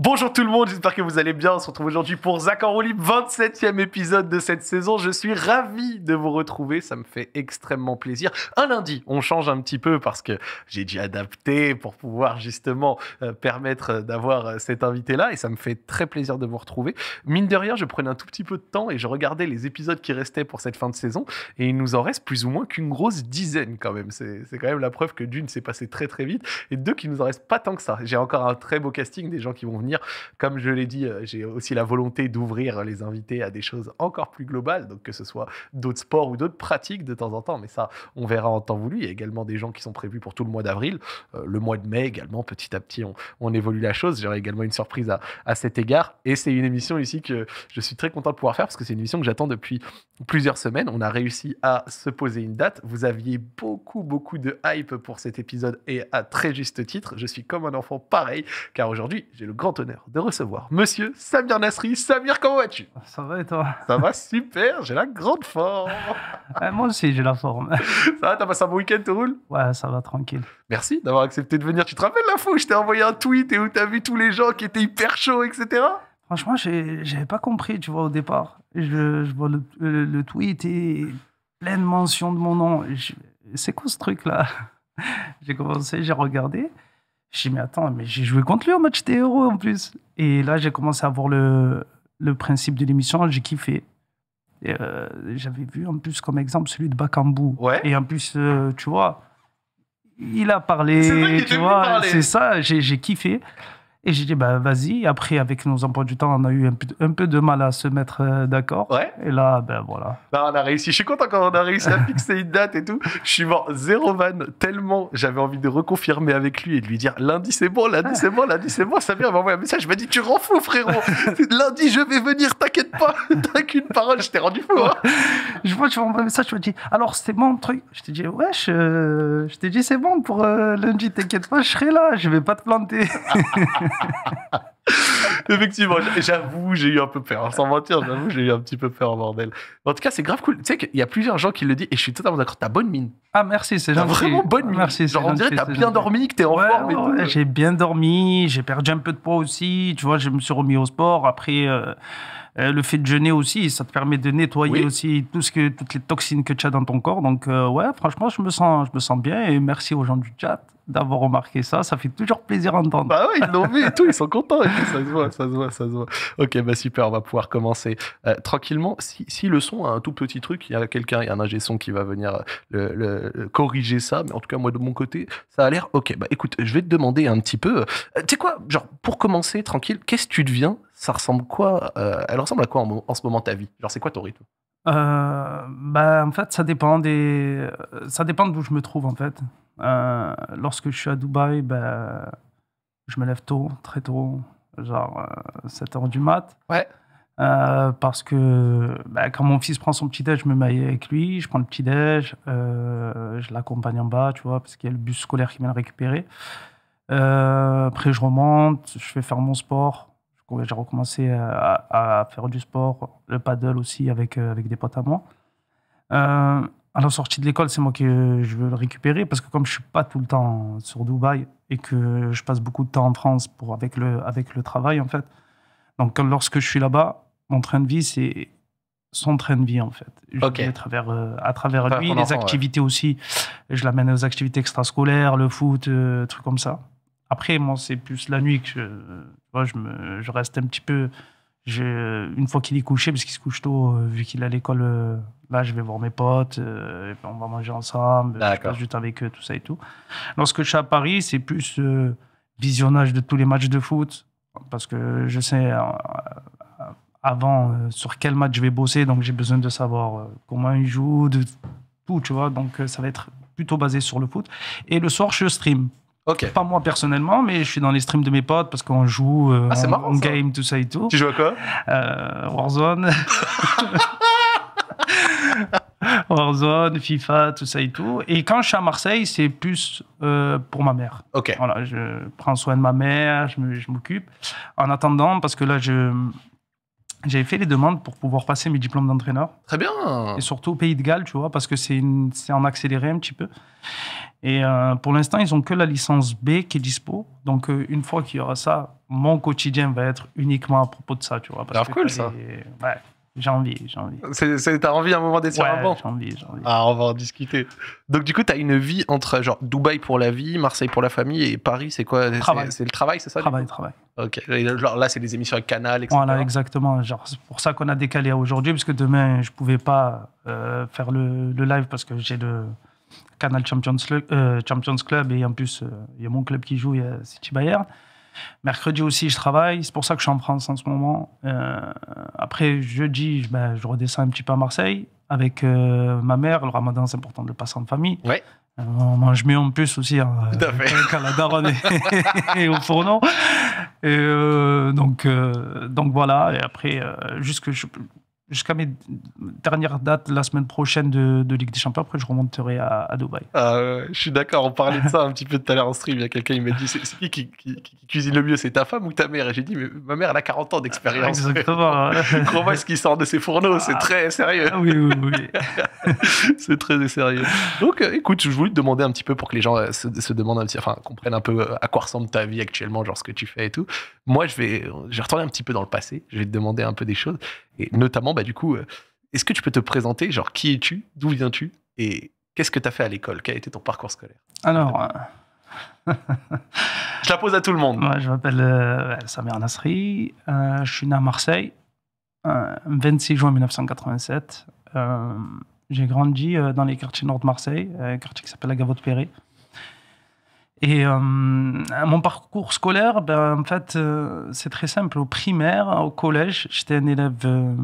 Bonjour tout le monde, j'espère que vous allez bien. On se retrouve aujourd'hui pour Zach en 27e épisode de cette saison. Je suis ravi de vous retrouver, ça me fait extrêmement plaisir. Un lundi, on change un petit peu parce que j'ai dû adapter pour pouvoir justement euh, permettre euh, d'avoir euh, cet invité-là et ça me fait très plaisir de vous retrouver. Mine de rien, je prenais un tout petit peu de temps et je regardais les épisodes qui restaient pour cette fin de saison et il nous en reste plus ou moins qu'une grosse dizaine quand même. C'est quand même la preuve que d'une, c'est passé très très vite et deux, qu'il nous en reste pas tant que ça. J'ai encore un très beau casting, des gens qui vont venir comme je l'ai dit, euh, j'ai aussi la volonté d'ouvrir les invités à des choses encore plus globales, donc que ce soit d'autres sports ou d'autres pratiques de temps en temps, mais ça, on verra en temps voulu. Il y a également des gens qui sont prévus pour tout le mois d'avril, euh, le mois de mai également, petit à petit, on, on évolue la chose. J'aurai également une surprise à, à cet égard, et c'est une émission ici que je suis très content de pouvoir faire, parce que c'est une émission que j'attends depuis plusieurs semaines. On a réussi à se poser une date. Vous aviez beaucoup, beaucoup de hype pour cet épisode, et à très juste titre, je suis comme un enfant pareil, car aujourd'hui, j'ai le grand de recevoir monsieur Samir Nasri. Samir, comment vas-tu Ça va et toi Ça va super, j'ai la grande forme. moi aussi, j'ai la forme. ça va, t'as passé un bon week-end, tout roule Ouais, ça va, tranquille. Merci d'avoir accepté de venir. Tu te rappelles la fois où je t'ai envoyé un tweet et où t'as vu tous les gens qui étaient hyper chauds, etc. Franchement, j'avais pas compris, tu vois, au départ. Je, je vois le, euh, le, tweet et pleine mention de mon nom. C'est quoi ce truc-là J'ai commencé, j'ai regardé. J'ai dit, mais attends, j'ai joué contre lui au match des héros en plus. Et là, j'ai commencé à voir le, le principe de l'émission, j'ai kiffé. Euh, j'avais vu en plus comme exemple celui de Bakambu. Et en plus, euh, tu vois, il a parlé, tu vois, c'est ça, j'ai kiffé. Et j'ai dit, bah, vas-y. Après, avec nos emplois du temps, on a eu un peu, un peu de mal à se mettre euh, d'accord. Ouais. Et là, ben voilà. bah on a réussi. Je suis content quand on a réussi à fixer une date et tout. Je suis mort zéro van, tellement j'avais envie de reconfirmer avec lui et de lui dire lundi c'est bon, lundi c'est bon, lundi c'est bon. Samir m'a envoyé un message. Je me dit, tu rends fou, frérot. Lundi, je vais venir, t'inquiète pas. T'as qu'une parole, je t'ai rendu fou. Hein. je vois, tu m'envoies un message, je me dis alors c'est bon, truc. Je t'ai dit, ouais, euh, je, t'ai dit, c'est bon pour euh, lundi, t'inquiète pas, je serai là, je vais pas te planter. Effectivement, j'avoue, j'ai eu un peu peur. Hein, sans mentir, j'avoue, j'ai eu un petit peu peur, bordel. En tout cas, c'est grave cool. Tu sais qu'il y a plusieurs gens qui le disent et je suis totalement d'accord. T'as bonne mine. Ah, merci, c'est gentil. vraiment bonne mine. Merci, Genre, on dirait que t'as bien dormi, que t'es en forme. Ouais, j'ai bien dormi, j'ai perdu un peu de poids aussi. Tu vois, je me suis remis au sport. Après. Euh, euh, le fait de jeûner aussi, ça te permet de nettoyer aussi tout ce que, toutes les toxines que tu as dans ton corps. Donc, euh, ouais, franchement, je me, sens, je me sens bien et merci aux gens du chat d'avoir remarqué ça. Ça fait toujours plaisir d'entendre. entendre. Bah ouais, ils l'ont vu et tout, ils sont contents. ça se voit, ça se voit, ça se voit. Ok, bah super, on va pouvoir commencer euh, tranquillement. Si, si, le son a un tout petit truc, il y a quelqu'un, il y a un ingé son qui va venir euh, le, euh, corriger ça. Mais en tout cas, moi de mon côté, ça a l'air ok. Bah écoute, je vais te demander un petit peu. tu sais quoi, genre pour commencer tranquille, qu'est-ce que tu deviens Ça ressemble quoi Elle ressemble à quoi en, ce moment ta vie Genre c'est quoi ton rythme bah, en fait, ça dépend des, ça dépend d'où je me trouve en fait. Euh, lorsque je suis à Dubaï, ben, je me lève tôt, très tôt, genre 7 euh, h du mat. Ouais. Euh, parce que ben, quand mon fils prend son petit-déj, je me maille avec lui, je prends le petit-déj, je l'accompagne en bas, tu vois, parce qu'il y a le bus scolaire qui vient le récupérer. après, je remonte, je fais faire mon sport. J'ai recommencé à, à, faire du sport, le paddle aussi avec, avec des potes à moi à la sortie de l'école, c'est moi que je veux le récupérer parce que comme je suis pas tout le temps sur Dubaï et que je passe beaucoup de temps en France pour avec le avec le travail en fait. Donc lorsque je suis là-bas, mon train de vie c'est son train de vie en fait. Je à travers euh, lui, les activités aussi. Je l'amène aux activités extrascolaires, le foot, euh, trucs comme ça. Après moi c'est plus la nuit que je, je reste un petit peu euh, une fois qu'il est couché, parce qu'il se couche tôt, euh, vu qu'il a l'école, euh, là, je vais voir mes potes, et on va manger ensemble, je passe du temps avec eux, tout ça et tout. Lorsque je suis à Paris, c'est plus visionnage de tous les matchs de foot, parce que je sais avant sur quel match je vais bosser, donc j'ai besoin de savoir comment ils jouent, de tout, tu vois. Donc ça va être plutôt basé sur le foot. Et le soir, je stream. Pas moi personnellement, mais je suis dans les streams de mes potes parce qu'on joue, on, euh, ah, game, tout ça et tout. Tu joues à quoi euh, Warzone. Warzone, FIFA, tout ça et tout. Et quand je suis à Marseille, c'est plus euh, pour ma mère. Ok. Voilà, je prends soin de ma mère, je m'occupe. En attendant, parce que là, je, j'avais fait les demandes pour pouvoir passer mes diplômes d'entraîneur. Très bien. Et surtout au Pays de Galles, tu vois, parce que c'est en accéléré un petit peu. Et euh, pour l'instant, ils ont que la licence B qui est dispo. Donc, euh, une fois qu'il y aura ça, mon quotidien va être uniquement à propos de ça, tu vois. C'est ah, cool, ça. Ouais. J'ai envie, j'ai envie. T'as envie à un moment d'être sur un J'ai envie, Ah, on va en discuter. Donc, du coup, t'as une vie entre genre Dubaï pour la vie, Marseille pour la famille et Paris, c'est quoi C'est le travail, c'est ça Travail, travail. Ok. Genre, là, c'est des émissions avec Canal, etc. Voilà, exactement. Genre, c'est pour ça qu'on a décalé aujourd'hui, parce que demain, je pouvais pas euh, faire le, live parce que j'ai le Canal Champions, euh, Champions, Club et en plus, euh, il y a mon club qui joue, il y a City Bayern. Mercredi aussi, je travaille. C'est pour ça que je suis en France en ce moment. Euh, après, jeudi, ben, je redescends un petit peu à Marseille avec euh, ma mère. Le ramadan, c'est important de le passer en famille. Ouais. Euh, on mange mieux en plus aussi, hein, à la daronne et au fourneau. Et donc, donc voilà, et après, que je, jusqu'à mes dernières dates la semaine prochaine de, de, Ligue des Champions. Après, je remonterai à, à Dubaï. Ah, je suis d'accord. On parlait de ça un petit peu tout à l'heure en stream. Il y a quelqu'un qui m'a dit C'est qui qui, cuisine le mieux C'est ta femme ou ta mère Et j'ai dit Mais ma mère, elle a 40 ans d'expérience. Exactement. crois ce qui sort de ses fourneaux. Ah. c'est très sérieux. Ah oui, oui, oui. c'est très sérieux. Donc, euh, écoute, je voulais te demander un petit peu pour que les gens euh, se, se demandent un petit, enfin, comprennent un peu euh, à quoi ressemble ta vie actuellement, genre ce que tu fais et tout. Moi, je vais, je vais retourner un petit peu dans le passé. Je vais te demander un peu des choses. Et notamment, bah, du coup, euh, est-ce que tu peux te présenter Genre, qui es-tu D'où viens-tu Et qu'est-ce que tu as fait à l'école Quel a été ton parcours scolaire Alors. Euh, je la pose à tout le monde. Moi, je m'appelle euh, Samir Nasri. je suis né à Marseille, 26 juin 1987. J'ai grandi dans les quartiers nord de Marseille, un quartier qui s'appelle la gavotte perré et euh, mon parcours scolaire, ben, en fait, euh, c'est très simple. Au primaire, au collège, j'étais un élève euh,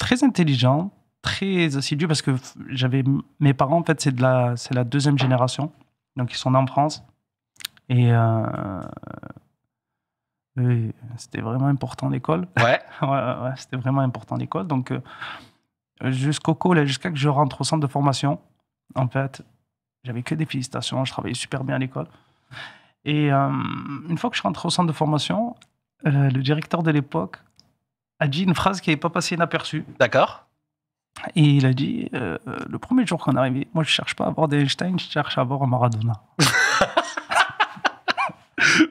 très intelligent, très assidu, parce que j'avais mes parents, en fait, c'est de la, c'est la deuxième génération, donc ils sont en France. Et c'était vraiment important l'école. Ouais. ouais c'était vraiment important l'école. Donc, jusqu'au collège, jusqu'à que je rentre au centre de formation, en fait, j'avais que des félicitations, je travaillais super bien à l'école. Et euh, une fois que je rentre au centre de formation, euh, le directeur de l'époque a dit une phrase qui n'avait pas passé inaperçue. D'accord. Et il a dit euh, le premier jour qu'on est arrivé, moi je cherche pas à avoir des Einstein, je cherche à avoir un Maradona.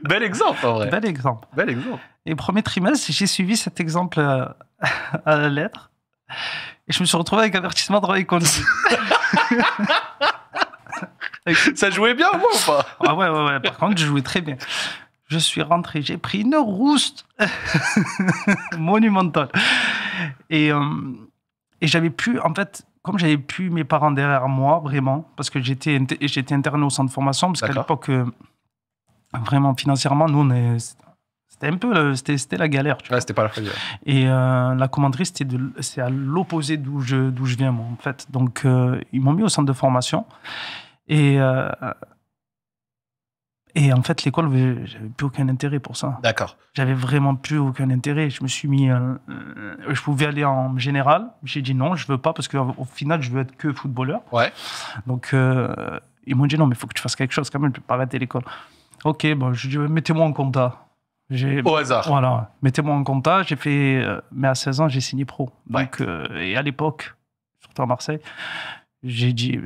Bel exemple en vrai. Bel exemple. Bel exemple. Et premier trimestre, j'ai suivi cet exemple à la lettre. Et je me suis retrouvé avec avertissement de Roy Ça jouait bien, moi, ou pas Ah ouais, ouais, ouais. Par contre, je jouais très bien. Je suis rentré, j'ai pris une rouste monumentale. Et, euh, et j'avais pu, en fait, comme j'avais pu mes parents derrière moi, vraiment, parce que j'étais j'étais interné au centre de formation, parce qu'à l'époque, euh, vraiment financièrement, nous, c'était un peu c'était, la galère. Tu ouais, c'était pas la folie. Et euh, la commanderie, c'était c'est à l'opposé d'où je, d'où je viens, moi, en fait. Donc, ils m'ont mis au centre de formation. Et, euh, et en fait, l'école, euh, j'avais plus aucun intérêt pour ça. D'accord. J'avais vraiment plus aucun intérêt. Je me suis mis. Euh, je pouvais aller en général. J'ai dit non, je veux pas parce qu'au final, je veux être que footballeur. Ouais. Donc, ils m'ont dit non, mais il faut que tu fasses quelque chose quand même. Tu peux pas arrêter l'école. Ok, bon, je dis mettez-moi en compta. Au hasard. Voilà. Mettez-moi en compta. J'ai fait. mais à 16 ans, j'ai signé pro. Donc, et à l'époque, surtout à Marseille, j'ai dit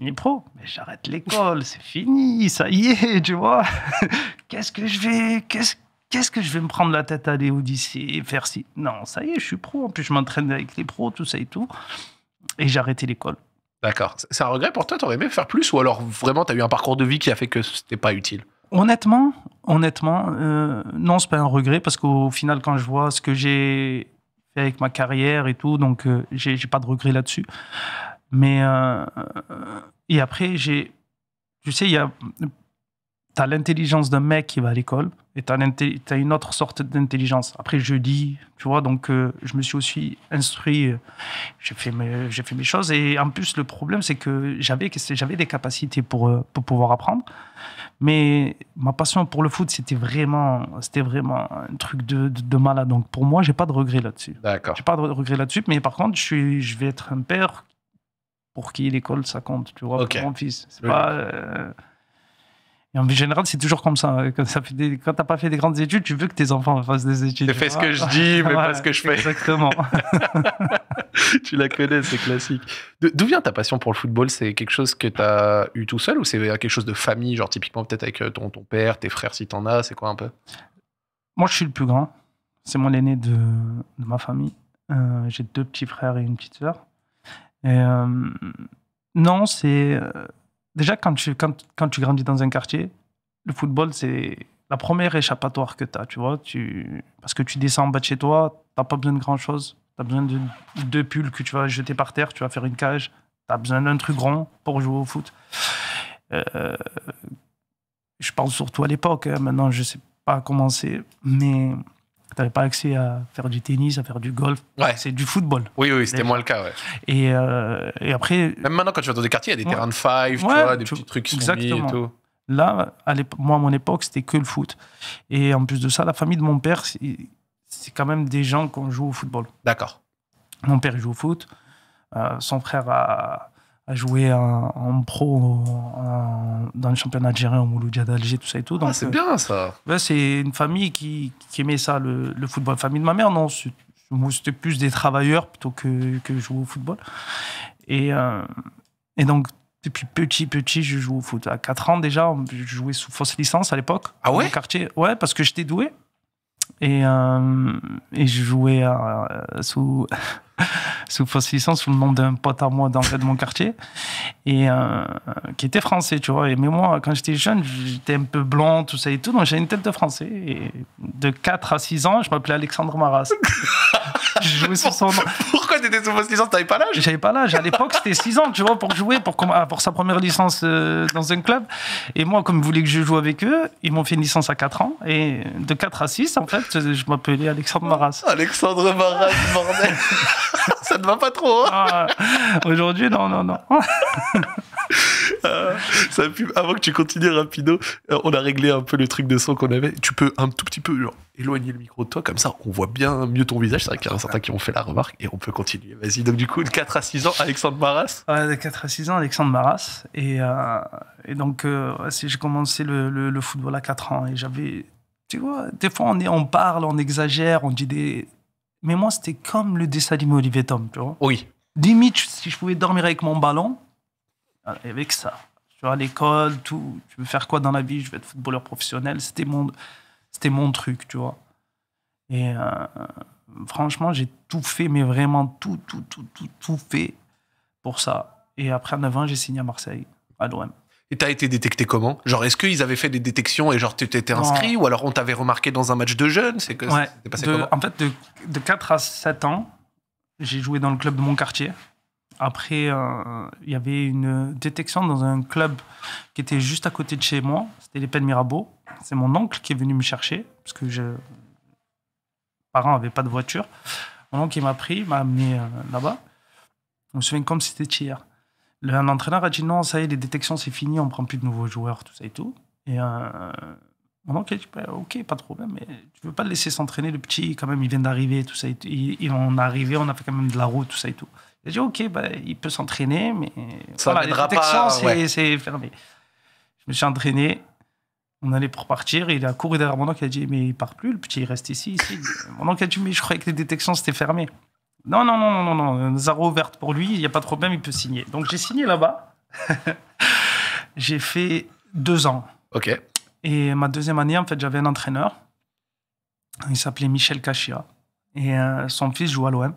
fini pro. Mais j'arrête l'école, c'est fini, ça y est, tu vois. qu'est-ce que je vais, qu'est-ce, qu'est-ce que je vais me prendre la tête à aller au lycée, faire si. Non, ça y est, je suis pro. En plus, je m'entraîne avec les pros, tout ça et tout. Et j'ai arrêté l'école. D'accord. C'est un regret pour toi T'aurais aimé faire plus Ou alors vraiment, t'as eu un parcours de vie qui a fait que c'était pas utile Honnêtement, honnêtement, euh, non, c'est pas un regret parce qu'au final, quand je vois ce que j'ai fait avec ma carrière et tout, donc euh, j'ai pas de regret là-dessus. Mais euh, euh, et après, j'ai, tu sais, il y a, t'as l'intelligence d'un mec qui va à l'école et t'as, as une autre sorte d'intelligence. Après, je dis, tu vois, donc euh, je me suis aussi instruit, j'ai fait mes, j'ai fait mes choses. Et en plus, le problème, c'est que j'avais, j'avais des capacités pour, pour pouvoir apprendre. Mais ma passion pour le foot, c'était vraiment, c'était vraiment un truc de, de, malade. Donc pour moi, j'ai pas de regret là-dessus. D'accord. J'ai pas de regret là-dessus, mais par contre, je, suis, je vais être un père pour qui l'école, ça compte, tu vois, pour mon fils. Euh, et en général, c'est toujours comme ça. Hein. Quand, ça fait t'as pas fait des grandes études, tu veux que tes enfants fassent des études. tu fais ce que je dis, mais pas ce que je fais. Exactement. tu la connais, c'est classique. D'où vient ta passion pour le football C'est quelque chose que tu as eu tout seul ou c'est quelque chose de famille, genre typiquement peut-être avec euh, ton, ton père, tes frères si t'en as, c'est quoi un peu Moi, je suis le plus grand. C'est mon aîné de, ma famille. Euh, j'ai deux petits frères et une petite sœur. Euh, non, c'est. Euh, déjà, quand tu, quand, tu grandis dans un quartier, le football, c'est la première échappatoire que tu as, tu vois. Tu, parce que tu descends en bas de chez toi, tu n'as pas besoin de grand-chose. Tu as besoin de deux pulls que tu vas jeter par terre, tu vas faire une cage. Tu as besoin d'un truc rond pour jouer au foot. Euh, je parle surtout à l'époque, hein. maintenant je sais pas comment c'est, mais tu n'avais pas accès à faire du tennis, à faire du golf. Ouais. C'est du football. Oui, oui, c'était moins le cas. Ouais. Et, euh, et, après. Même maintenant, quand tu vas dans des quartiers, il y a des terrains de five, des petits trucs exactement. et tout. Là, à moi, à mon époque, c'était que le foot. Et en plus de ça, la famille de mon père, c'est quand même des gens qui ont joué au football. D'accord. Mon père il joue au foot. Euh, son frère a à jouer en, pro dans le championnat algérien au Mouloudia d'Alger, tout ça et tout. Ah, c'est bien ça. Ben, c'est une famille qui, aimait ça, le, football. famille de ma mère, non, c'était plus des travailleurs plutôt que, que jouer au football. Et, euh, et donc, depuis petit, petit, je joue au foot. À 4 ans déjà, je jouais sous fausse licence à l'époque. Ah ouais quartier. Ouais, parce que j'étais doué. Et, euh, et je jouais sous. sous licence sous le nom d'un pote à moi dans, de mon quartier, et euh, qui était français, tu vois. Et, mais moi, quand j'étais jeune, j'étais un peu blond, tout ça et tout, donc j'avais une tête de français. Et de 4 à 6 ans, je m'appelais Alexandre Maras. je jouais son nom. Pourquoi t'étais sous licence T'avais pas l'âge J'avais pas l'âge. À l'époque, c'était 6 ans, tu vois, pour jouer, pour, ah, pour sa première licence euh, dans un club. Et moi, comme ils voulaient que je joue avec eux, ils m'ont fait une licence à 4 ans. Et de 4 à 6, en fait, je m'appelais Alexandre Maras. Alexandre Maras, bordel ça ne va pas trop. Hein ah, euh, aujourd'hui, non, non, non. Ah, ça Avant que tu continues rapido, euh, on a réglé un peu le truc de son qu'on avait. Tu peux un tout petit peu genre, éloigner le micro de toi, comme ça on voit bien mieux ton visage. C'est vrai qu'il y en a certains qui ont fait la remarque et on peut continuer. Vas-y, donc du coup, de 4 à 6 ans, Alexandre Maras. Ouais, de 4 à 6 ans, Alexandre Maras. Et, euh, donc, si j'ai commencé le, football à 4 ans et j'avais. Tu vois, des fois on, est, on parle, on exagère, on dit des mais moi, c'était comme le dessin animé Olivier Tom, tu vois. Oui. Limite, si je pouvais dormir avec mon ballon, euh, avec ça. Tu vois, à l'école, tout. Tu veux faire quoi dans la vie Je vais être footballeur professionnel. C'était mon, c'était mon truc, tu vois. Et euh, franchement, j'ai tout fait, mais vraiment tout, tout, tout, tout, tout fait pour ça. Et après 9 ans, j'ai signé à Marseille, à l'OM. Et t'as été détecté comment Genre, est-ce qu'ils avaient fait des détections et genre, tu t'étais inscrit ou alors on t'avait remarqué dans un match de jeunes C'est que ouais, passé comment En fait, de, 4 à 7 ans, j'ai joué dans le club de mon quartier. Après, euh, il y avait une détection dans un club qui était juste à côté de chez moi. C'était les Pennes Mirabeau. C'est mon oncle qui est venu me chercher parce que je... mes parents n'avaient pas de voiture. Mon oncle m'a pris, m'a amené euh, là-bas. Je me souviens comme c'était hier un entraîneur a dit non, ça y est, les détections, c'est fini, on prend plus de nouveaux joueurs, tout ça et tout. Et euh, a dit « ok, pas de problème, mais tu veux pas le laisser s'entraîner, le petit, quand même, il vient d'arriver, tout ça et tout. Il, on arrivé, on a fait quand même de la route, tout ça et tout. Il a dit ok, bah, il peut s'entraîner, mais ça les détections, c'est fermé. Je me suis entraîné, on allait pour partir, il a couru derrière mon oncle, il a dit mais il part plus, le petit, il reste ici, ici. mon oncle a dit mais je croyais que les détections, c'était fermé. Non, non, non, non, non, non. Zara ouverte pour lui, il n'y a pas de problème, il peut signer. Donc j'ai signé là-bas. j'ai fait deux ans. OK. Et ma deuxième année, en fait, j'avais un entraîneur. Il s'appelait Michel Cachia. Et euh, son fils joue à l'OM.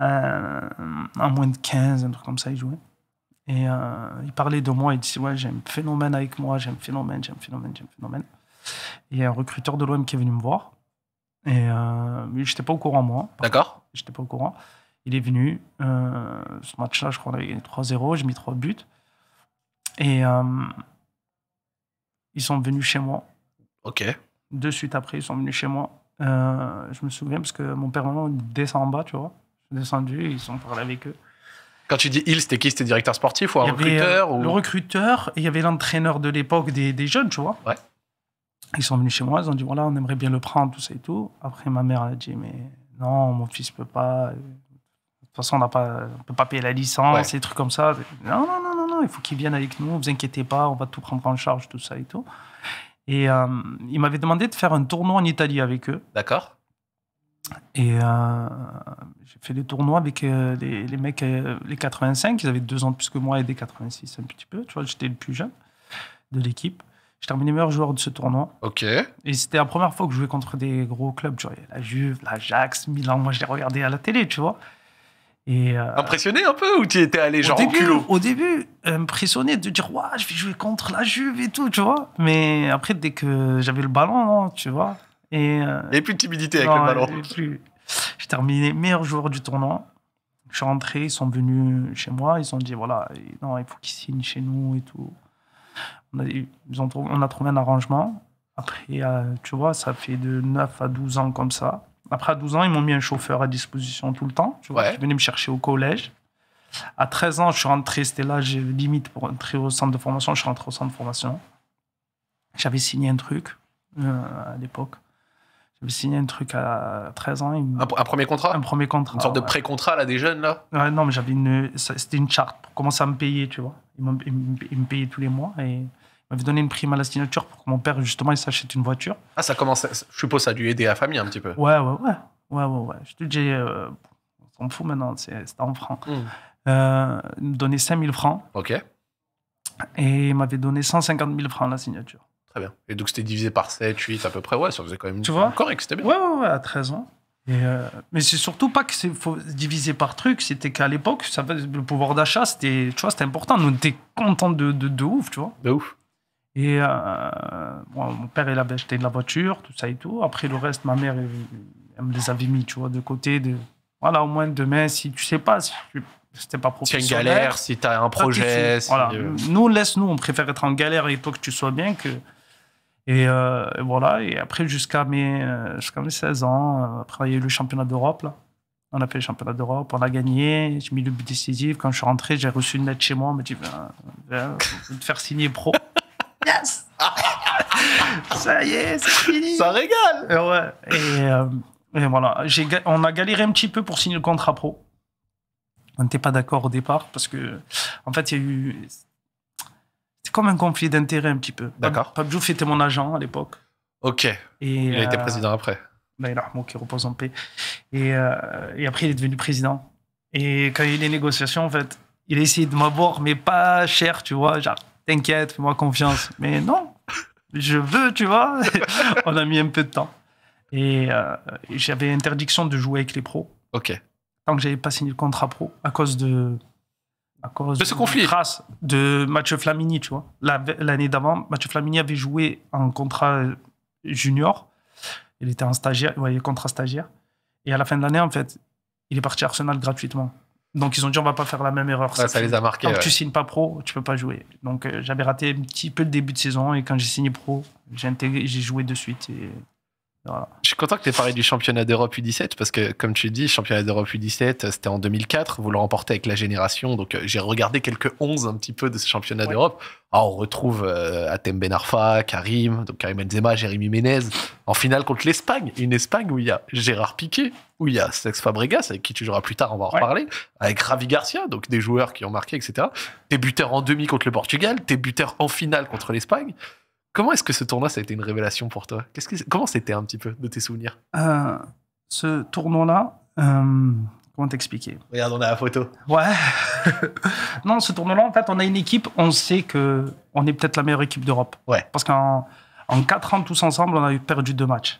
Euh, en moins de 15, un truc comme ça, il jouait. Et euh, il parlait de moi, il disait Ouais, j'ai un phénomène avec moi, j'ai un phénomène, j'ai un phénomène, j'ai un phénomène. Et il y a un recruteur de l'OM qui est venu me voir. Et euh, j'étais pas au courant, moi. D'accord. J'étais pas au courant. Il est venu. Euh, ce match-là, je crois qu'on avait gagné 3-0. J'ai mis 3 buts. Et euh, ils sont venus chez moi. OK. De suite après, ils sont venus chez moi. Euh, je me souviens parce que mon père, maman, descend en bas, tu vois. Je suis descendu, ils sont parlé avec eux. Quand tu dis il, c'était qui C'était directeur sportif ou un recruteur ou... Le recruteur, il y avait l'entraîneur de l'époque des, des, jeunes, tu vois. Ouais. Ils sont venus chez moi, ils ont dit voilà, on aimerait bien le prendre, tout ça et tout. Après, ma mère, a dit mais non, mon fils peut pas. De toute façon, on ne peut pas payer la licence, ces trucs comme ça. Non, non, non, non, non, il faut qu'il vienne avec nous, vous inquiétez pas, on va tout prendre en charge, tout ça et tout. Et euh, ils m'avaient demandé de faire un tournoi en Italie avec eux. D'accord. Et euh, j'ai fait des tournois avec euh, les, mecs, euh, les 85, ils avaient deux ans de plus que moi et des 86 un petit peu. Tu vois, j'étais le plus jeune de l'équipe. J'ai terminé meilleur joueur de ce tournoi. Ok. Et c'était la première fois que je jouais contre des gros clubs. Tu vois, la Juve, l'Ajax, Milan. Moi, je les regardais à la télé, tu vois. Et euh, impressionné un peu ou tu étais allé genre au début, Au début, impressionné de dire ouais, je vais jouer contre la Juve et tout, tu vois. Mais après, dès que j'avais le ballon, hein, tu vois. Et, euh, plus de timidité avec le ballon. J'ai terminé meilleur joueur du tournoi. Je suis rentré, ils sont venus chez moi, ils ont dit voilà, non, il faut qu'ils signent chez nous et tout. On a, trouvé un arrangement. Après, euh, tu vois, ça fait de 9 à 12 ans comme ça. Après, à 12 ans, ils m'ont mis un chauffeur à disposition tout le temps. Tu vois, venu me chercher au collège. À 13 ans, je suis rentré, c'était là, j'ai limite pour entrer au centre de formation. Je suis rentré au centre de formation. J'avais signé un truc euh, à l'époque signé un truc à 13 ans. Un, premier contrat Un premier contrat. Une sorte de pré-contrat, là, des jeunes, là Non, mais j'avais C'était une charte pour commencer à me payer, tu vois. Ils, me payaient tous les mois et ils m'avaient donné une prime à la signature pour que mon père, justement, il s'achète une voiture. Ah, ça commence. Je suppose ça a dû aider la famille un petit peu. Ouais, ouais, ouais. Ouais, ouais, Je te dis, euh, on s'en fout maintenant, c'est en francs. donner hmm. Euh, il 5000 francs. Ok. Et il m'avait donné 150 000 francs à la signature. Très bien. Et donc, c'était divisé par 7, 8 à peu près. Ouais, ça faisait quand même tu vois correct, c'était bien. Ouais, ouais, ouais, à 13 ans. Euh, mais c'est surtout pas que c'est divisé par trucs, c'était qu'à l'époque, le pouvoir d'achat, c'était, tu vois, c'était important. Nous, on était contents de, de, ouf, tu vois. De ouf. Et euh, mon père, il avait acheté de la voiture, tout ça et tout. Après, le reste, ma mère, elle, me les avait mis, tu vois, de côté. De, voilà, au moins demain, si tu sais pas, si c'était pas professionnel. Si une galère, si tu as un projet. Voilà. Euh, Nous, laisse-nous, on préfère être en galère et toi que tu sois bien que euh, et, voilà, et après, jusqu'à mes, euh, mes 16 ans, euh, après, il y a eu le championnat d'Europe. On a fait le championnat d'Europe, on a gagné, j'ai mis le but décisif. Quand je suis rentré, j'ai reçu une lettre chez moi, on m'a dit je vais te faire signer pro. yes Ça y est, c'est fini Ça régale Et, ouais, et, et voilà, on a galéré un petit peu pour signer le contrat pro. On n'était pas d'accord au départ parce que, en fait, il y a eu comme un conflit d'intérêts un petit peu. D'accord. Papjouf était mon agent à l'époque. Ok. il a été euh, président après. Ben, il qui repose en paix. Et, euh, et après, il est devenu président. Et quand il y a eu les négociations, en fait, il a essayé de m'avoir, mais pas cher, tu vois. Genre, t'inquiète, fais-moi confiance. Mais non, je veux, tu vois. On a mis un peu de temps. Et euh, j'avais interdiction de jouer avec les pros. OK. Tant que j'avais pas signé le contrat pro à cause de à cause de ce conflit. de Mathieu Flamini, tu vois. L'année d'avant, Mathieu Flamini avait joué en contrat euh, junior. Il était en stagiaire, ouais, contrat stagiaire. Et à la fin de l'année, en fait, il est parti à Arsenal gratuitement. Donc ils ont dit on va pas faire la même erreur. ça, les a marqués. Quand tu signes pas pro, tu peux pas jouer. Donc euh, j'avais raté un petit peu le début de saison et quand j'ai signé pro, j'ai joué de suite et je suis content que tu aies parlé du championnat d'Europe U17 parce que, comme tu dis, championnat d'Europe U17, c'était en 2004. Vous le remportez avec la génération. Donc, euh, j'ai regardé quelques 11 un petit peu de ce championnat d'Europe. Ah, on retrouve euh, Ben Benarfa, Karim, donc Karim Benzema, Jérémy Menez en finale contre l'Espagne. Une Espagne où il y a Gérard Piqué, où il y a Sex Fabregas, avec qui tu joueras plus tard, on va en reparler, avec Ravi Garcia, donc des joueurs qui ont marqué, etc. T'es en demi contre le Portugal, t'es buteur en finale contre l'Espagne. Comment est-ce que ce tournoi, ça a été une révélation pour toi Qu'est-ce que, Comment c'était un petit peu de tes souvenirs euh, Ce tournoi-là, euh, comment t'expliquer Regarde, on a la photo. Ouais. non, ce tournoi-là, en fait, on a une équipe, on sait que est peut-être la meilleure équipe d'Europe. Ouais. Parce qu'en quatre ans, tous ensemble, on a perdu deux matchs.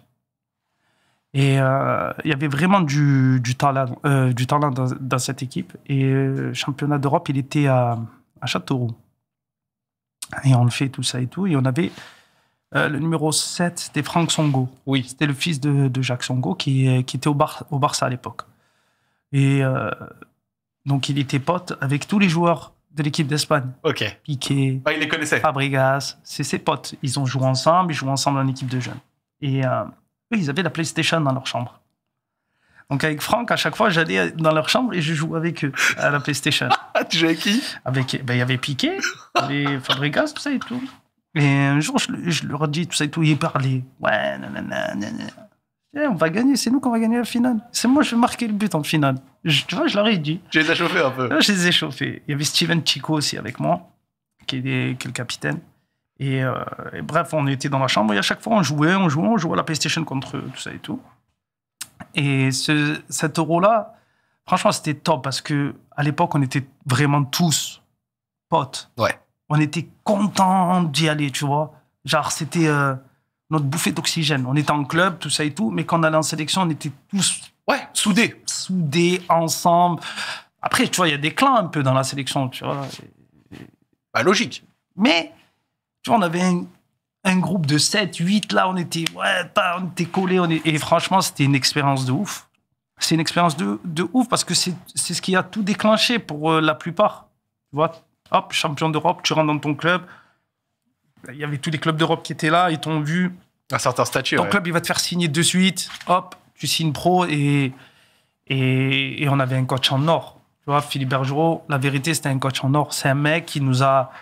Et euh, il y avait vraiment du, talent, du talent dans, cette équipe. Et championnat d'Europe, il était à, à Châteauroux. Et on le fait, tout ça et tout. Et on avait euh, le numéro 7, c'était Franck Songo. Oui. C'était le fils de, Jacques Songo qui, euh, qui était au, au Barça à l'époque. Et euh, donc, il était pote avec tous les joueurs de l'équipe d'Espagne. Ok. Piqué. Bah, il les connaissait. Fabregas. C'est ses potes. Ils ont joué ensemble, ils jouent ensemble en équipe de jeunes. Et ils avaient la PlayStation dans leur chambre. Donc avec Franck, à chaque fois, j'allais dans leur chambre et je jouais avec eux à la PlayStation. Ah, tu jouais avec qui Avec, ben, il y avait Piqué, les Fabregas, tout ça et tout. Et un jour, je, je leur dis tout ça et tout, ils parlaient. Ouais, nanana. Eh, on va gagner, c'est nous qu'on va gagner la finale. C'est moi, je vais marquer le but en finale. tu vois, je leur ai dit. Tu les as chauffés un peu. je les ai chauffés. Il y avait Steven Chico aussi avec moi, qui est, le capitaine. Euh, et, bref, on était dans la chambre et à chaque fois, on jouait, on jouait, on jouait à la PlayStation contre eux, tout ça et tout. Et ce, cet euro-là, franchement, c'était top parce que à l'époque, on était vraiment tous potes. Ouais. On était contents d'y aller, tu vois. Genre, c'était euh, notre bouffée d'oxygène. On était en club, tout ça et tout, mais quand on allait en sélection, on était tous ouais, soudés. Soudés, ensemble. Après, tu vois, il y a des clans un peu dans la sélection, tu vois. Pas bah, logique. Mais, tu vois, on avait un un groupe de 7, 8, là, on était, ouais, on était collés. et franchement, c'était une expérience de ouf. C'est une expérience de, de ouf parce que c'est ce qui a tout déclenché pour euh, la plupart. Tu vois, hop, champion d'Europe, tu rentres dans ton club. Il y avait tous les clubs d'Europe qui étaient là, ils t'ont vu. Un certain statut. Ton club, il va te faire signer de suite. Hop, tu signes pro et, et, et on avait un coach en or. Tu vois, Philippe Bergerot, la vérité, c'était un coach en or. C'est un mec qui nous a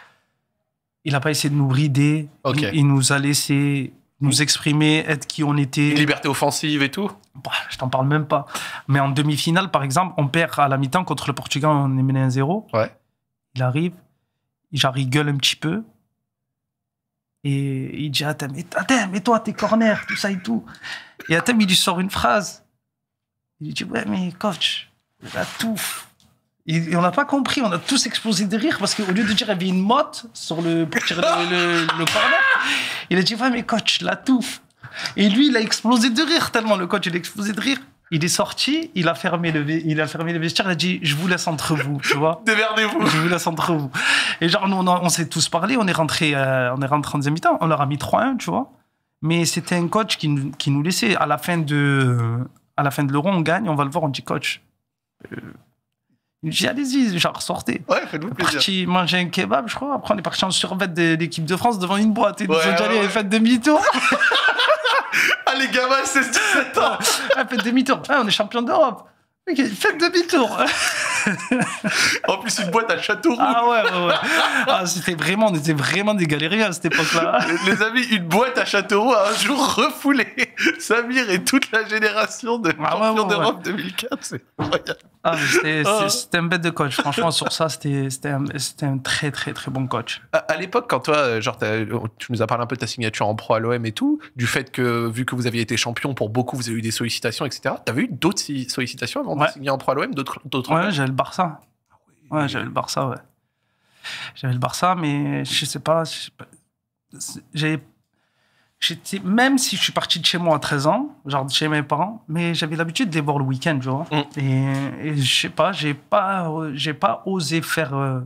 il n'a pas essayé de nous brider. Il, nous a laissé nous exprimer, être qui on était. liberté offensive et tout bah, Je t'en parle même pas. Mais en demi-finale, par exemple, on perd à la mi-temps contre le Portugal, on est mené 1-0. Ouais. Il arrive, il gueule un petit peu. Et il dit Attends, mais, mais toi, tes corners, tout ça et tout. Et Atem, il lui sort une phrase. Il dit Ouais, mais coach, il a tout et, on n'a pas compris, on a tous explosé de rire parce qu'au lieu de dire il y avait une motte sur le, le, le, il a dit Ouais, mais coach, la touffe. Et lui, il a explosé de rire tellement le coach, il a explosé de rire. Il est sorti, il a fermé le, il a fermé le vestiaire, il a dit je vous laisse entre vous, tu vois. vous Je vous laisse entre vous. Et genre on, on s'est tous parlé, on est rentré, euh, on est en deuxième mi-temps, on leur a mis 3-1, tu vois. Mais c'était un coach qui, qui, nous laissait à la fin de, à la fin de l'euro, on gagne, on va le voir, on dit coach. Euh, j'ai allez-y, genre sortez. Ouais, faites-vous plaisir. Parti manger un kebab, je crois. Après, on est parti en survêt de l'équipe de France devant une boîte. Et nous ouais, ont déjà ouais. faites demi-tour. Allez ah, les gamins, 16-17 ans. Ah, faites demi-tour. Ah, on est champion d'Europe. Okay, faites demi-tour. en plus, une boîte à Châteauroux. Ah ouais, ouais, ouais. Ah, c'était vraiment, on était vraiment des galériens à cette époque-là. Les, amis, une boîte à Châteauroux a un jour refoulé Samir et toute la génération de champions champion d'Europe 2004. C'est incroyable. Ah, ah. c'était un bête de coach. Franchement, sur ça, c'était un, un, très, très, très bon coach. À, l'époque, quand toi, euh, genre, euh, tu nous as parlé un peu de ta signature en pro à l'OM et tout, du fait que, vu que vous aviez été champion, pour beaucoup, vous avez eu des sollicitations, etc. T'avais eu d'autres sollicitations avant de signer en pro à l'OM d'autres Ouais, j'avais le Barça. Ah ouais, j'avais le Barça, ouais. J'avais le Barça, mais je sais pas. J'avais j'étais même si je suis parti de chez moi à 13 ans, genre chez mes parents, mais j'avais l'habitude de les voir le week-end, tu vois. Mm. Et, je sais pas, j'ai pas, euh, j'ai pas osé faire euh,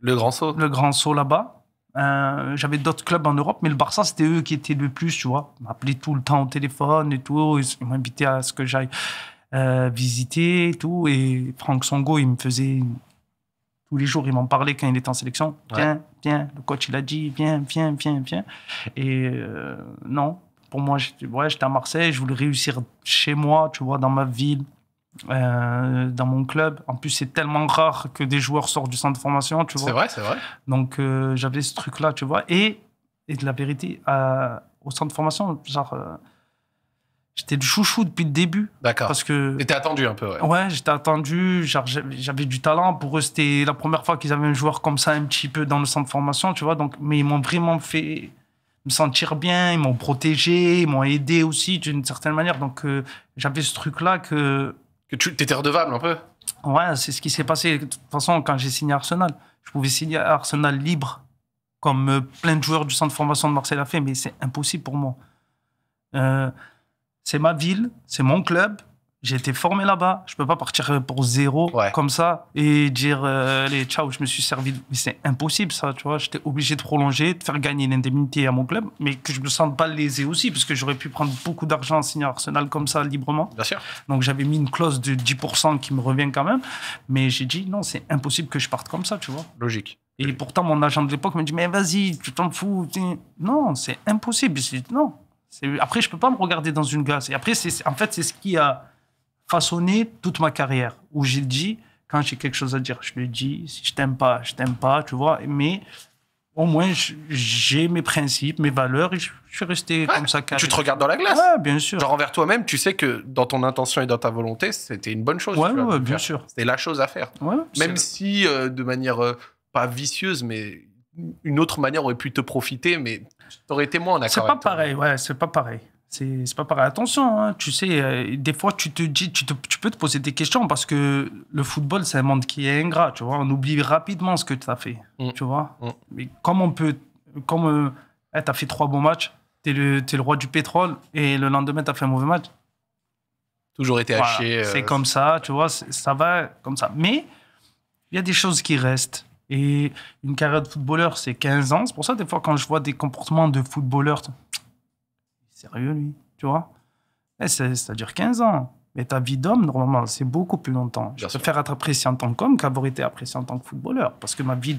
le grand saut. Le grand saut là-bas. Euh, j'avais d'autres clubs en Europe, mais le Barça, c'était eux qui étaient le plus, tu vois. Ils m'appelaient tout le temps au téléphone et tout. Ils m'invitaient à ce que j'aille visiter et tout. Et Franck Songo, il me faisait tous les jours, il m'en parlait quand il était en sélection. Viens, viens, le coach, il a dit, viens, viens, viens, viens. Et euh, non, pour moi, j'étais ouais, à Marseille, je voulais réussir chez moi, tu vois, dans ma ville. Euh, dans mon club. En plus, c'est tellement rare que des joueurs sortent du centre de formation, tu vois. C'est vrai, c'est vrai. Donc, euh, j'avais ce truc-là, tu vois. Et, et de la vérité, au centre de formation, genre, J'étais du chouchou depuis le début. D'accord. Parce que. T'étais attendu un peu, ouais. Ouais, j'étais attendu. J'avais du talent. Pour eux, c'était la première fois qu'ils avaient un joueur comme ça, un petit peu dans le centre de formation, tu vois. Donc, mais ils m'ont vraiment fait me sentir bien. Ils m'ont protégé. Ils m'ont aidé aussi d'une certaine manière. Donc, euh, j'avais ce truc-là que. Que tu étais redevable un peu Ouais, c'est ce qui s'est passé. De toute façon, quand j'ai signé Arsenal, je pouvais signer Arsenal libre, comme euh, plein de joueurs du centre de formation de Marseille l'a fait, mais c'est impossible pour moi. Euh, c'est ma ville, c'est mon club. J'ai été formé là-bas. Je ne peux pas partir euh, pour zéro comme ça et dire les euh, allez ciao, je me suis servi. c'est impossible ça, tu vois. J'étais obligé de prolonger, de faire gagner l'indemnité à mon club, mais que je me sente pas lésé aussi, parce que j'aurais pu prendre beaucoup d'argent en signant Arsenal comme ça librement. Bien sûr. Donc j'avais mis une clause de 10% qui me revient quand même, mais j'ai dit non, c'est impossible que je parte comme ça, tu vois. Logique. Et pourtant mon agent de l'époque me dit mais vas-y, tu t'en fous. Non, c'est impossible. Je non, après, je ne peux pas me regarder dans une glace. Et après, en fait, c'est ce qui a façonné toute ma carrière, où j'ai dit, quand j'ai quelque chose à dire, je le dis. Si je t'aime pas, je t'aime pas, tu vois. Mais au moins, j'ai mes principes, mes valeurs, et je, suis resté comme ça. Tu te regardes dans la glace Ouais, bien sûr. Genre envers toi-même, tu sais que dans ton intention et dans ta volonté, c'était une bonne chose. Oui, bien euh, sûr. C'était la chose à faire. Même si, euh, de manière euh, pas vicieuse, mais une autre manière aurait pu te profiter, mais T'aurais été moins en accord. C'est pas pareil, ouais, c'est pas pareil. C'est pas pareil. Attention, hein, tu sais, euh, des fois, tu te dis, tu, peux te poser des questions parce que le football, c'est un monde qui est ingrat, tu vois. On oublie rapidement ce que tu as fait, mm. tu vois. Mm. Mais comme on peut. Comme euh, eh, tu as fait trois bons matchs, tu es, le roi du pétrole et le lendemain, tu as fait un mauvais match. Toujours été haché. C'est euh, comme ça, tu vois, ça va comme ça. Mais il y a des choses qui restent. Et une carrière de footballeur, c'est 15 ans. C'est pour ça, des fois, quand je vois des comportements de footballeur, sérieux, lui, tu vois eh, cest Ça dure 15 ans. Mais ta vie d'homme, normalement, c'est beaucoup plus longtemps. Je préfère être apprécié en tant qu'homme qu'avoir été apprécié en tant que footballeur. Parce que ma vie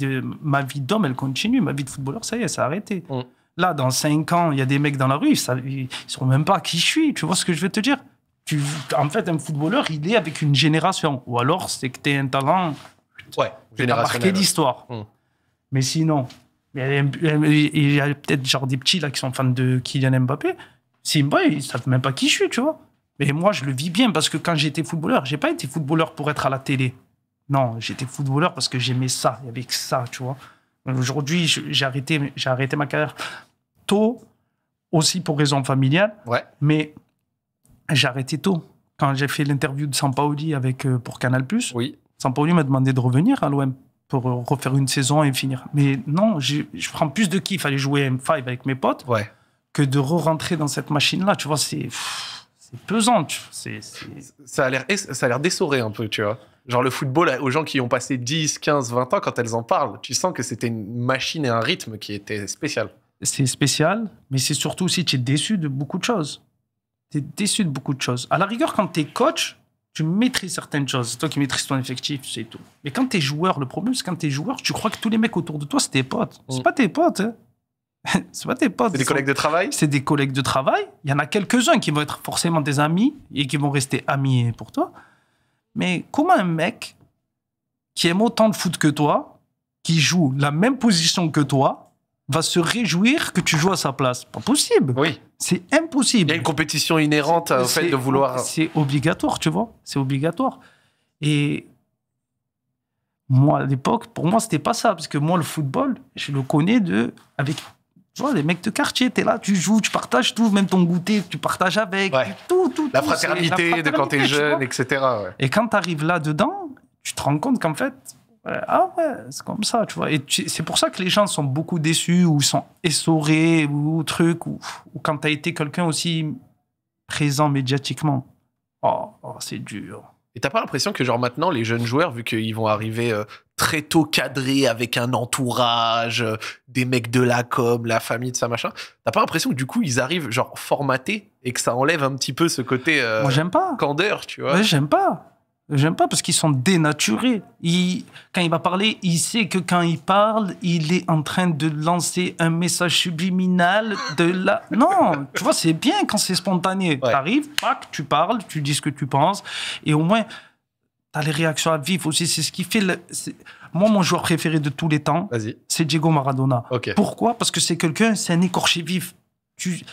d'homme, elle continue. Ma vie de footballeur, ça y est, ça a arrêté. Mm. Là, dans 5 ans, il y a des mecs dans la rue, ça, ils ne sauront même pas qui je suis. Tu vois ce que je veux te dire tu, En fait, un footballeur, il est avec une génération. Ou alors, c'est que tu es un talent Ouais, marqué l'histoire. Mm. Mais sinon, il y a, peut-être genre des petits là qui sont fans de Kylian Mbappé. Simba, ils savent même pas qui je suis, tu vois. Mais moi, je le vis bien parce que quand j'étais footballeur, j'ai pas été footballeur pour être à la télé. Non, j'étais footballeur parce que j'aimais ça. Il y avait que ça, tu vois. Aujourd'hui, j'ai arrêté, j'ai arrêté ma carrière tôt, aussi pour raison familiale. Ouais. Mais j'ai arrêté tôt. Quand j'ai fait l'interview de Sampaoli avec, euh, pour Canal+, oui lui m'a demandé de revenir à l'OM pour refaire une saison et finir. Mais non, je, prends plus de kiff à aller jouer M5 avec mes potes que de re-rentrer dans cette machine-là. Tu vois, c'est pesant. c'est... Ça a l'air dessoré un peu, tu vois. Genre le football, aux gens qui ont passé 10, 15, 20 ans, quand elles en parlent, tu sens que c'était une machine et un rythme qui était spécial. C'est spécial, mais c'est surtout aussi tu es déçu de beaucoup de choses. Tu es déçu de beaucoup de choses. À la rigueur, quand tu es coach, tu maîtrises certaines choses. C'est toi qui maîtrises ton effectif, c'est tout. Mais quand t'es joueur, le problème, c'est quand t'es joueur, tu crois que tous les mecs autour de toi, c'est tes potes. C'est mm. pas tes potes. Hein. c'est pas tes potes. C'est des collègues de travail C'est des collègues de travail. Il y en a quelques-uns qui vont être forcément des amis et qui vont rester amis pour toi. Mais comment un mec qui aime autant de foot que toi, qui joue la même position que toi, va se réjouir que tu joues à sa place. Pas possible. Oui. C'est impossible. Il y a une compétition inhérente au fait de vouloir. C'est obligatoire, tu vois. C'est obligatoire. Et moi, à l'époque, pour moi, c'était pas ça. Parce que moi, le football, je le connais de. Avec. Tu les mecs de quartier, tu es là, tu joues, tu partages tout, même ton goûter, tu partages avec, tout, tout, La, fraternité, de quand tu es jeune, etc. Et quand tu arrives là-dedans, tu te rends compte qu'en fait, ah ouais, c'est comme ça, tu vois. Et c'est pour ça que les gens sont beaucoup déçus ou sont essorés ou truc, ou, quand tu été quelqu'un aussi présent médiatiquement. Oh, oh, c'est dur. Et t'as pas l'impression que genre maintenant les jeunes joueurs, vu qu'ils vont arriver euh, très tôt cadrés avec un entourage, euh, des mecs de la com, la famille, de ça machin, t'as pas l'impression que du coup ils arrivent genre formatés et que ça enlève un petit peu ce côté. Euh, j'aime pas. Candeur, tu vois. j'aime pas. J'aime pas parce qu'ils sont dénaturés. quand il va parler, il sait que quand il parle, il est en train de lancer un message subliminal de la. Non, tu vois, c'est bien quand c'est spontané. Tu arrives, tu parles, tu dis ce que tu penses, et au moins, tu as les réactions à vivre aussi. C'est ce qui fait. Le... Moi, mon joueur préféré de tous les temps, c'est Diego Maradona. Pourquoi Parce que c'est quelqu'un, c'est un écorché vif. Tu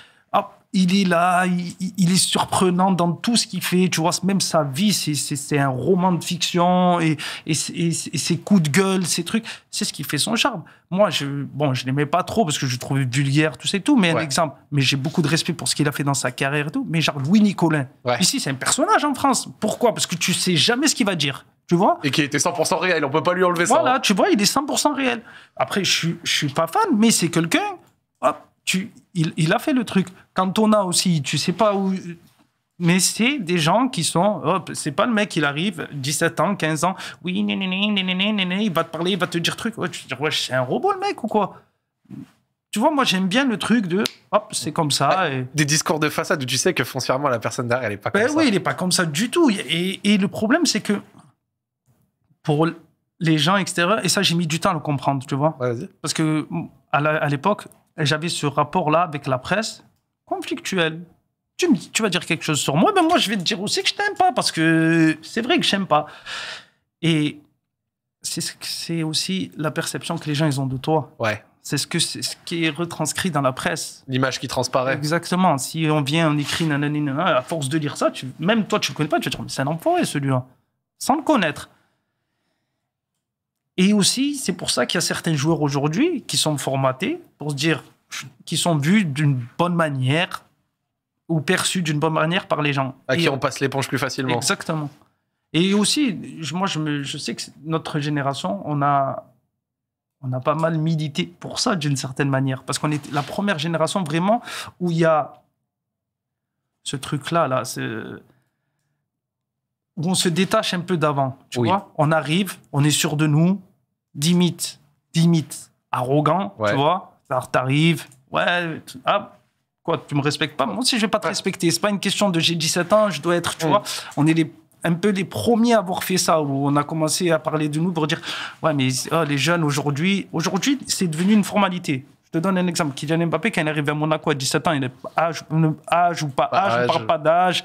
il est là, il, est surprenant dans tout ce qu'il fait. Tu vois, même sa vie, c'est un roman de fiction et, et, ses coups de gueule, ces trucs, c'est ce qui fait son charme. Moi, je, bon, je l'aimais pas trop parce que je trouvais vulgaire, tout ça et tout, mais un exemple. Mais j'ai beaucoup de respect pour ce qu'il a fait dans sa carrière et tout. Mais genre Louis Nicolin, ici, c'est un personnage en France. Pourquoi Parce que tu sais jamais ce qu'il va dire tu vois Et qui était 100% réel, on peut pas lui enlever ça. Voilà, hein. tu vois, il est 100% réel. Après, je, je suis pas fan, mais c'est quelqu'un, hop, il, a fait le truc. Quand on a aussi, tu sais pas où. Mais c'est des gens qui sont. Oh, c'est pas le mec, il arrive, 17 ans, 15 ans. Oui, il va te parler, il va te dire truc. tu te dis, c'est un robot le mec ou quoi tu vois, moi j'aime bien le truc de hop, c'est comme ça. Des discours de façade où tu sais que foncièrement la personne derrière elle est pas ben comme oui, ça. Oui, il est pas comme ça du tout. Et, le problème c'est que pour les gens extérieurs, et ça j'ai mis du temps à le comprendre, tu vois. Parce que à l'époque, j'avais ce rapport-là avec la presse conflictuel. Tu, vas dire quelque chose sur moi, mais ben moi je vais te dire aussi que je t'aime pas, parce que c'est vrai que je t'aime pas. Et c'est aussi la perception que les gens ils ont de toi. Ouais. C'est ce, que, ce qui est retranscrit dans la presse. L'image qui transparaît. Exactement. Si on vient, on écrit à force de lire ça, tu, même toi, tu le connais pas, tu vas dire, mais c'est un enfoiré celui-là. Sans le connaître. Et aussi, c'est pour ça qu'il y a certains joueurs aujourd'hui qui sont formatés pour se dire, qui sont vus d'une bonne manière ou perçus d'une bonne manière par les gens. À qui on passe l'éponge plus facilement. Exactement. Et aussi, moi, je, je sais que notre génération, on a, on a pas mal milité pour ça d'une certaine manière. Parce qu'on est la première génération vraiment où il y a ce truc-là, là, où on se détache un peu d'avant. Tu vois On arrive, on est sûr de nous, limite, limite arrogant, tu vois. ça t'arrives, ouais, quoi, tu me respectes pas. Moi aussi, je vais pas te respecter. C'est pas une question de j'ai 17 ans, je dois être, tu mm. vois. On est les un peu les premiers à avoir fait ça, où on a commencé à parler de nous pour dire Ouais, mais oh, les jeunes aujourd'hui, aujourd'hui, c'est devenu une formalité. Je te donne un exemple. Kylian Mbappé, quand il arrivé à Monaco à 17 ans, il est âge, ou pas, âge, on parle pas d'âge.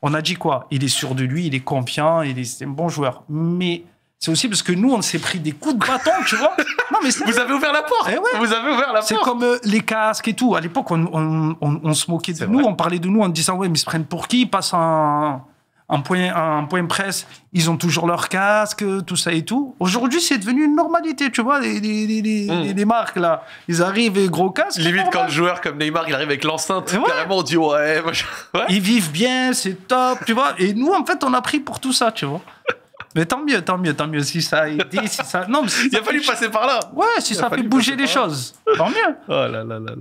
On a dit quoi Il est sûr de lui, il est confiant, il est, un bon joueur. Mais c'est aussi parce que nous, on s'est pris des coups de bâton, tu vois. Non, mais Vous avez ouvert la porte. Eh Vous avez ouvert la porte. C'est comme euh, les casques et tout. À l'époque, on, se moquait de nous, on parlait de nous en disant ouais, mais ils se prennent pour qui Ils passent un, point, un point presse, ils ont toujours leur casque, tout ça et tout. Aujourd'hui, c'est devenu une normalité, tu vois. Les, les, hmm. marques, là, ils arrivent et gros casque. Limite, quand le joueur comme Neymar, il arrive avec l'enceinte, ouais. carrément, on dit ouais, ouais. Ils vivent bien, c'est top, tu vois. Et nous, en fait, on a pris pour tout ça, tu vois. Mais tant mieux, tant mieux, tant mieux. Si ça si ça. Non, mais il a fallu passer par là. Ouais, si ça fait bouger les choses, tant mieux. Oh là là là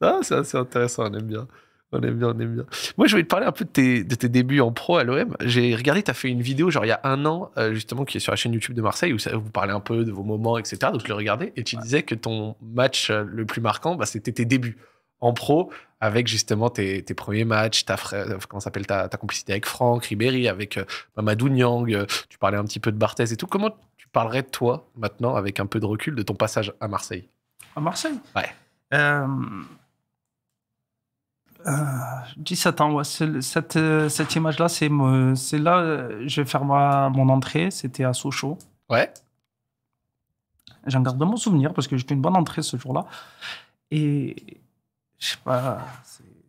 là. Ça, c'est intéressant, on aime bien. On aime bien, on aime bien. Moi, je voulais te parler un peu de tes, débuts en pro à l'OM. J'ai regardé, tu as fait une vidéo, genre il y a un an, euh, justement, qui est sur la chaîne YouTube de Marseille, où vous parlez un peu de vos moments, etc. Donc, je le regardais et tu disais que ton match euh, le plus marquant, bah, c'était tes débuts en pro avec justement tes, premiers matchs, ta, euh, comment s'appelle, ta, complicité avec Franck, Ribéry, avec euh, Mamadou Niang, euh, tu parlais un petit peu de Barthez et tout. Comment tu parlerais de toi maintenant, avec un peu de recul, de ton passage à Marseille À Marseille Ouais. Euh, 17 ans, Cette, cette image-là, c'est, c'est là, je vais faire ma, mon entrée, c'était à Sochaux. Ouais. J'en garde mon souvenir parce que j'ai fait une bonne entrée ce jour-là. Et je sais pas,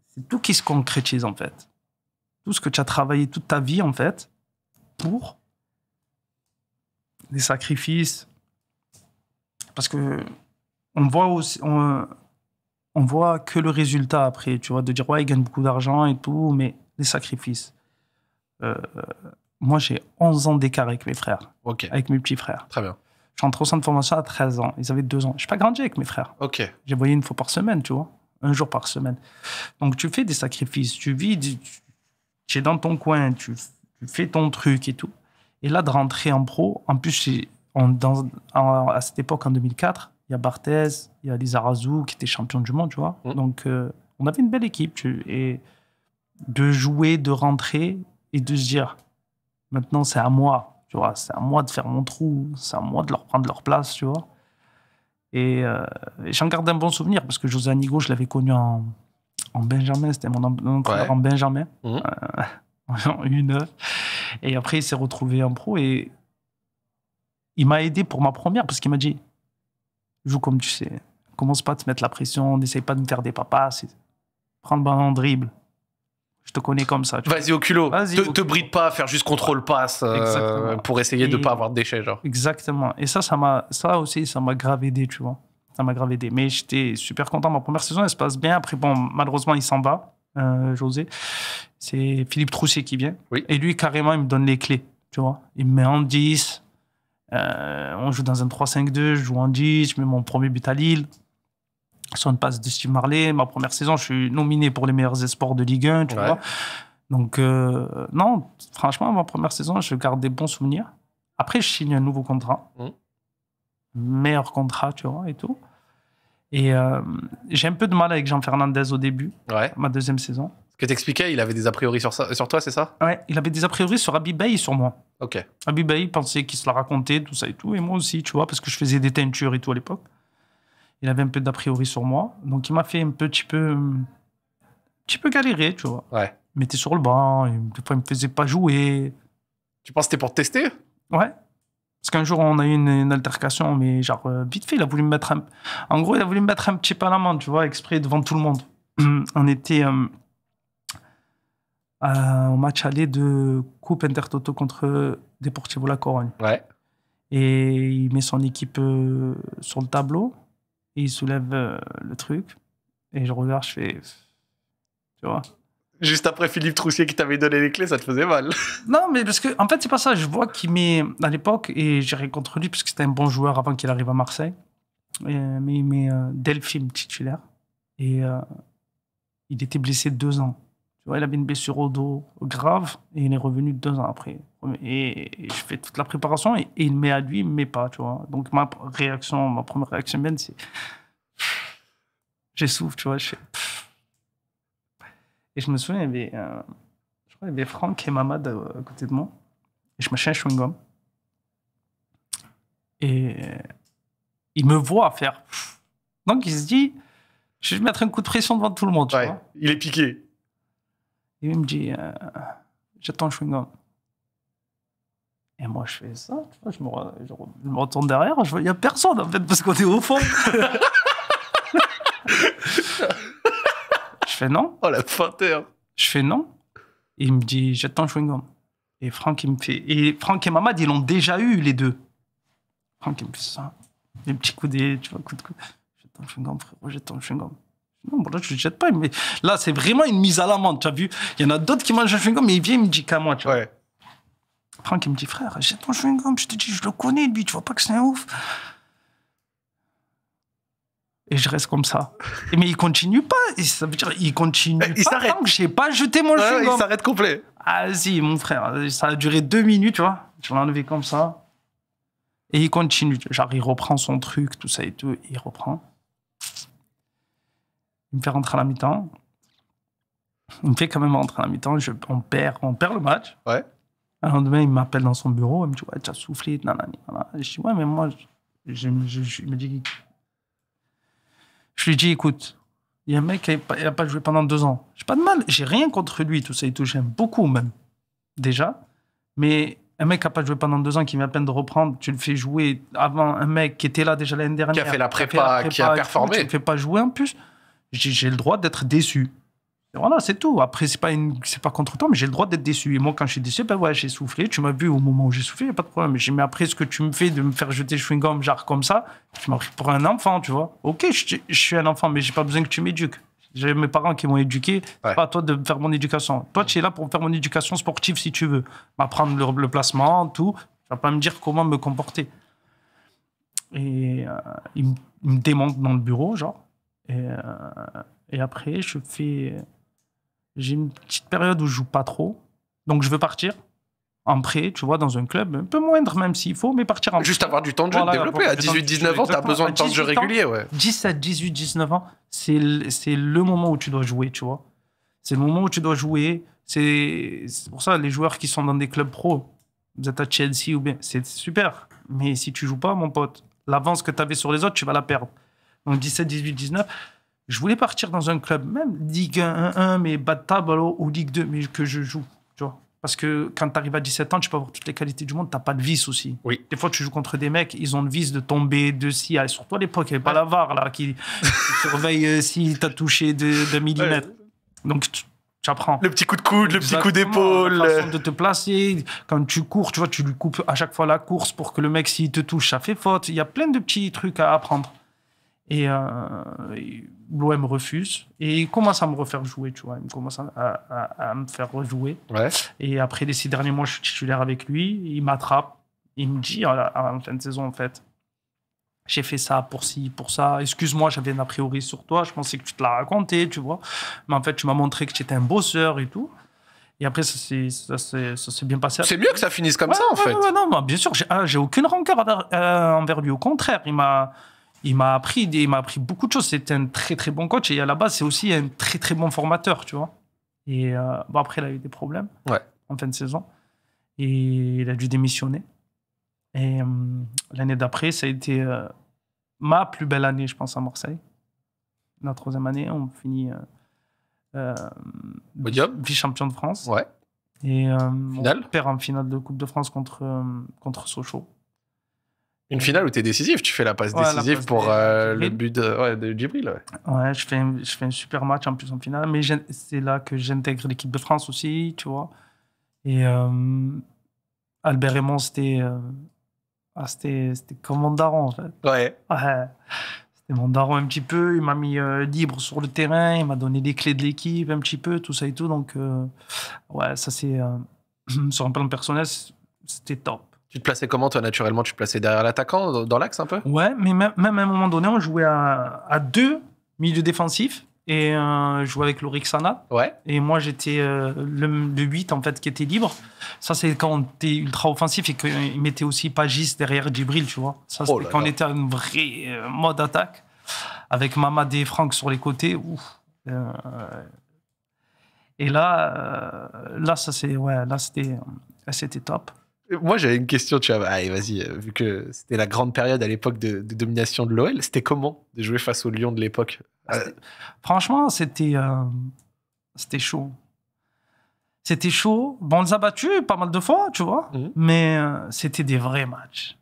c'est tout qui se concrétise en fait. Tout ce que tu as travaillé toute ta vie en fait pour des sacrifices. Parce que on voit aussi, on, voit que le résultat après, tu vois, de dire ouais, il gagne beaucoup d'argent et tout, mais les sacrifices. Euh, moi, j'ai 11 ans d'écart avec mes frères, ok, avec mes petits frères. Très bien. Je suis en au centre de formation à 13 ans. Ils avaient 2 ans. Je suis pas grandi avec mes frères. Ok. J'ai voyais une fois par semaine, tu vois un jour par semaine. Donc tu fais des sacrifices, tu vis, tu, es dans ton coin, tu, fais ton truc et tout. Et là, de rentrer en pro, en plus, à cette époque, en 2004, il y a Barthez, il y a Razou, qui étaient champion du monde, tu vois. Mmh. Donc euh, on avait une belle équipe. Tu, et de jouer, de rentrer et de se dire, maintenant c'est à moi, tu vois, c'est à moi de faire mon trou, c'est à moi de leur prendre leur place, tu vois. Et euh, j'en garde un bon souvenir parce que José Anigo, je l'avais connu en, en Benjamin, c'était mon entraîneur en Benjamin, mmh. Euh, en une. Et après, il s'est retrouvé en pro et il m'a aidé pour ma première parce qu'il m'a dit Joue comme tu sais, commence pas à te mettre la pression, n'essaye pas de me faire des papas, prends le ballon en dribble je te connais comme ça. Vas-y au culot. te, te bride pas, à faire juste contrôle passe euh, pour essayer de de pas avoir de déchets, genre. Exactement. Et ça, ça m'a, ça aussi, ça m'a grave aidé, tu vois. Ça m'a grave aidé. Mais j'étais super content. Ma première saison, elle se passe bien. Après, bon, malheureusement, il s'en va, euh, José. C'est Philippe Troussier qui vient. Oui. Et lui, carrément, il me donne les clés, tu vois. Il me met en 10. Euh, on joue dans un 3-5-2, je joue en 10, je mets mon premier but à Lille sur une passe de Steve Marley. Ma première saison, je suis nominé pour les meilleurs esports de Ligue 1, tu vois. Donc, euh, non, franchement, ma première saison, je garde des bons souvenirs. Après, je signe un nouveau contrat. Mm. Meilleur contrat, tu vois, et tout. Et euh, j'ai un peu de mal avec Jean Fernandez au début, ouais. ma deuxième saison. Ce que t'expliquais, il avait des a priori sur, ça, sur toi, c'est ça Ouais, il avait des a priori sur Abi sur moi. Ok. Abi pensait qu'il se la racontait, tout ça et tout, et moi aussi, tu vois, parce que je faisais des teintures et tout à l'époque il avait un peu d'a priori sur moi. Donc il m'a fait un petit peu, petit galérer, tu vois. Ouais. Il mettait sur le banc, des fois il me faisait pas jouer. Tu penses que c'était pour tester Ouais. Parce qu'un jour, on a eu une, altercation, mais genre, euh, vite fait, il a voulu me mettre un... En gros, il a voulu me mettre un petit peu à la main, tu vois, exprès devant tout le monde. on était euh, euh, au match aller de Coupe Intertoto contre Deportivo La Corogne. Ouais. Et il met son équipe sur le tableau il soulève euh, le truc. Et je regarde, je fais. Tu vois Juste après Philippe Troussier qui t'avait donné les clés, ça te faisait mal. non, mais parce que, en fait, c'est pas ça. Je vois qu'il met. À l'époque, et j'irai contre lui, parce que c'était un bon joueur avant qu'il arrive à Marseille. mais il met euh, Delphine titulaire. Et euh, il était blessé deux ans. Tu vois, il avait une blessure au dos grave et il est revenu deux ans après. Et, je fais toute la préparation et, il il met à lui, il me met pas, tu vois. Donc ma réaction, ma première réaction même c'est. J'essouffle, tu vois. Je Et je me souviens, il y avait, euh, je crois, il y avait Franck et Mamad euh, à, côté de moi. Et je mâchais un chewing-gum. Et euh, il me voit faire. Donc il se dit, je vais mettre un coup de pression devant tout le monde. Tu vois il est piqué. Et il me dit, j'attends le chewing-gum. Et moi, je fais ça, tu vois, je me, retourne derrière, je vois, il n'y a personne, en fait, parce qu'on est au fond. je fais non. Oh, la feinteur. Je fais non. Et il me dit, jette ton chewing-gum. Et Franck, il me fait... Et Franck et Mamad, ils l'ont déjà eu, les deux. Franck, il me fait ça. Des petits coups des... Tu vois, coup de coude. Jette ton chewing-gum, frérot, jette ton chewing-gum. Non, bon, là, je le jette pas. Mais là, c'est vraiment une mise à l'amende, tu as vu Il y en a d'autres qui mangent le chewing-gum, mais il vient, il me dit qu'à moi, tu vois. Franck, il me dit, frère, j'ai ton chewing-gum, je te dis, je le connais, lui, tu vois pas que c'est un ouf. Et je reste comme ça. Mais il continue pas. ça veut dire, il continue eh, il s'arrête. tant que j'ai pas jeté mon chewing-gum. Il s'arrête complet. Ah si, mon frère, ça a duré deux minutes, tu vois. Je l'ai enlevé comme ça. Et il continue. Genre, il reprend son truc, tout ça et tout. Il reprend. Il me fait rentrer à la mi-temps. Il me fait quand même rentrer à la mi-temps. On perd, on perd le match. Ouais. Un lendemain, il m'appelle dans son bureau, il me dit Ouais, tu as soufflé, nanana, Je dis Ouais, mais moi, je, me dis. Je lui dis Écoute, il y a un mec qui n'a pas joué pendant deux ans. J'ai pas de mal, j'ai rien contre lui, tout ça et tout. J'aime beaucoup même, déjà. Mais un mec qui n'a pas joué pendant deux ans, qui vient à peine de reprendre, tu le fais jouer avant un mec qui était là déjà l'année dernière. Qui a fait la prépa, qui a, performé. tu ne le fais pas jouer en plus. J'ai le droit d'être déçu. Voilà, c'est tout. Après, c'est pas, une... pas contre toi, mais j'ai le droit d'être déçu. Et moi, quand je suis déçu, ben ouais, j'ai soufflé. Tu m'as vu au moment où j'ai soufflé, y a pas de problème. Mais, après, ce que tu me fais de me faire jeter le chewing-gum, genre comme ça, tu m'as pris pour un enfant, tu vois. Ok, je, suis un enfant, mais j'ai pas besoin que tu m'éduques. J'ai mes parents qui m'ont éduqué. Ouais. Pas à toi de faire mon éducation. Toi, tu es là pour faire mon éducation sportive si tu veux. M'apprendre le, placement, tout. Tu vas pas me dire comment me comporter. Et euh, il, me, démonte dans le bureau, genre. Et, euh, et après, je fais j'ai une petite période où je joue pas trop. Donc je veux partir en prêt, tu vois, dans un club un peu moindre, même s'il faut, mais partir en Juste avoir du temps de jeu de développer. À 18-19 ans, tu as besoin de temps de jeu régulier, ouais. 17, 18, 19 ans, c'est le, le moment où tu dois jouer, tu vois. C'est le moment où tu dois jouer. C'est pour ça, les joueurs qui sont dans des clubs pro, vous êtes à Chelsea ou bien, c'est super. Mais si tu joues pas, mon pote, l'avance que tu avais sur les autres, tu vas la perdre. Donc 17, 18, 19 je voulais partir dans un club, même Ligue 1, 1 mais bas de table ou Ligue 2, mais que je joue. Tu vois Parce que quand tu arrives à 17 ans, tu peux avoir toutes les qualités du monde, tu pas de vis aussi. Oui. Des fois, tu joues contre des mecs, ils ont le vis de tomber, de si. Ah, surtout à l'époque, il n'y avait pas la VAR là, qui, surveille euh, si tu as touché de millimètre. Donc, tu, Apprends. Le petit coup de coude, le petit coup d'épaule. La façon de te placer. Quand tu cours, tu vois, tu lui coupes à chaque fois la course pour que le mec, s'il te touche, ça fait faute. Il y a plein de petits trucs à apprendre. Et, euh, l'OM refuse. Et il commence à me refaire jouer, tu vois. Il commence à, me faire rejouer. Ouais. Et après les six derniers mois, je suis titulaire avec lui. Il m'attrape. Il me dit, en la, fin de saison, en fait, j'ai fait ça pour ci, pour ça. Excuse-moi, j'avais une a priori sur toi. Je pensais que tu te l'as raconté, tu vois. Mais en fait, tu m'as montré que tu étais un bosseur et tout. Et après, ça s'est bien passé. C'est mieux que ça finisse comme ça, en fait. non, bah, bien sûr, j'ai ah, aucune rancœur euh, envers lui. Au contraire, il m'a il m'a appris, il m'a appris beaucoup de choses. C'était un très très bon coach et à la base, c'est aussi un très très bon formateur, tu vois. Et euh, bon, après, il a eu des problèmes ouais. en fin de saison et il a dû démissionner. Et euh, l'année d'après, ça a été euh, ma plus belle année, je pense, à Marseille. La troisième année, on finit vice-champion de France. Ouais. Et on perd en finale de Coupe de France contre, contre Sochaux. Une finale où tu es décisif, tu fais la passe décisive pour euh, le but de, ouais, Djibril. Ouais, je, fais, je fais un super match en plus en finale, mais c'est là que j'intègre l'équipe de France aussi, tu vois. Et euh, Albert Raymond, c'était euh, ah, c'était comme mon daron, en fait. Ouais. C'était mon daron un petit peu, il m'a mis euh, libre sur le terrain, il m'a donné les clés de l'équipe un petit peu, tout ça et tout. Donc, ouais, ça c'est. sur un plan personnel, c'était top tu te plaçais comment, toi, naturellement Tu te plaçais derrière l'attaquant, dans, l'axe un peu Ouais, mais même, à un moment donné, on jouait à, deux milieux défensifs. Et euh, je jouais avec Lorixana. Ouais. Et moi, j'étais euh, le, 8, en fait, qui était libre. Ça, c'est quand on était ultra offensif et qu'il mettait aussi Pagis derrière Djibril, tu vois. Ça, oh c'est quand on était en vrai euh, mode attaque. Avec Mamad et Franck sur les côtés. Ouf. Euh, et là, là, ça, c'est, ouais, là, c'était, c'était top. Moi, j'avais une question, tu vois. Allez, ah, vas-y, euh, vu que c'était la grande période à l'époque de, domination de l'OL, c'était comment de jouer face au Lyon de l'époque euh, Franchement, c'était euh, c'était chaud. C'était chaud. Bon, on les a battus pas mal de fois, tu vois, mhm. mais c'était des vrais matchs.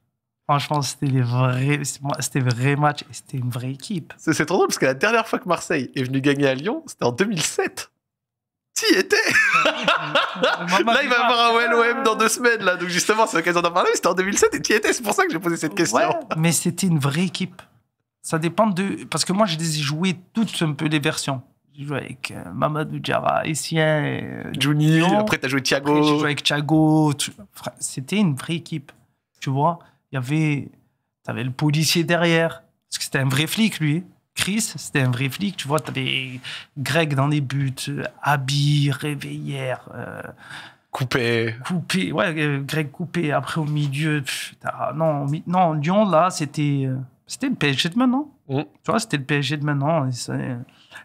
Franchement, c'était des vrais, c'était vrais matchs et c'était une vraie équipe. C'est trop drôle parce que la dernière fois que Marseille est venu gagner à Lyon, c'était en 2007. T'y étais Là, il va y avoir un LOM dans deux semaines, là. Donc, justement, c'est l'occasion d'en parler. C'était en 2007 et t'y étais. C'est pour ça que j'ai posé cette question. mais c'était une vraie équipe. Ça dépend de. Parce que moi, j'ai joué toutes un peu les versions. J'ai joué avec euh, Mamadou Diarra, Essien. Euh, Junior. après, t'as joué Thiago. J'ai joué avec Thiago. c'était une vraie équipe. Tu vois, il y avait. T'avais le policier derrière. Parce que c'était un vrai flic, lui. Chris, c'était un vrai flic. Tu vois, t'avais Greg dans les buts, euh, Abby, Réveillère. Euh, coupé. Coupé, ouais, euh, Greg coupé. Après, au milieu, non, non, Lyon, là, c'était c'était le PSG de maintenant. Mm. Tu vois, c'était le PSG de maintenant. Ça,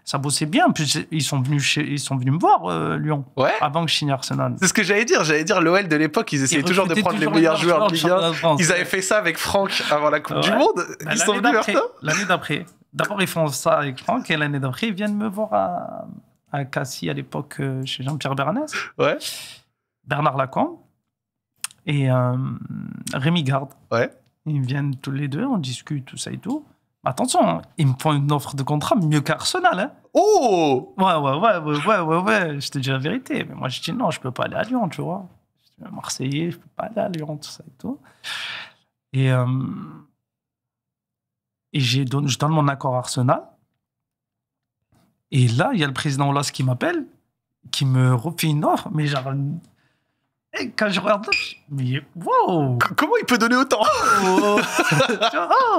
ça, bossait bien. En plus, ils sont venus, chez, ils sont venus me voir, Lyon, ouais. avant que je Arsenal. C'est ce que j'allais dire. J'allais dire, l'OL de l'époque, ils essayaient toujours de prendre les meilleurs joueurs de Ligue Ils avaient fait ça avec Franck avant la Coupe du Monde. Bah, ils sont venus L'année d'après, D'abord, ils font ça avec Franck et l'année d'après, ils viennent me voir à, Cassis à l'époque euh, chez Jean-Pierre Bernès. Ouais. Bernard Lacan et euh, Rémi Garde. Ouais. Ils viennent tous les deux, on discute, tout ça et tout. Attention, hein, ils me font une offre de contrat mieux qu'Arsenal. Hein. Oh ouais, ouais, ouais, ouais, ouais, ouais, je te dis la vérité. Mais moi, je dis non, je peux pas aller à Lyon, tu vois. Je suis Marseillais, je peux pas aller à Lyon, tout ça et tout. Et euh, et j'ai je donne mon accord à Arsenal. Et là, il y a le président Olas qui m'appelle, qui me refait une offre, mais genre. quand je regarde je wow! comment il peut donner autant? Oh.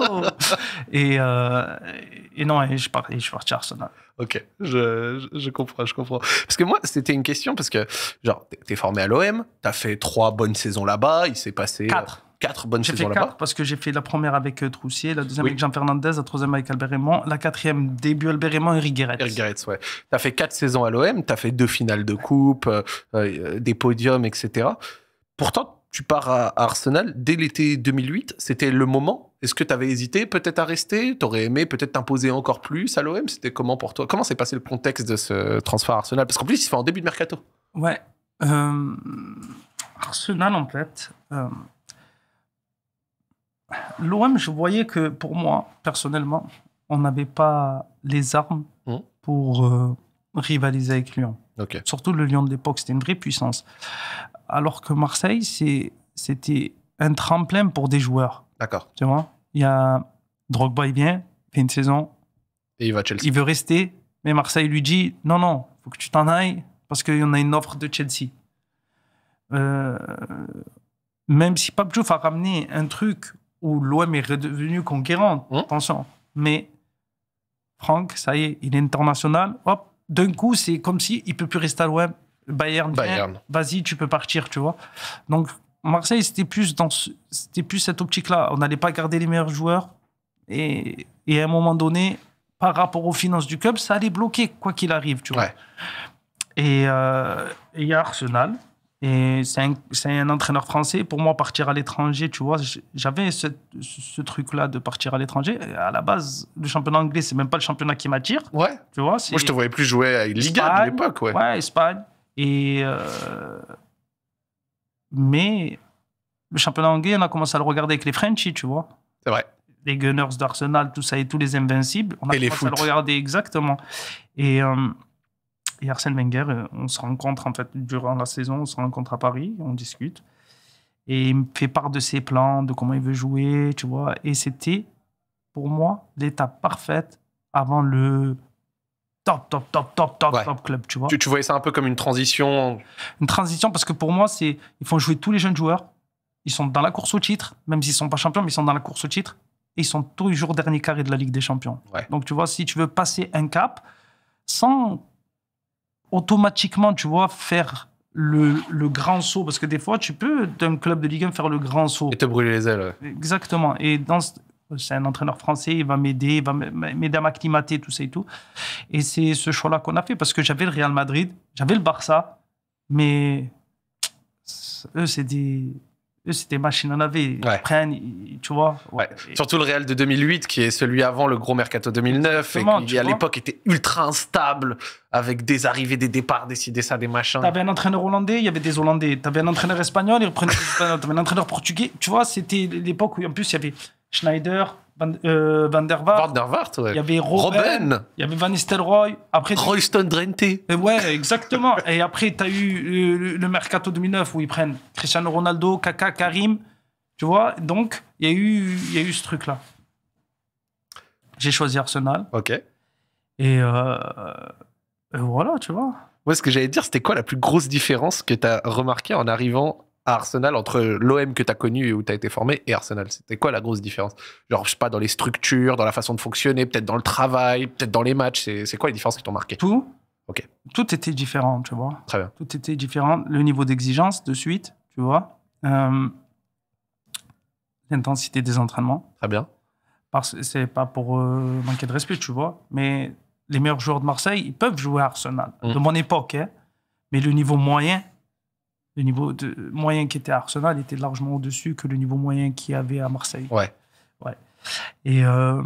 Oh. Et, euh, et, non, je, je suis parti à Arsenal. Ok, je, comprends, je comprends. Parce que moi, c'était une question, parce que, genre, t'es formé à l'OM, t'as fait trois bonnes saisons là-bas, il s'est passé. Euh, quatre. Quatre bonnes saisons là-bas. J'ai fait quatre parce que j'ai fait la première avec euh, Troussier, la deuxième avec Jean Fernandez, la troisième avec Albert Raymond, la quatrième début Albert Raymond et Rigueret. Rigueret, ouais. T'as fait quatre saisons à l'OM, t'as fait deux finales de coupe, euh, des podiums, etc. Pourtant, tu pars à Arsenal dès l'été 2008. C'était le moment. Est-ce que tu avais hésité peut-être à rester Tu aurais aimé peut-être t'imposer encore plus à l'OM C'était comment pour toi Comment s'est passé le contexte de ce transfert à Arsenal Parce qu'en plus, il se fait en début de mercato. Ouais. Euh, Arsenal, en fait. Euh, L'OM, je voyais que pour moi, personnellement, on n'avait pas les armes mmh. pour euh, rivaliser avec Lyon. Surtout le Lyon de l'époque, c'était une vraie puissance alors que Marseille, c'était un tremplin pour des joueurs. D'accord. Tu vois Il y a Drogba, il vient, fait une saison. Et il va à Chelsea. Il veut rester, mais Marseille lui dit non, non, il faut que tu t'en ailles parce qu'il y en a une offre de Chelsea. Euh, même si Pape a ramené un truc où l'OM est redevenu conquérant, hein attention, mais Franck, ça y est, il est international, hop, d'un coup, c'est comme s'il si ne peut plus rester à l'OM, Bayern, Bayern. Eh, vas-y, tu peux partir, tu vois. Donc, Marseille, c'était plus, dans c'était plus cette optique-là. On n'allait pas garder les meilleurs joueurs. Et, à un moment donné, par rapport aux finances du club, ça allait bloquer, quoi qu'il arrive, tu vois. Euh, et il y a Arsenal. Et c'est un, entraîneur français. Pour moi, partir à l'étranger, tu vois, j'avais ce, truc-là de partir à l'étranger. À la base, le championnat anglais, c'est même pas le championnat qui m'attire. Ouais. Tu vois, Moi, je te voyais plus jouer à Liga à l'époque, ouais. Ouais, Espagne. Et, euh, mais le championnat anglais, on a commencé à le regarder avec les Frenchies, tu vois. C'est vrai. Les Gunners d'Arsenal, tout ça, et tous les Invincibles. On a commencé à le regarder exactement. Et, euh, et Arsène Wenger, on se rencontre en fait durant la saison, on se rencontre à Paris, on discute. Et il me fait part de ses plans, de comment il veut jouer, tu vois. Et c'était, pour moi, l'étape parfaite avant le top, top, top, top, top, top club, tu vois. Tu, voyais ça un peu comme une transition Une transition parce que pour moi, c'est ils font jouer tous les jeunes joueurs. Ils sont dans la course au titre, même s'ils ne sont pas champions, mais ils sont dans la course au titre. Et ils sont toujours dernier carré de la Ligue des Champions. Donc, tu vois, si tu veux passer un cap, sans automatiquement, tu vois, faire le, grand saut. Parce que des fois, tu peux, d'un club de Ligue 1, faire le grand saut. Et te brûler les ailes. Exactement. Et dans, c'est un entraîneur français, il va m'aider, il va m'aider à m'acclimater, tout ça et tout. Et c'est ce choix-là qu'on a fait parce que j'avais le Real Madrid, j'avais le Barça, mais eux, c'est des. Eux, c'était machine à laver. Ils prennent, tu vois. Ouais. Surtout le Real de 2008, qui est celui avant le gros mercato 2009, et qui à l'époque était ultra instable, avec des arrivées, des départs, des ça, des machins. T'avais un entraîneur hollandais, il y avait des Hollandais. T'avais un entraîneur espagnol, il reprenait T'avais un entraîneur portugais. Tu vois, c'était l'époque où, en plus, il y avait Schneider, Van, euh, der Waart, ouais. Il y avait Robben. Il y avait Van Nistelrooy. Après, Royston Drenthe. Ouais, exactement. et après, tu as eu euh, le mercato 2009 où ils prennent Cristiano Ronaldo, Kaka, Karim. Tu vois, donc, il y, a eu, y a eu ce truc-là. J'ai choisi Arsenal. OK. Et, euh, voilà, tu vois. Moi, ce que j'allais dire, c'était quoi la plus grosse différence que tu as remarquée en arrivant Arsenal entre l'OM que tu as connu et où tu as été formé et Arsenal C'était quoi la grosse différence Genre, je sais pas, dans les structures, dans la façon de fonctionner, peut-être dans le travail, peut-être dans les matchs, c'est quoi les différences qui t'ont marqué Tout. Ok. Tout était différent, tu vois. Très bien. Tout était différent. Le niveau d'exigence de suite, tu vois. Euh, l'intensité des entraînements. Très bien. Parce que c'est pas pour euh, manquer de respect, tu vois, mais les meilleurs joueurs de Marseille, ils peuvent jouer à Arsenal. De mm. mon époque, hein. mais le niveau moyen le niveau de, moyen qui était à Arsenal était largement au-dessus que le niveau moyen qu'il y avait à Marseille. Ouais. ouais. Et, euh,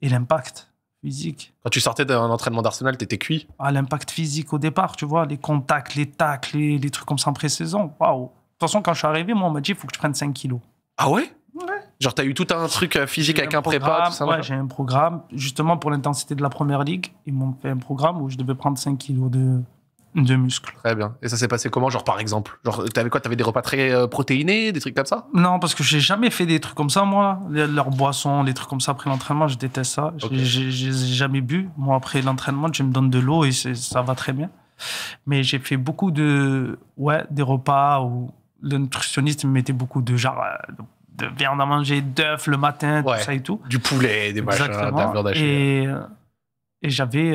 et l'impact physique. Quand tu sortais d'un entraînement d'Arsenal, étais cuit ah, L'impact physique au départ, tu vois, les contacts, les tacles, les, trucs comme ça en pré-saison. Waouh De toute façon, quand je suis arrivé, moi, on m'a dit il faut que je prenne 5 kilos. Ah ouais Ouais. Genre, tu as eu tout un truc euh, physique avec un, un prépa, ça Ouais, j'ai un programme. Justement, pour l'intensité de la première ligue, ils m'ont fait un programme où je devais prendre 5 kilos de, de muscles. Très bien. Et ça s'est passé comment, genre par exemple Genre, t'avais quoi T'avais des repas très euh, protéinés, des trucs comme ça Non, parce que j'ai jamais fait des trucs comme ça, moi. leurs boissons, les trucs comme ça après l'entraînement, je déteste ça. Okay. J'ai jamais bu. Moi, après l'entraînement, je me donne de l'eau et ça va très bien. Mais j'ai fait beaucoup de. Ouais, des repas où le nutritionniste me mettait beaucoup de genre. Euh, de viande à manger, d'œufs le matin, tout ça et tout. Du poulet, des machins, de la viande Et, euh, et j'avais.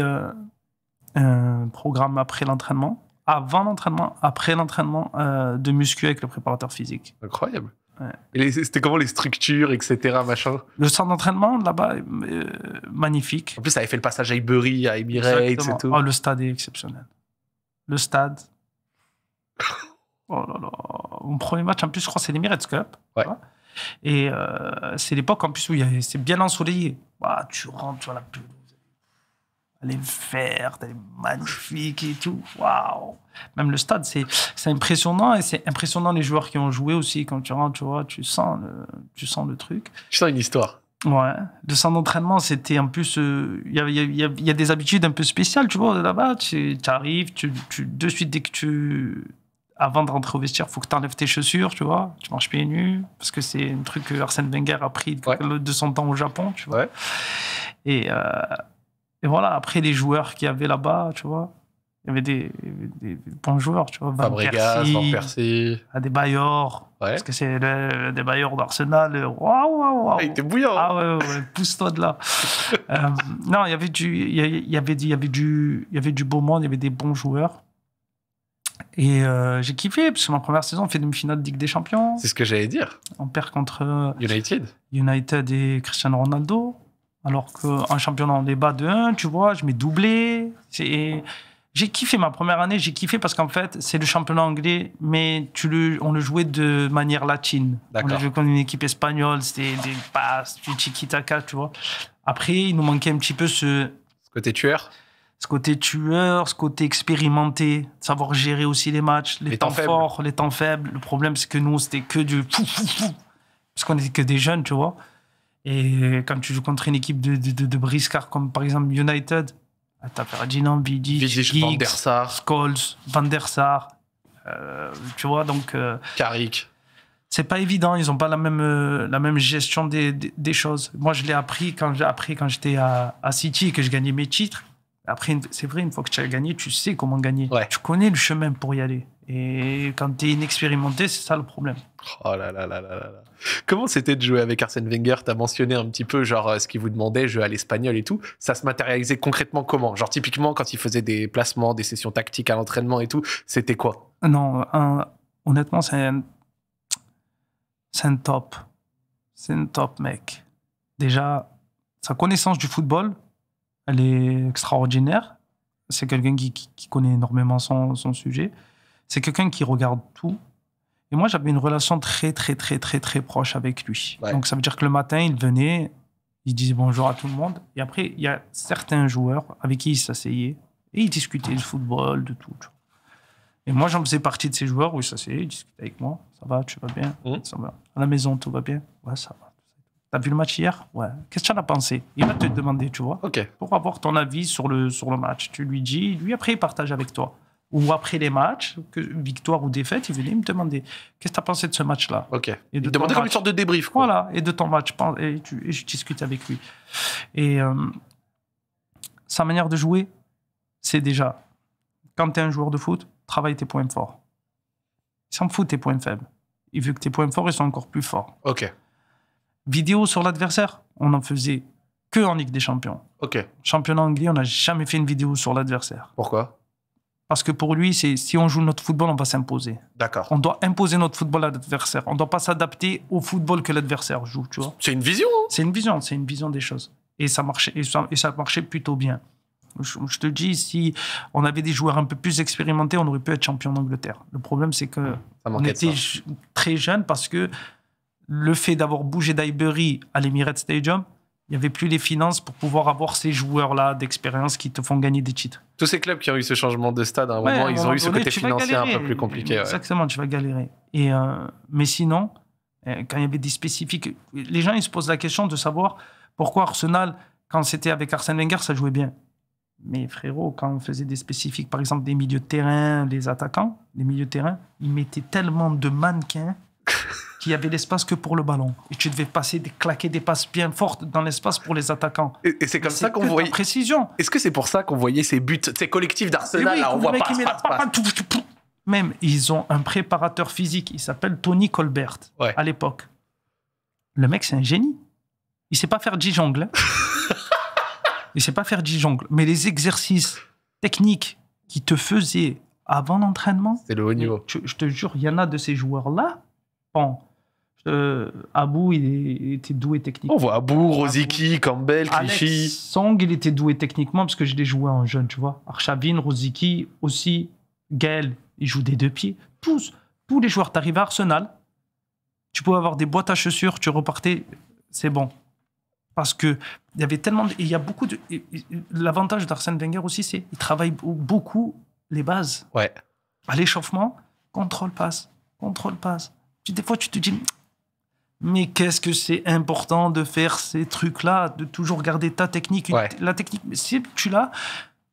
Un programme après l'entraînement, avant l'entraînement, après l'entraînement euh, de muscu avec le préparateur physique. Incroyable. Et c'était comment les structures, etc., machin Le centre d'entraînement, là-bas, euh, magnifique. En plus, ça avait fait le passage à Ibery, à Emirates et tout. Oh, le stade est exceptionnel. Le stade. Oh Mon premier match, en plus, je crois c'est l'Emirates Cup. Ouais. Et euh, c'est l'époque, en plus, où c'est bien ensoleillé. Bah, tu rentres, tu vois la pub elle est verte, elle est magnifique et tout. Waouh! Même le stade, c'est, c'est impressionnant et c'est impressionnant les joueurs qui ont joué aussi. Quand tu rentres, tu vois, tu sens le, tu sens le truc. Tu sens une histoire. Ouais, le centre d'entraînement, c'était en plus... Il y a, des habitudes un peu spéciales, tu vois, là-bas. Tu arrives, tu, de suite, dès que tu. Avant de rentrer au vestiaire, faut que tu enlèves tes chaussures, tu vois. Tu marches pieds nus, parce que c'est un truc que Arsène Wenger a pris de son temps au Japon, tu vois. Et. Euh, et voilà, après, les joueurs qu'il y avait là-bas, tu vois, il y avait des, bons joueurs, tu vois. Van Fabregas, Van Persie. des Bayors. Parce que c'est des Bayors d'Arsenal. Euh, waouh, waouh, waouh. Ah, il était bouillant. Ah ouais, ouais pousse-toi de là. Euh, non, il y avait du, il y avait, du, il y avait du beau monde, il y avait des bons joueurs. Et euh, j'ai kiffé, parce que ma première saison, on fait une finale de Ligue des Champions. C'est ce que j'allais dire. On perd contre United. United et Cristiano Ronaldo. Alors qu'en championnat, on est bas de 1, tu vois, je m'ai doublé. J'ai kiffé ma première année, j'ai kiffé parce qu'en fait, c'est le championnat anglais, mais tu le, on le jouait de manière latine. On a joué comme une équipe espagnole, c'était des passes, du tiki-taka, tu vois. Après, il nous manquait un petit peu ce. côté tueur ce côté tueur, ce côté expérimenté, savoir gérer aussi les matchs, les, temps, temps forts, les temps faibles. Le problème, c'est que nous, c'était que du pouf, pouf, parce qu'on était que des jeunes, tu vois. Et quand tu joues contre une équipe de, de, de, briscards comme par exemple United, ah, t'as Ferdinand, Vidic, Vidic Van der Van der euh, tu vois, donc... Euh, Carrick. C'est pas évident, ils ont pas la même, euh, la même gestion des, des, choses. Moi, je l'ai appris quand, appris quand j'étais à, à City et que je gagnais mes titres. Après, c'est vrai, une fois que tu as gagné, tu sais comment gagner. Tu connais le chemin pour y aller. Et quand tu es inexpérimenté, c'est ça le problème. Oh là là là là là. Comment c'était de jouer avec Arsène Wenger Tu as mentionné un petit peu genre euh, ce qu'il vous demandait, jeu à l'espagnol et tout. Ça se matérialisait concrètement comment Genre typiquement quand il faisait des placements, des sessions tactiques à l'entraînement et tout, c'était quoi Non, honnêtement, c'est c'est un top. C'est un top mec. Déjà, sa connaissance du football, elle est extraordinaire. C'est quelqu'un qui, connaît énormément son, sujet. C'est quelqu'un qui regarde tout. Et moi, j'avais une relation très, très, très, très, très proche avec lui. Donc, ça veut dire que le matin, il venait, il disait bonjour à tout le monde. Et après, il y a certains joueurs avec qui il s'asseyait et il discutait de football, de tout. Et moi, j'en faisais partie de ces joueurs où il s'asseyait, il discutait avec moi. Ça va, tu vas bien mmh. ça va. À la maison, tout va bien Ouais, ça va. T'as vu le match hier Ouais. Qu'est-ce que tu en as pensé Il va te demander, tu vois. Ok. Pour avoir ton avis sur le, sur le match. Tu lui dis, lui après, il partage avec toi. Ou après les matchs, que, victoire ou défaite, il venait me demander Qu'est-ce que tu as pensé de ce match-là Ok. Et de il demandait comme une sorte de débrief. Quoi. Voilà, et de ton match. Et, tu, et je discute avec lui. Et euh, sa manière de jouer, c'est déjà quand tu es un joueur de foot, travaille tes points forts. Il s'en fout tes points faibles. Il veut que tes points forts ils sont encore plus forts. Ok vidéo sur l'adversaire. On en faisait que en Ligue des Champions. Ok. Championnat anglais, on n'a jamais fait une vidéo sur l'adversaire. Pourquoi Parce que pour lui, c'est si on joue notre football, on va s'imposer. D'accord. On doit imposer notre football à l'adversaire. On ne doit pas s'adapter au football que l'adversaire joue, tu C'est une vision. Hein. C'est une vision, c'est une vision des choses. Et ça marchait, et marchait plutôt bien. Je, te dis, si on avait des joueurs un peu plus expérimentés, on aurait pu être champion d'Angleterre. Le problème, c'est que on était très jeunes parce que le fait d'avoir bougé d'Highbury à l'Emirates Stadium, il n'y avait plus les finances pour pouvoir avoir ces joueurs-là d'expérience qui te font gagner des titres. Tous ces clubs qui ont eu ce changement de stade, à un moment, ils ont eu ce côté financier un peu plus compliqué. Exactement, tu vas galérer. Et, euh, mais sinon, euh, quand il y avait des spécifiques, les gens ils se posent la question de savoir pourquoi Arsenal, quand c'était avec Arsène Wenger, ça jouait bien. Mais frérot, quand on faisait des spécifiques, par exemple des milieux de terrain, des attaquants, les milieux de terrain, ils mettaient tellement de mannequins qu'il y avait l'espace que pour le ballon. Et tu devais passer, claquer des passes bien fortes dans l'espace pour les attaquants. Et, c'est comme ça qu'on voyait. Précision. Est-ce que c'est pour ça qu'on voyait ces buts, ces collectifs d'Arsenal, là, on voit pas, Même, ils ont un préparateur physique, il s'appelle Tony Colbert, à l'époque. Le mec, c'est un génie. Il sait pas faire du il sait pas faire du Mais les exercices techniques qui te faisaient avant l'entraînement. C'est le haut niveau. Je, je te jure, il y en a de ces joueurs-là. Bon, euh, Abou, il était doué techniquement. On voit Abou, Rosicky, Campbell, Clichy. Song, il était doué techniquement parce que je l'ai joué en jeune, tu vois. Archavin, Rosicky, aussi. Gaël, il joue des deux pieds. Tous, tous les joueurs. T'arrives à Arsenal, tu pouvais avoir des boîtes à chaussures, tu repartais, c'est bon. Parce que il y avait tellement. Il y a beaucoup de. L'avantage d'Arsène Wenger aussi, c'est il travaille beaucoup les bases. Ouais. À l'échauffement, contrôle passe, contrôle passe. des fois, tu te dis, mais qu'est-ce que c'est important de faire ces trucs-là, de toujours garder ta technique. La technique, si tu l'as,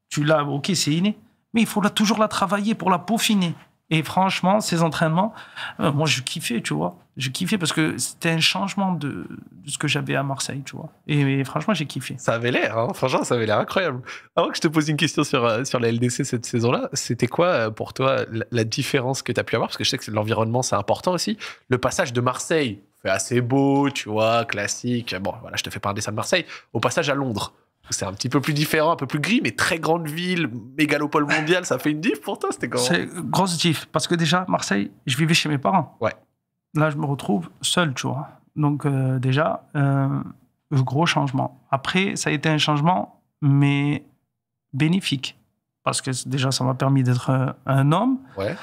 tu l'as, ok, c'est inné, mais il faut toujours la travailler pour la peaufiner. Et franchement, ces entraînements, euh, moi, je kiffais, tu vois. Je kiffais parce que c'était un changement de, ce que j'avais à Marseille, tu vois. Et, franchement, j'ai kiffé. Ça avait l'air, hein. franchement, ça avait l'air incroyable. Avant que je te pose une question sur, euh, sur la LDC cette saison-là, c'était quoi euh, pour toi la, la différence que tu as pu avoir Parce que je sais que l'environnement, c'est important aussi. Le passage de Marseille fait assez beau, tu vois, classique. Bon, voilà, je te fais parler ça de Marseille. Au passage à Londres, c'est un petit peu plus différent, un peu plus gris, mais très grande ville, mégalopole mondiale, ça fait une diff pour toi, c'était comment C'est grosse diff, parce que déjà, Marseille, je vivais chez mes parents. Ouais. Là, je me retrouve seul, tu vois. Donc, euh, déjà, euh, gros changement. Après, ça a été un changement, mais bénéfique. Parce que déjà, ça m'a permis d'être euh, un homme. Ouais.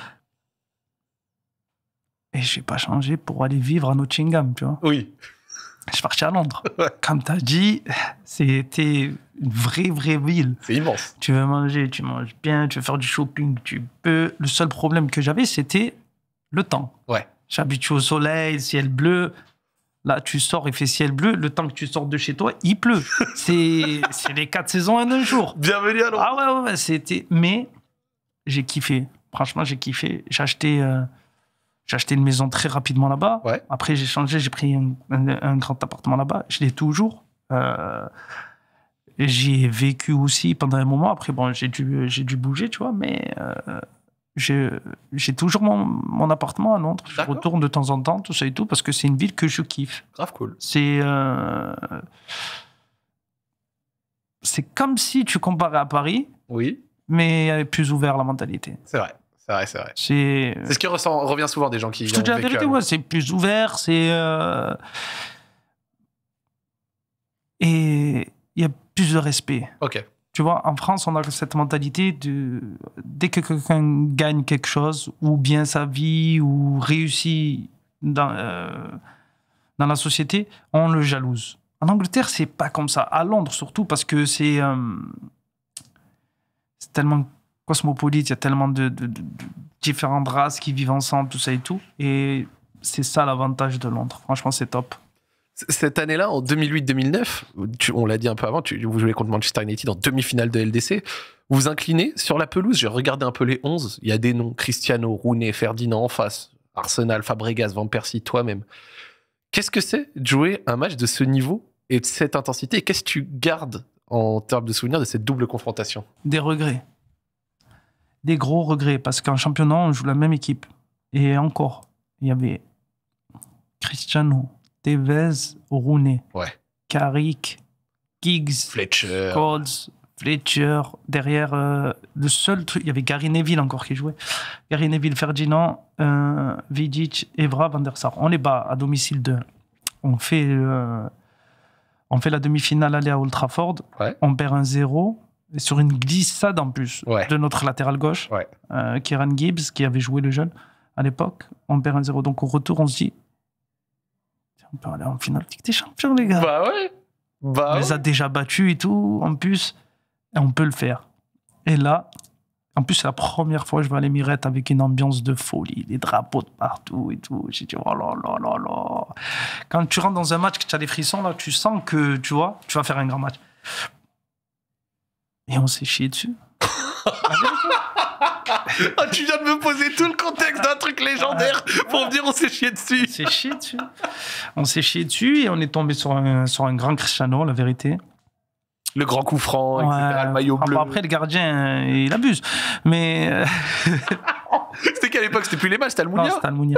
Et j'ai pas changé pour aller vivre à Nottingham, tu vois. Oui. Je suis parti à Londres. Comme tu as dit, c'était une vraie, vraie ville. C'est immense. Tu veux manger, tu manges bien, tu veux faire du shopping, tu peux. Le seul problème que j'avais, c'était le temps. Ouais. J'habitue au soleil, ciel bleu. Là, tu sors, et fait ciel bleu. Le temps que tu sors de chez toi, il pleut. C'est, c'est les quatre saisons en un jour. Bienvenue à Londres. Ah ouais, ouais, c'était. Mais j'ai kiffé. Franchement, j'ai kiffé. J'ai acheté. Euh, j'ai acheté une maison très rapidement là-bas. Ouais. Après, j'ai changé, j'ai pris un, grand appartement là-bas. Je l'ai toujours. Euh, j'y ai vécu aussi pendant un moment. Après, bon, j'ai dû, j'ai dû bouger, tu vois, mais euh, j'ai toujours mon, appartement à Londres. Je retourne de temps en temps, tout ça et tout, parce que c'est une ville que je kiffe. Grave cool. C'est. Euh, c'est comme si tu comparais à Paris. Oui. Mais plus ouvert la mentalité. C'est vrai. C'est vrai, c'est vrai. C'est, euh, ce qui revient souvent des gens qui. Je te c'est plus ouvert, c'est. Euh, et il y a plus de respect. Ok. Tu vois, en France, on a cette mentalité de dès que quelqu'un gagne quelque chose, ou bien sa vie, ou réussit dans, euh, dans la société, on le jalouse. En Angleterre, c'est pas comme ça. À Londres, surtout, parce que c'est. c'est tellement cosmopolite, il y a tellement de, différentes races qui vivent ensemble, tout ça et tout. Et c'est ça l'avantage de Londres. Franchement, c'est top. Cette année-là, en 2008-2009, on l'a dit un peu avant, vous jouez contre Manchester United en demi-finale de LDC. Vous vous inclinez sur la pelouse. J'ai regardé un peu les 11. Il y a des noms Cristiano, Rooney, Ferdinand en face, Arsenal, Fabregas, Van Persie, toi-même. Qu'est-ce que c'est de jouer un match de ce niveau et de cette intensité qu'est-ce que tu gardes en termes de souvenir de cette double confrontation Des regrets des gros regrets parce qu'en championnat, on joue la même équipe. Et encore, il y avait Cristiano, Tevez, Rooney, ouais. Carrick, Giggs, Fletcher. Coles, Fletcher. Derrière, euh, le seul truc, il y avait Gary Neville encore qui jouait. Gary Neville, Ferdinand, euh, Vidic, Evra, Van der Sar. On les bat à domicile de. On fait, euh, on fait la demi-finale aller à Old Trafford. On perd un 0 sur une glissade en plus de notre latéral gauche, euh, Kieran Gibbs, qui avait joué le jeune à l'époque. On perd un zéro Donc au retour, on se dit on peut aller en finale Ligue des Champions, les gars. Bah ouais. Bah on les a déjà battus et tout, en plus. Et on peut le faire. Et là, en plus, c'est la première fois que je vais aller Mirette avec une ambiance de folie, des drapeaux de partout et tout. J'ai dit, oh là là là là. Quand tu rentres dans un match, que tu as des frissons, là, tu sens que, tu vois, tu vas faire un grand match. Et on s'est chié dessus. Ah, tu viens de me poser tout le contexte d'un truc légendaire pour me dire on s'est chié dessus. On s'est chié dessus. On s'est chié dessus et on est tombé sur un, sur un grand Cristiano, la vérité. Le grand coup franc, etc., le maillot bleu. Après, le gardien, il abuse. Mais. Euh, c'était qu'à l'époque, c'était plus les matchs, c'était Almunia. C'était Almunia.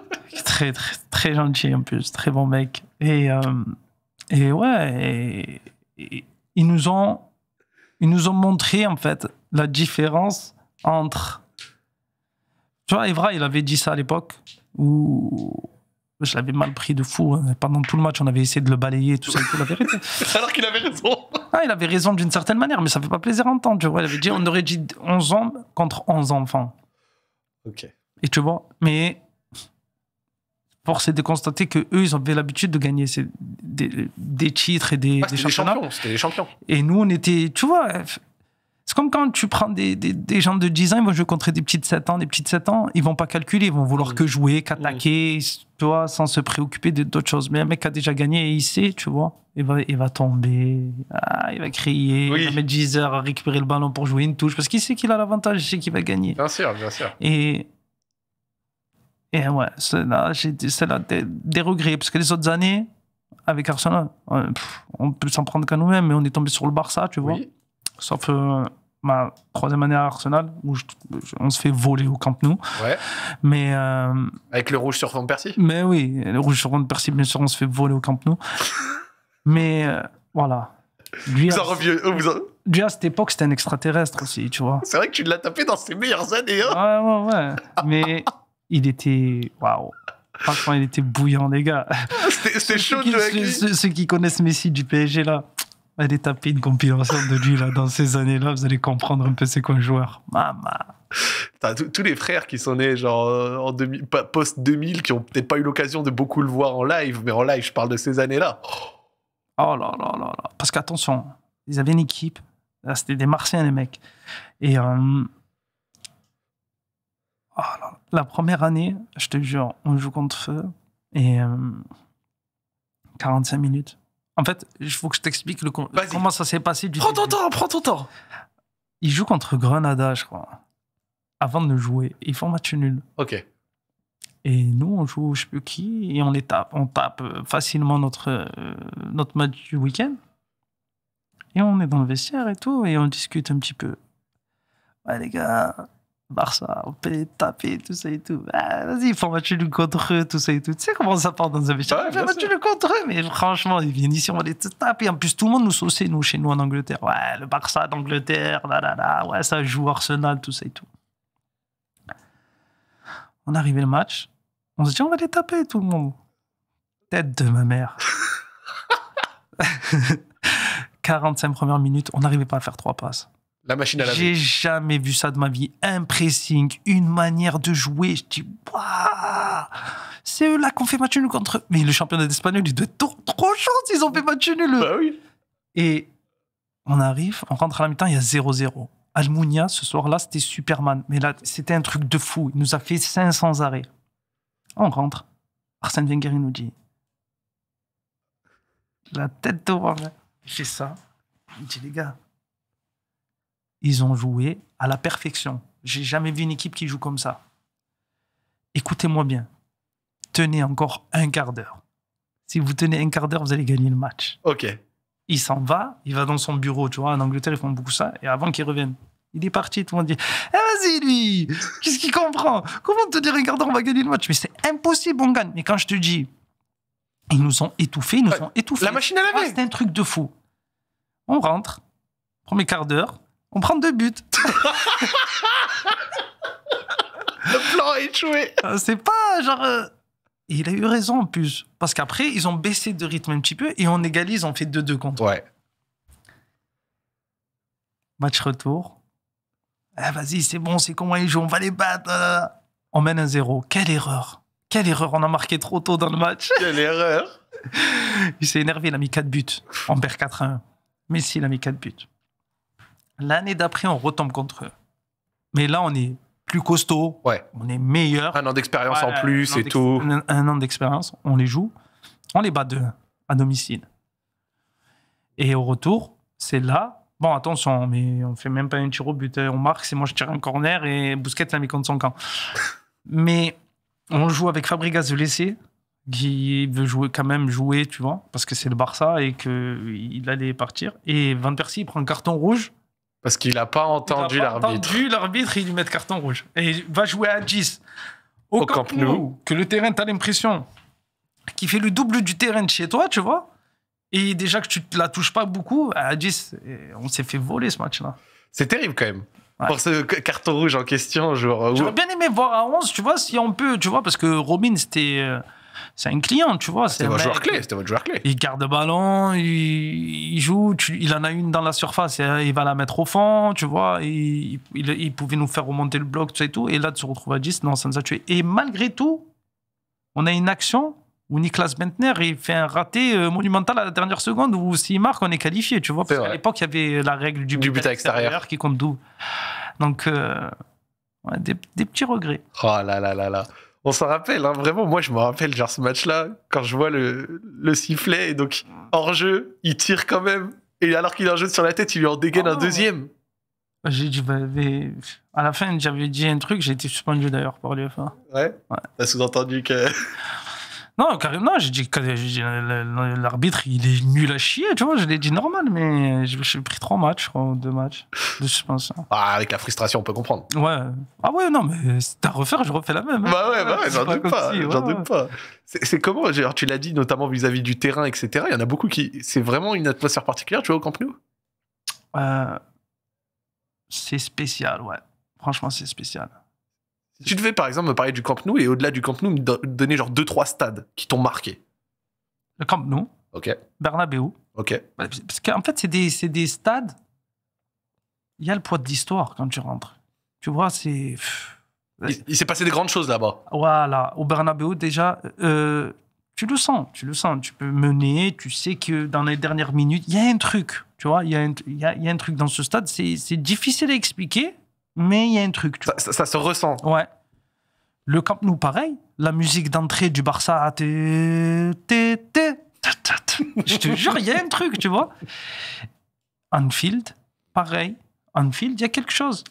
très, très, très gentil en plus, très bon mec. Et, euh, et ouais, ils nous ont ils nous ont montré en fait la différence entre. Tu vois, Evra, il avait dit ça à l'époque où je l'avais mal pris de fou. Hein. Pendant tout le match, on avait essayé de le balayer, tout ça, tout la vérité. Alors qu'il avait raison. Ah, il avait raison d'une certaine manière, mais ça fait pas plaisir à entendre. Tu vois, il avait dit on aurait dit 11 hommes contre 11 enfants. Ok. Et tu vois, mais c'est de constater que eux, ils avaient l'habitude de gagner des, titres et des, championnats. champions. Et nous, on était, tu vois, c'est comme quand tu prends des, des, gens de 10 ans, ils vont jouer contre des petits de 7 ans, des petits de 7 ans, ils vont pas calculer, ils vont vouloir mm. que jouer, qu'attaquer, mm. tu vois, sans se préoccuper d'autres choses. Mais un mec a déjà gagné et il sait, tu vois, il va, il va tomber, ah, il va crier, il va mettre 10 heures à récupérer le ballon pour jouer une touche, parce qu'il sait qu'il a l'avantage, il sait qu'il va gagner. Bien sûr, bien sûr. Et et ouais, là, j'ai là des, regrets, parce que les autres années, avec Arsenal, euh, on, ne peut s'en prendre qu'à nous-mêmes, mais on est tombé sur le Barça, tu vois. Sauf euh, ma troisième année à Arsenal, où on se fait voler au Camp Nou. Ouais. Mais, euh, avec le rouge sur fond de Percy Mais oui, le rouge sur fond de Percy, bien sûr, on se fait voler au Camp Nou. mais voilà. Lui, en à cette époque, c'était un extraterrestre aussi, tu vois. C'est vrai que tu l'as tapé dans ses meilleures années. Hein ouais, ouais, ouais. Mais il était. Waouh! Franchement, il était bouillant, les gars. C'était chaud de ceux, qui connaissent Messi du PSG, là, allez taper une compilation de lui, là, dans ces années-là, vous allez comprendre un peu c'est quoi le joueur. Maman. Tous les frères qui sont nés genre euh, en post-2000 qui ont peut-être pas eu l'occasion de beaucoup le voir en live, mais en live, je parle de ces années-là. Oh là là là Parce qu'attention, ils avaient une équipe. c'était des Martiens, les mecs. Et. Euh... Oh là la première année, je te jure, on joue contre feu et 45 euh, minutes. En fait, il faut que je t'explique le comment ça s'est passé. Du prends ton temps, prends ton temps. Ils jouent contre Grenada, je crois. Avant de jouer, ils font match nul. Ok. Et nous, on joue, je sais plus qui, et on les tape. On tape euh, facilement notre, euh, notre match du week-end. Et on est dans le vestiaire et tout, et on discute un petit peu. Ouais, les gars, Barça, on peut les taper, tout ça et tout. Ah, vas-y, ils font match contre eux, tout ça et tout. Tu sais comment ça part dans un match On fait match contre eux, mais franchement, ils viennent ici, on va les taper. En plus, tout le monde nous sauçait, nous, chez nous en Angleterre. Ouais, le Barça d'Angleterre, là, là, là. Ouais, ça joue Arsenal, tout ça et tout. On arrivait le match, on se dit, on va les taper, tout le monde. Tête de ma mère. 45 premières minutes, on n'arrivait pas à faire trois passes. La machine à laver. J'ai jamais vu ça de ma vie. Un pressing, une manière de jouer. Je dis, C'est eux là qu'on fait match nul contre eux. Mais le championnat d'Espagne il doit être trop, chance ils ont fait match nul. Bah oui. Et on arrive, on rentre à la mi-temps, il y a 0-0. Almunia, ce soir-là, c'était Superman. Mais là, c'était un truc de fou. Il nous a fait 500 arrêts. On rentre. Arsène Wenger, nous dit La tête d'horreur, j'ai ça. Il dit, les gars, ils ont joué à la perfection. J'ai jamais vu une équipe qui joue comme ça. Écoutez-moi bien. Tenez encore un quart d'heure. Si vous tenez un quart d'heure, vous allez gagner le match. OK. Il s'en va, il va dans son bureau, tu vois. En Angleterre, ils font beaucoup ça. Et avant qu'il revienne, il est parti, tout le monde dit eh, Vas-y, lui Qu'est-ce qu'il comprend Comment te dire, un quart d'heure, on va gagner le match Mais c'est impossible, on gagne. Mais quand je te dis, ils nous ont étouffés, ils nous ont étouffés. La machine à laver ah, C'est un truc de fou. On rentre, premier quart d'heure, on prend deux buts. le plan est échoué. Euh, c'est pas genre. Euh, il a eu raison en plus. Parce qu'après, ils ont baissé de rythme un petit peu et on égalise, on fait 2-2 contre. Ouais. Match retour. Eh, vas-y, c'est bon, c'est comment ils jouent, on va les battre. On mène un zéro. Quelle erreur. Quelle erreur, on a marqué trop tôt dans le match. Quelle erreur. il s'est énervé, il a mis 4 buts. On perd 4-1. si, il a mis quatre buts. L'année d'après, on retombe contre eux. Mais là, on est plus costaud, ouais. on est meilleur. Un an d'expérience en plus et tout. Un, an d'expérience, on les joue, on les bat deux à domicile. Et au retour, c'est là. Bon, attention, mais on fait même pas un tir au but. Euh, on marque, c'est moi je tire un corner et Bousquet l'a mis contre son camp. mais on joue avec Fabregas de l'essai, qui veut jouer quand même jouer, tu vois, parce que c'est le Barça et qu'il allait partir. Et Van Persie, il prend un carton rouge. Parce qu'il n'a pas entendu l'arbitre. Il n'a entendu l'arbitre il lui met carton rouge. Et il va jouer à 10. Au, Au Camp, Nou, que le terrain, tu as l'impression qu'il fait le double du terrain de chez toi, tu vois. Et déjà que tu ne la touches pas beaucoup, à 10, on s'est fait voler ce match-là. C'est terrible quand même. Pour ce carton rouge en question, je. J'aurais bien aimé voir à 11, tu vois, si on peut, tu vois, parce que Robin, c'était. Euh, c'est un client, tu vois. Ah, c'était votre joueur clé. C'était votre clé. Il garde le ballon, il, joue, il en a une dans la surface, il va la mettre au fond, tu vois. Il, il, pouvait nous faire remonter le bloc, tout et tout. Et là, de se retrouver à 10, non, ça nous a tué. Et malgré tout, on a une action où Niklas Bentner il fait un raté euh, monumental à la dernière seconde où s'il marque, on est qualifié, tu vois. Parce qu'à l'époque, il y avait la règle du, but, extérieur. qui compte d'où. Donc, euh, des, des, petits regrets. Oh là là là là on s'en rappelle, hein. vraiment. Moi, je me rappelle, genre, ce match-là, quand je vois le, sifflet, et donc, hors-jeu, il tire quand même. Et alors qu'il a un jeu sur la tête, il lui en dégaine ah un deuxième. J'ai dit, bah, à la fin, j'avais dit un truc, j'ai été suspendu d'ailleurs pour l'UFA. Ouais. ouais. T'as sous-entendu que. Non, carrément, j'ai dit que euh, l'arbitre, il est nul à chier, tu vois, je l'ai dit normal, mais j'ai pris trois matchs, deux matchs je pense. Ah, avec la frustration, on peut comprendre. Ouais. Ah ouais, non, mais c'est à refaire, je refais la même. Hein. Bah ouais, bah ouais, j'en doute pas, j'en doute pas. C'est comment, Genre tu l'as dit, notamment vis-à-vis du terrain, etc., il y en a beaucoup qui... C'est vraiment une atmosphère particulière, tu vois, au Camp Nou euh, C'est spécial, ouais. Franchement, c'est spécial tu devais par exemple me parler du Camp Nou et au-delà du Camp Nou, me donner genre deux trois stades qui t'ont marqué. Le Camp Nou. Ok. Bernabeu. Ok. Bah, parce qu'en fait, c'est des, des stades. Il y a le poids de l'histoire quand tu rentres. Tu vois, c'est. Il, s'est passé des grandes choses là-bas. Voilà. Au Bernabeu, déjà, euh, tu le sens. Tu le sens. Tu peux mener. Tu sais que dans les dernières minutes, il y a un truc. Tu vois, il y, il y a, il y a un truc dans ce stade. C'est difficile à expliquer mais il y a un truc. Tu ça, Ça, se ressent. Ouais. Le Camp Nou, pareil. La musique d'entrée du Barça, je te jure, il y a un truc, tu vois. Anfield, pareil. Anfield, il y a quelque chose.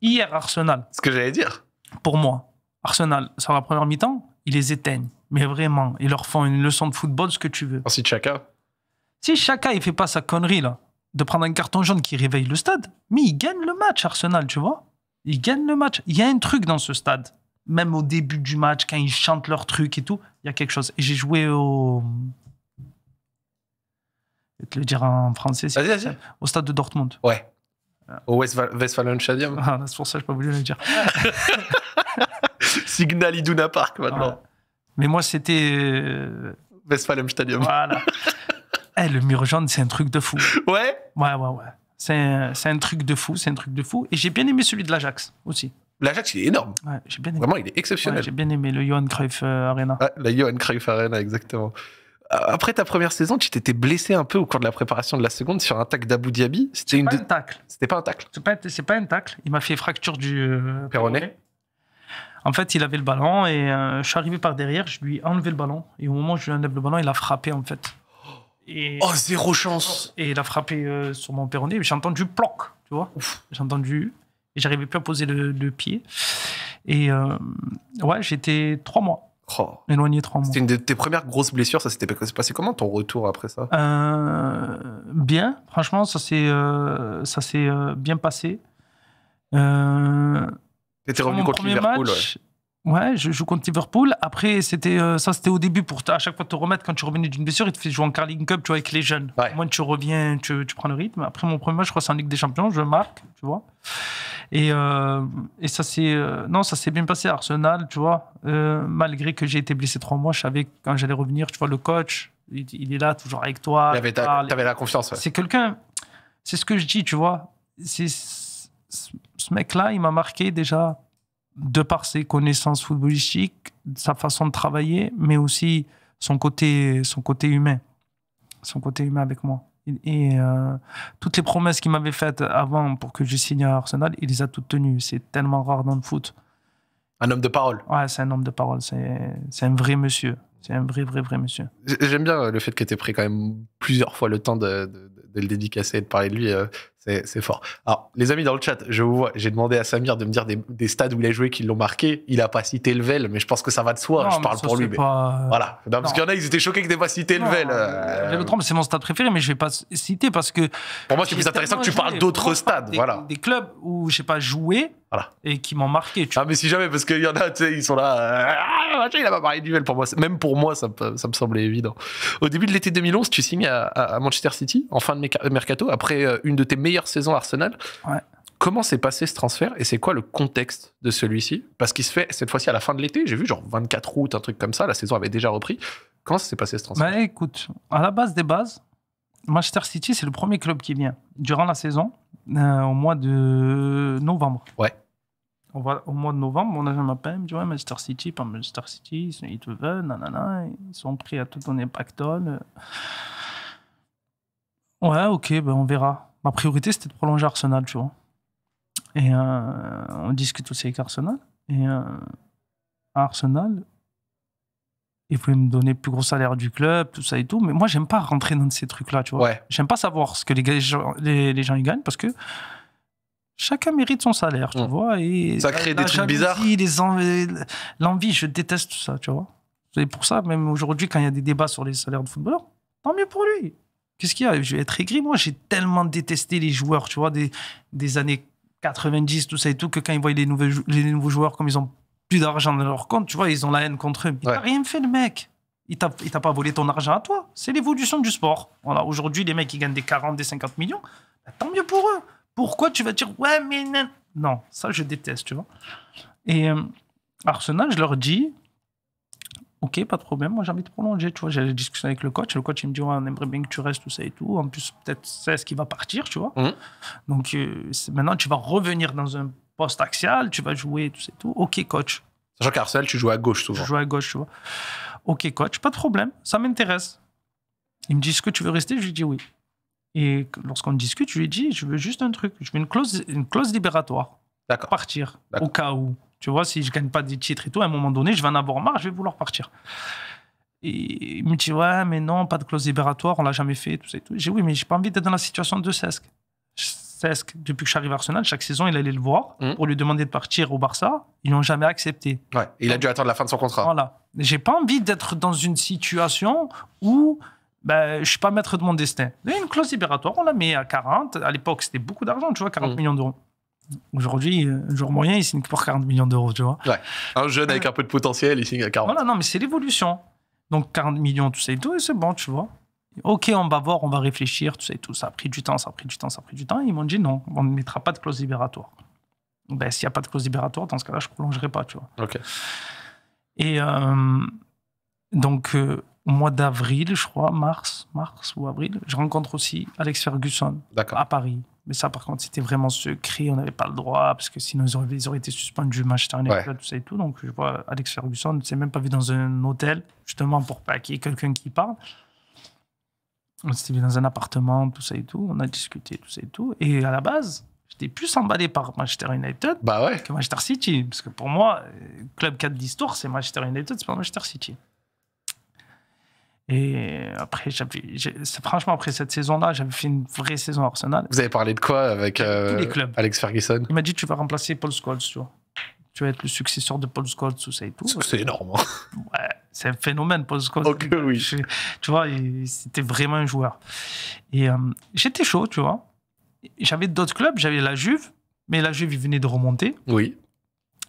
Hier, Arsenal. Ce que j'allais dire. Pour moi, Arsenal, sur la première mi-temps, ils les éteignent. Mais vraiment, ils leur font une leçon de football, ce que tu veux. si Chaka Si Chaka, il fait pas sa connerie, là de prendre un carton jaune qui réveille le stade. Mais il gagne le match, Arsenal, tu vois. Il gagnent le match. Il y a un truc dans ce stade. Même au début du match, quand ils chantent leur truc et tout, il y a quelque chose. Et j'ai joué au. Je te le dire en français. Au stade de Dortmund. Ouais. Ah. Au Stadium. Ah, c'est pour ça que je pas voulu le dire. Signal Iduna Park maintenant. Mais moi, c'était. Euh, Westfalen Stadium. Voilà. Eh, le le jaune, c'est un truc de fou. Ouais Ouais, ouais, ouais. C'est un, truc de fou, c'est un truc de fou. Et j'ai bien aimé celui de l'Ajax aussi. L'Ajax, il est énorme. j'ai bien aimé. Vraiment, il est exceptionnel. j'ai bien aimé le Johan Cruyff euh, Arena. Ah, le la Johan Cruyff Arena, exactement. Après ta première saison, tu t'étais blessé un peu au cours de la préparation de la seconde sur un tacle d'Abu Dhabi. C'était une un tacle. C'était pas un tacle. C'est pas, un tacle. Il m'a fait fracture du euh, péroné. En fait, il avait le ballon et euh, je suis arrivé par derrière, je lui ai enlevé le ballon. Et au moment où je lui enlève le ballon, il a frappé en fait. Et, oh, zéro chance Et il a frappé euh, sur mon péroné, mais j'ai entendu planque, tu vois. J'ai entendu, et j'arrivais plus à poser le, pied. Et euh, ouais, j'étais trois mois. Oh. Éloigné trois mois. C'était une de tes premières grosses blessures, ça s'était passé comment ton retour après ça euh, Bien, franchement, ça s'est ça s'est bien passé. T'étais revenu contre Liverpool, ouais. Ouais, je joue contre Liverpool. Après, c'était euh, ça, c'était au début pour à chaque fois te remettre quand tu revenais d'une blessure, il te fait jouer en Carling Cup, tu vois, avec les jeunes. moi Au moins, tu reviens, tu, tu, prends le rythme. Après, mon premier match, je crois, c'est en Ligue des Champions, je marque, tu vois. Et, euh, et ça c'est euh, non, ça s'est bien passé à Arsenal, tu vois. malgré que j'ai été blessé trois mois, je savais que quand j'allais revenir, tu vois, le coach, il, est là toujours avec toi. Il avait la confiance. C'est quelqu'un. C'est ce que je dis, tu vois. C'est ce mec-là, il m'a marqué déjà de par ses connaissances footballistiques, sa façon de travailler, mais aussi son côté, son côté humain, son côté humain avec moi. Et, euh, toutes les promesses qu'il m'avait faites avant pour que je signe à Arsenal, il les a toutes tenues. C'est tellement rare dans le foot. Un homme de parole. Ouais, c'est un homme de parole. C'est un vrai monsieur. C'est un vrai, vrai, vrai monsieur. J'aime bien le fait que tu aies pris quand même plusieurs fois le temps de, de le dédicacer et de parler de lui. Euh, c'est fort. Alors, les amis dans le chat, je vous vois, j'ai demandé à Samir de me dire des, stades où il a joué qui l'ont marqué. Il a pas cité Level, mais je pense que ça va de soi. je parle pour lui. Euh, voilà. Parce qu'il y en a, ils étaient choqués que tu n'aies pas cité Level. Euh. Euh, trompe, c'est mon stade préféré, mais je ne vais pas citer parce que. Pour moi, c'est plus intéressant que tu parles d'autres stades. voilà. Des clubs où n'ai pas joué. Voilà. Et qui m'ont marqué. Tu ah, mais si jamais, parce qu'il y en a, tu sais, ils sont là. Ah, il a pas parlé duel pour moi. Même pour moi, ça, me semblait évident. Au début de l'été 2011, tu signes à, à, Manchester City, en fin de mercato, après une de tes meilleures saison Arsenal. Comment s'est passé ce transfert et c'est quoi le contexte de celui-ci Parce qu'il se fait cette fois-ci à la fin de l'été, j'ai vu genre 24 août, un truc comme ça, la saison avait déjà repris. Comment s'est passé ce transfert bah, Écoute, à la base des bases, Manchester City, c'est le premier club qui vient durant la saison, euh, au mois de novembre. Ouais. On au mois de novembre, on avait un appel, dit ouais Manchester City, pas Manchester City, ils te veulent, nanana, ils sont pris à tout donner pactole. Ouais, ok, ben on verra priorité, c'était de prolonger Arsenal, tu vois. Et euh, on discute aussi avec Arsenal. Et euh, Arsenal, ils voulaient me donner le plus gros salaire du club, tout ça et tout. Mais moi, j'aime pas rentrer dans ces trucs-là, tu vois. J'aime pas savoir ce que les, gens, ils y gagnent parce que chacun mérite son salaire, tu mm. vois. Et ça crée des trucs bizarres. L'envie, je déteste tout ça, tu vois. C'est pour ça, même aujourd'hui, quand il y a des débats sur les salaires de footballeurs, tant mieux pour lui. Qu'est-ce qu'il y a Je vais être aigri. Moi, j'ai tellement détesté les joueurs, tu vois, des, des années 90, tout ça et tout, que quand ils voient les, nouveaux les nouveaux joueurs, comme ils ont plus d'argent dans leur compte, tu vois, ils ont la haine contre eux. Il n'a rien fait, le mec. Il t'a pas volé ton argent à toi. C'est l'évolution du sport. Voilà, aujourd'hui, les mecs, ils gagnent des 40, des 50 millions. Bah, tant mieux pour eux. Pourquoi tu vas dire, ouais, mais non, non ça, je déteste, tu vois. Et euh, Arsenal, je leur dis, Ok, pas de problème. Moi, j'ai envie de prolonger. Tu vois, j'ai discussion avec le coach. Le coach, il me dit, on aimerait bien que tu restes, tout ça et tout. En plus, peut-être c'est ce qui va partir, tu vois. Mhm. Donc, euh, maintenant, tu vas revenir dans un poste axial, tu vas jouer, tout ça et tout. Ok, coach. Sachant qu'Arcel, tu joues à gauche souvent. Je joue à gauche, tu vois. Ok, coach, pas de problème. Ça m'intéresse. Il me dit, est-ce que tu veux rester Je lui dis oui. Et lorsqu'on discute, je lui dis, je veux juste un truc. Je veux une clause, une clause libératoire. D'accord. Partir, au cas où. Tu vois, si je gagne pas des titres et tout, à un moment donné, je vais en avoir marre, je vais vouloir partir. Et il me dit, ouais, mais non, pas de clause libératoire, on l'a jamais fait, tout ça tout. J'ai oui, mais j'ai pas envie d'être dans la situation de Cesc. Cesc, depuis que je suis arrivé à Arsenal, chaque saison, il allait le voir mmh. pour lui demander de partir au Barça. Ils n'ont jamais accepté. il a dû attendre la fin de son contrat. Voilà. J'ai pas envie d'être dans une situation où je ben, je suis pas maître de mon destin. une clause libératoire, on la mis à 40. À l'époque, c'était beaucoup d'argent, tu vois, 40 mmh. millions d'euros. Aujourd'hui, un euh, jour moyen, il signe pour 40 millions d'euros, tu vois. Ouais. Un jeune avec euh, un peu de potentiel, il signe à 40. Voilà, non, mais c'est l'évolution. Donc 40 millions, tout ça et tout, et c'est bon, tu vois. Ok, on va voir, on va réfléchir, tu sais et tout. Ça a pris du temps, ça a pris du temps, ça a pris du temps. Et ils m'ont dit non, on ne mettra pas de clause libératoire. Ben, s'il n'y a pas de clause libératoire, dans ce cas-là, je ne prolongerai pas, tu vois. Ok. Et euh, donc, mois d'avril, je crois, mars, mars ou avril, je rencontre aussi Alex Ferguson à Paris. Mais ça, par contre, c'était vraiment secret. On n'avait pas le droit parce que sinon, ils auraient, été suspendus, Manchester United, tout ça et tout. Donc, je vois Alex Ferguson, ne s'est même pas vu dans un hôtel, justement, pour pas qu'il y ait quelqu'un qui parle. On s'était vu dans un appartement, tout ça et tout. On a discuté, tout ça et tout. Et à la base, j'étais plus emballé par Manchester United bah que Manchester City. Parce que pour moi, euh, club 4 d'histoire, c'est Manchester United, c'est pas Manchester City. Et après, j'avais, franchement, après cette saison-là, j'avais fait une vraie saison à Arsenal. Vous avez parlé de quoi avec euh, les clubs. Alex Ferguson Il m'a dit Tu vas remplacer Paul Scholes, tu vas être le successeur de Paul Scholes, tout ça et tout. C'est énorme. Hein. Ouais, c'est un phénomène, Paul Scholes. Ok, oh oui. tu vois, c'était vraiment un joueur. Et euh, j'étais chaud, tu vois. J'avais d'autres clubs, j'avais la Juve, mais la Juve, il venait de remonter. Oui.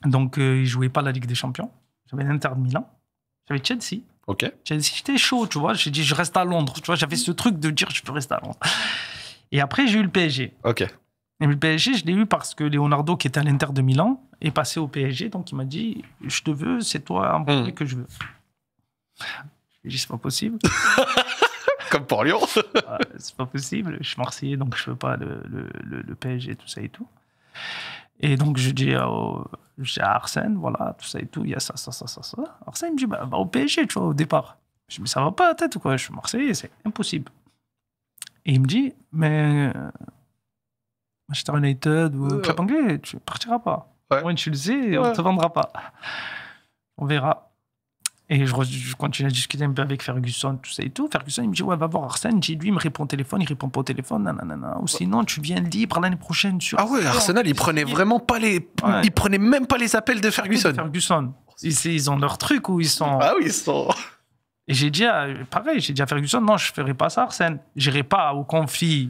Donc, euh, il ne jouait pas la Ligue des Champions. J'avais l'Inter de Milan. J'avais Chelsea. J'étais chaud, tu vois. J'ai dit, je reste à Londres. Tu vois, j'avais ce truc de dire, je peux rester à Londres. Et après, j'ai eu le PSG. Ok. Et le PSG, je l'ai eu parce que Leonardo, qui était à l'Inter de Milan, est passé au PSG. Donc, il m'a dit, je te veux, c'est toi un hmm. que je veux. J'ai dit, c'est pas possible. Comme pour Lyon. c'est pas possible. Je suis marseillais, donc je veux pas le, le, le, le PSG, tout ça et tout. Et donc, je dis euh, à Arsène, voilà, tout ça et tout, il y a ça, ça, ça, ça, ça. Arsène me dit, bah, va bah, au PSG, tu vois, au départ. Je dis, mais ça va pas à la tête ou quoi Je suis Marseillais, c'est impossible. Et il me dit, mais Manchester United ou ouais. anglais, tu partiras pas. Ouais. moins tu le sais, on te vendra pas. On verra. Et je, continue à discuter un peu avec Ferguson, tout ça et tout. Ferguson, il me dit Ouais, va voir Arsène. J'ai lui, il me répond au téléphone, il répond pas au téléphone, nanana. Ou sinon, tu viens libre l'année prochaine Ah ouais, Arsenal, il prenait vraiment pas les. Il prenait même pas les appels de Ferguson. Ferguson. Ils, ils ont leur truc où ils sont. Ah oui, ils sont. Et j'ai dit, pareil, j'ai dit à Ferguson, non, je ne ferai pas ça, Arsène. Je n'irai pas au conflit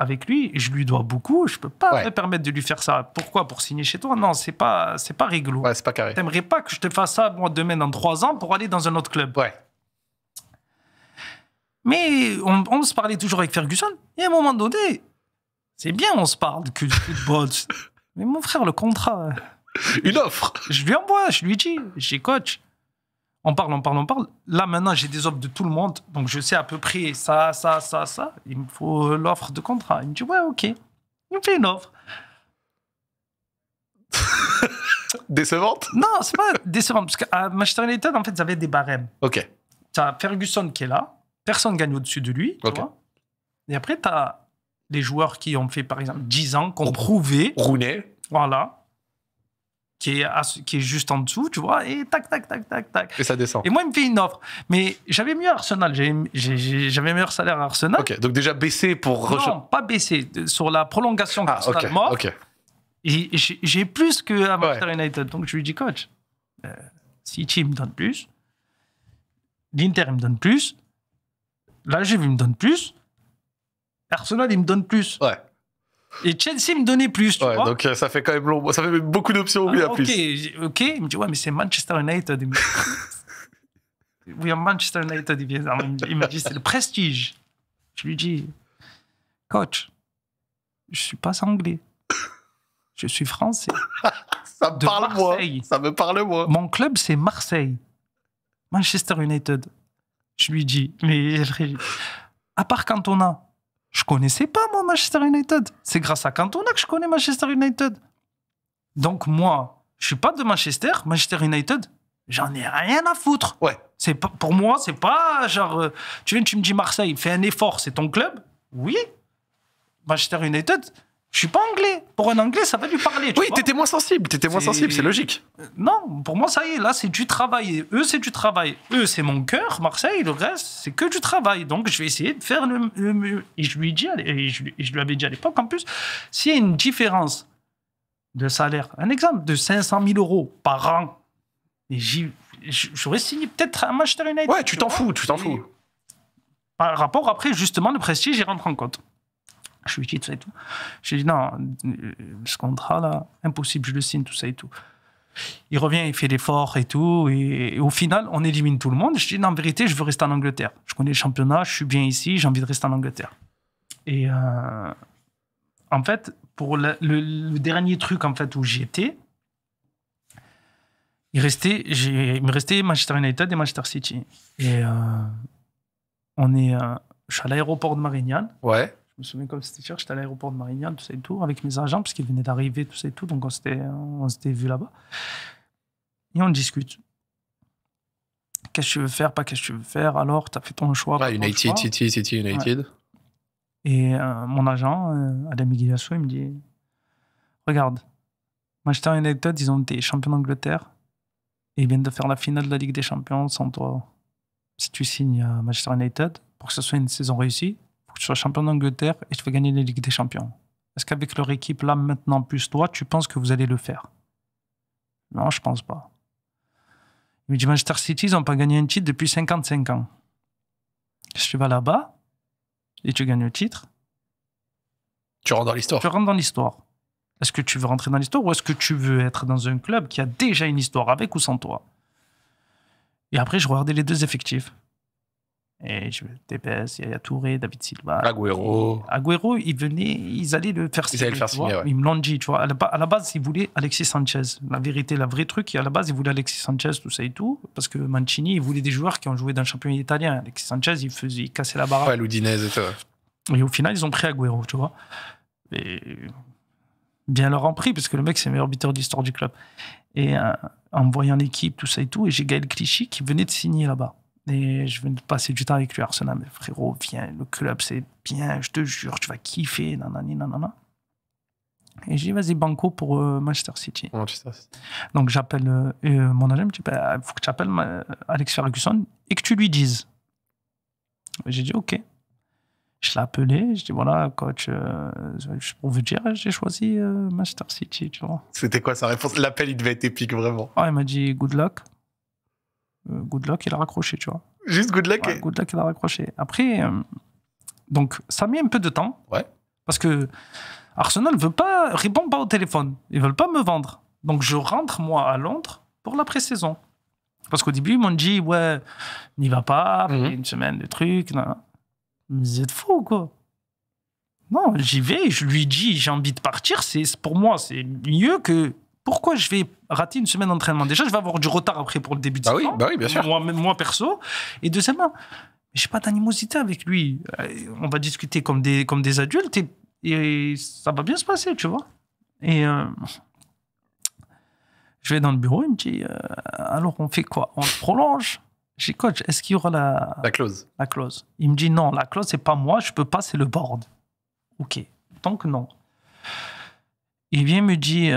avec lui, je lui dois beaucoup, je peux pas me permettre de lui faire ça. Pourquoi Pour signer chez toi Non, c'est pas c'est pas rigolo. Ouais, c'est pas carré. T'aimerais pas que je te fasse ça moi demain dans trois ans pour aller dans un autre club. Ouais. Mais on, se parlait toujours avec Ferguson. Et à un moment donné, c'est bien, on se parle que football. Mais mon frère, le contrat. Une offre. Je lui envoie, je lui dis, j'ai coach on parle, on parle, on parle. Là, maintenant, j'ai des offres de tout le monde. Donc, je sais à peu près ça, ça, ça, ça. Il me faut l'offre de contrat. Il me dit, ouais, ok. Il me fait une offre. décevante Non, c'est pas décevante. Parce qu'à Manchester United, en fait, ils avaient des barèmes. Ok. Tu as Ferguson qui est là. Personne gagne au-dessus de lui. Tu Et après, tu as les joueurs qui ont fait, par exemple, 10 ans, qui ont prouvé. Rooney. Voilà qui est, qui est juste en dessous, tu vois, et tac, tac, tac, tac, tac. Et ça descend. Et moi, il me fait une offre. Mais j'avais mieux Arsenal, j'avais meilleur salaire à Arsenal. Ok, donc déjà baissé pour... Non, pas baissé, sur la prolongation ah, mort, j'ai plus à Manchester United. Donc je lui dis, coach, euh, City me donne plus, l'Inter me donne plus, la Juve me donne plus, Arsenal il me donne plus. Ouais. Et Chelsea me donnait plus, tu ouais, vois. Donc euh, ça fait quand même long... ça fait beaucoup d'options oui ah, plus. Ok, il me dit ouais mais c'est Manchester United. We are Manchester United. Il me dit c'est le prestige. Je lui dis coach, je suis pas anglais, je suis français. ça me parle moi. Ça me parle moi. Mon club c'est Marseille, Manchester United. Je lui dis mais à part quand on a... Je connaissais pas, moi, Manchester United. C'est grâce à Cantona que je connais Manchester United. Donc, moi, je suis pas de Manchester. Manchester United, j'en ai rien à foutre. Ouais. C'est pour moi, c'est pas genre. Euh, tu viens, tu me dis Marseille, fais un effort, c'est ton club. Oui. Manchester United, je suis pas anglais. Pour un anglais, ça va lui parler. Tu oui, t'étais moins sensible. T'étais moins sensible, c'est logique. Non, pour moi, ça y est. Là, c'est du travail. Eux, c'est du travail. Eux, c'est mon cœur. Marseille, le reste, c'est que du travail. Donc, je vais essayer de faire le, mieux. Et je lui dis. et je, lui avais dit à l'époque, en plus, s'il y a une différence de salaire, un exemple de 500 000 euros par an, j'aurais signé peut-être un Manchester United. Ouais, tu t'en fous, tu t'en fous. Par rapport, après, justement, le prestige, il rentre en compte je suis dis tout ça et tout. J'ai dit non, euh, ce contrat-là, impossible, je le signe, tout ça et tout. Il revient, il fait l'effort et tout. Et, au final, on élimine tout le monde. Je dis non, en vérité, je veux rester en Angleterre. Je connais le championnat, je suis bien ici, j'ai envie de rester en Angleterre. Et euh, en fait, pour le, le, dernier truc en fait où j'étais il, restait, il me restait Manchester United et Manchester City. Et euh, on est, je suis à l'aéroport de Marignane. Ouais me souviens comme c'était cher, j'étais à l'aéroport de Marignan, tout ça et tout, avec mes agents, parce qu'ils venaient d'arriver, tout ça et tout. Donc on s'était, on s'était vus là-bas. Et on discute. Qu'est-ce que tu veux faire, pas qu'est-ce que tu veux faire, alors tu as fait ton choix. United, City, City, United. Et euh, mon agent, euh, Adam Iguiasso, il me dit Regarde, Manchester United, ils ont été champions d'Angleterre et ils viennent de faire la finale de la Ligue des Champions sans toi. Si tu signes à euh, Manchester United, pour que ce soit une saison réussie, tu sois champion d'Angleterre et tu vas gagner la Ligue des Champions. Est-ce qu'avec leur équipe là maintenant plus toi, tu penses que vous allez le faire Non, je pense pas. Il me Manchester City, ils n'ont pas gagné un titre depuis 55 ans. Si tu vas là-bas et tu gagnes le titre, tu rentres dans l'histoire. Tu rentres dans l'histoire. Est-ce que tu veux rentrer dans l'histoire ou est-ce que tu veux être dans un club qui a déjà une histoire avec ou sans toi Et après, je regardais les deux effectifs. Et eh, je, TPS, il y a Touré, David Silva. Agüero. Agüero, ils venaient, ils allaient le faire signer. Ils allaient le faire me l'ont dit, tu vois. À la, base, ils voulaient Alexis Sanchez. La vérité, la vraie truc, à la base, ils voulaient Alexis Sanchez, tout ça et tout. Parce que Mancini, il voulait des joueurs qui ont joué dans le championnat italien. Alexis Sanchez, il, faisait, casser cassait la barre Ouais, et tout. Et au final, ils ont pris Agüero, tu vois. bien leur en pris parce que le mec, c'est le meilleur buteur d'histoire du club. Et euh, en voyant l'équipe, tout ça et tout, et j'ai Gaël Clichy qui venait de signer là-bas. Et je venais de passer du temps avec lui, Arsenal. Mais frérot, viens, le club, c'est bien, je te jure, tu vas kiffer. Nanani, nanana. Et j'ai dit, vas-y, Banco pour euh, Manchester City. Donc j'appelle euh, euh, mon agent, me dit, il bah, faut que tu appelles Alex Ferguson et que tu lui dises. J'ai dit, ok. Je l'ai appelé, je dis, voilà, coach, pour vous dire, j'ai choisi Manchester City, tu vois. C'était quoi sa réponse L'appel, il devait être épique, vraiment. Ah, il m'a dit, good luck. Euh, good luck, il a raccroché, tu vois. Juste good luck. good luck, il a raccroché. Après, euh, donc ça met un peu de temps. Ouais. Parce que Arsenal veut pas répond pas au téléphone. Ils veulent pas me vendre. Donc je rentre moi à Londres pour la pré-saison. Parce qu'au début, ils m'ont dit, ouais, n'y va pas, mhm. une semaine de trucs. vous êtes fous, quoi. Non, j'y vais, je lui dis, j'ai envie de partir, c'est pour moi, c'est mieux que pourquoi je vais rater une semaine d'entraînement Déjà, je vais avoir du retard après pour le début de bah bah oui, bien sûr. Moi, perso. Et deuxièmement, j'ai pas d'animosité avec lui. Euh, on va discuter comme des, comme des adultes et, ça va bien se passer, tu vois. Et euh, je vais dans le bureau, il me dit euh, Alors, on fait quoi On prolonge J'ai coach, est-ce qu'il y aura la, la clause La clause. Il me dit Non, la clause, c'est pas moi, je peux pas, c'est le board. Ok, donc non. Il vient me euh, dit,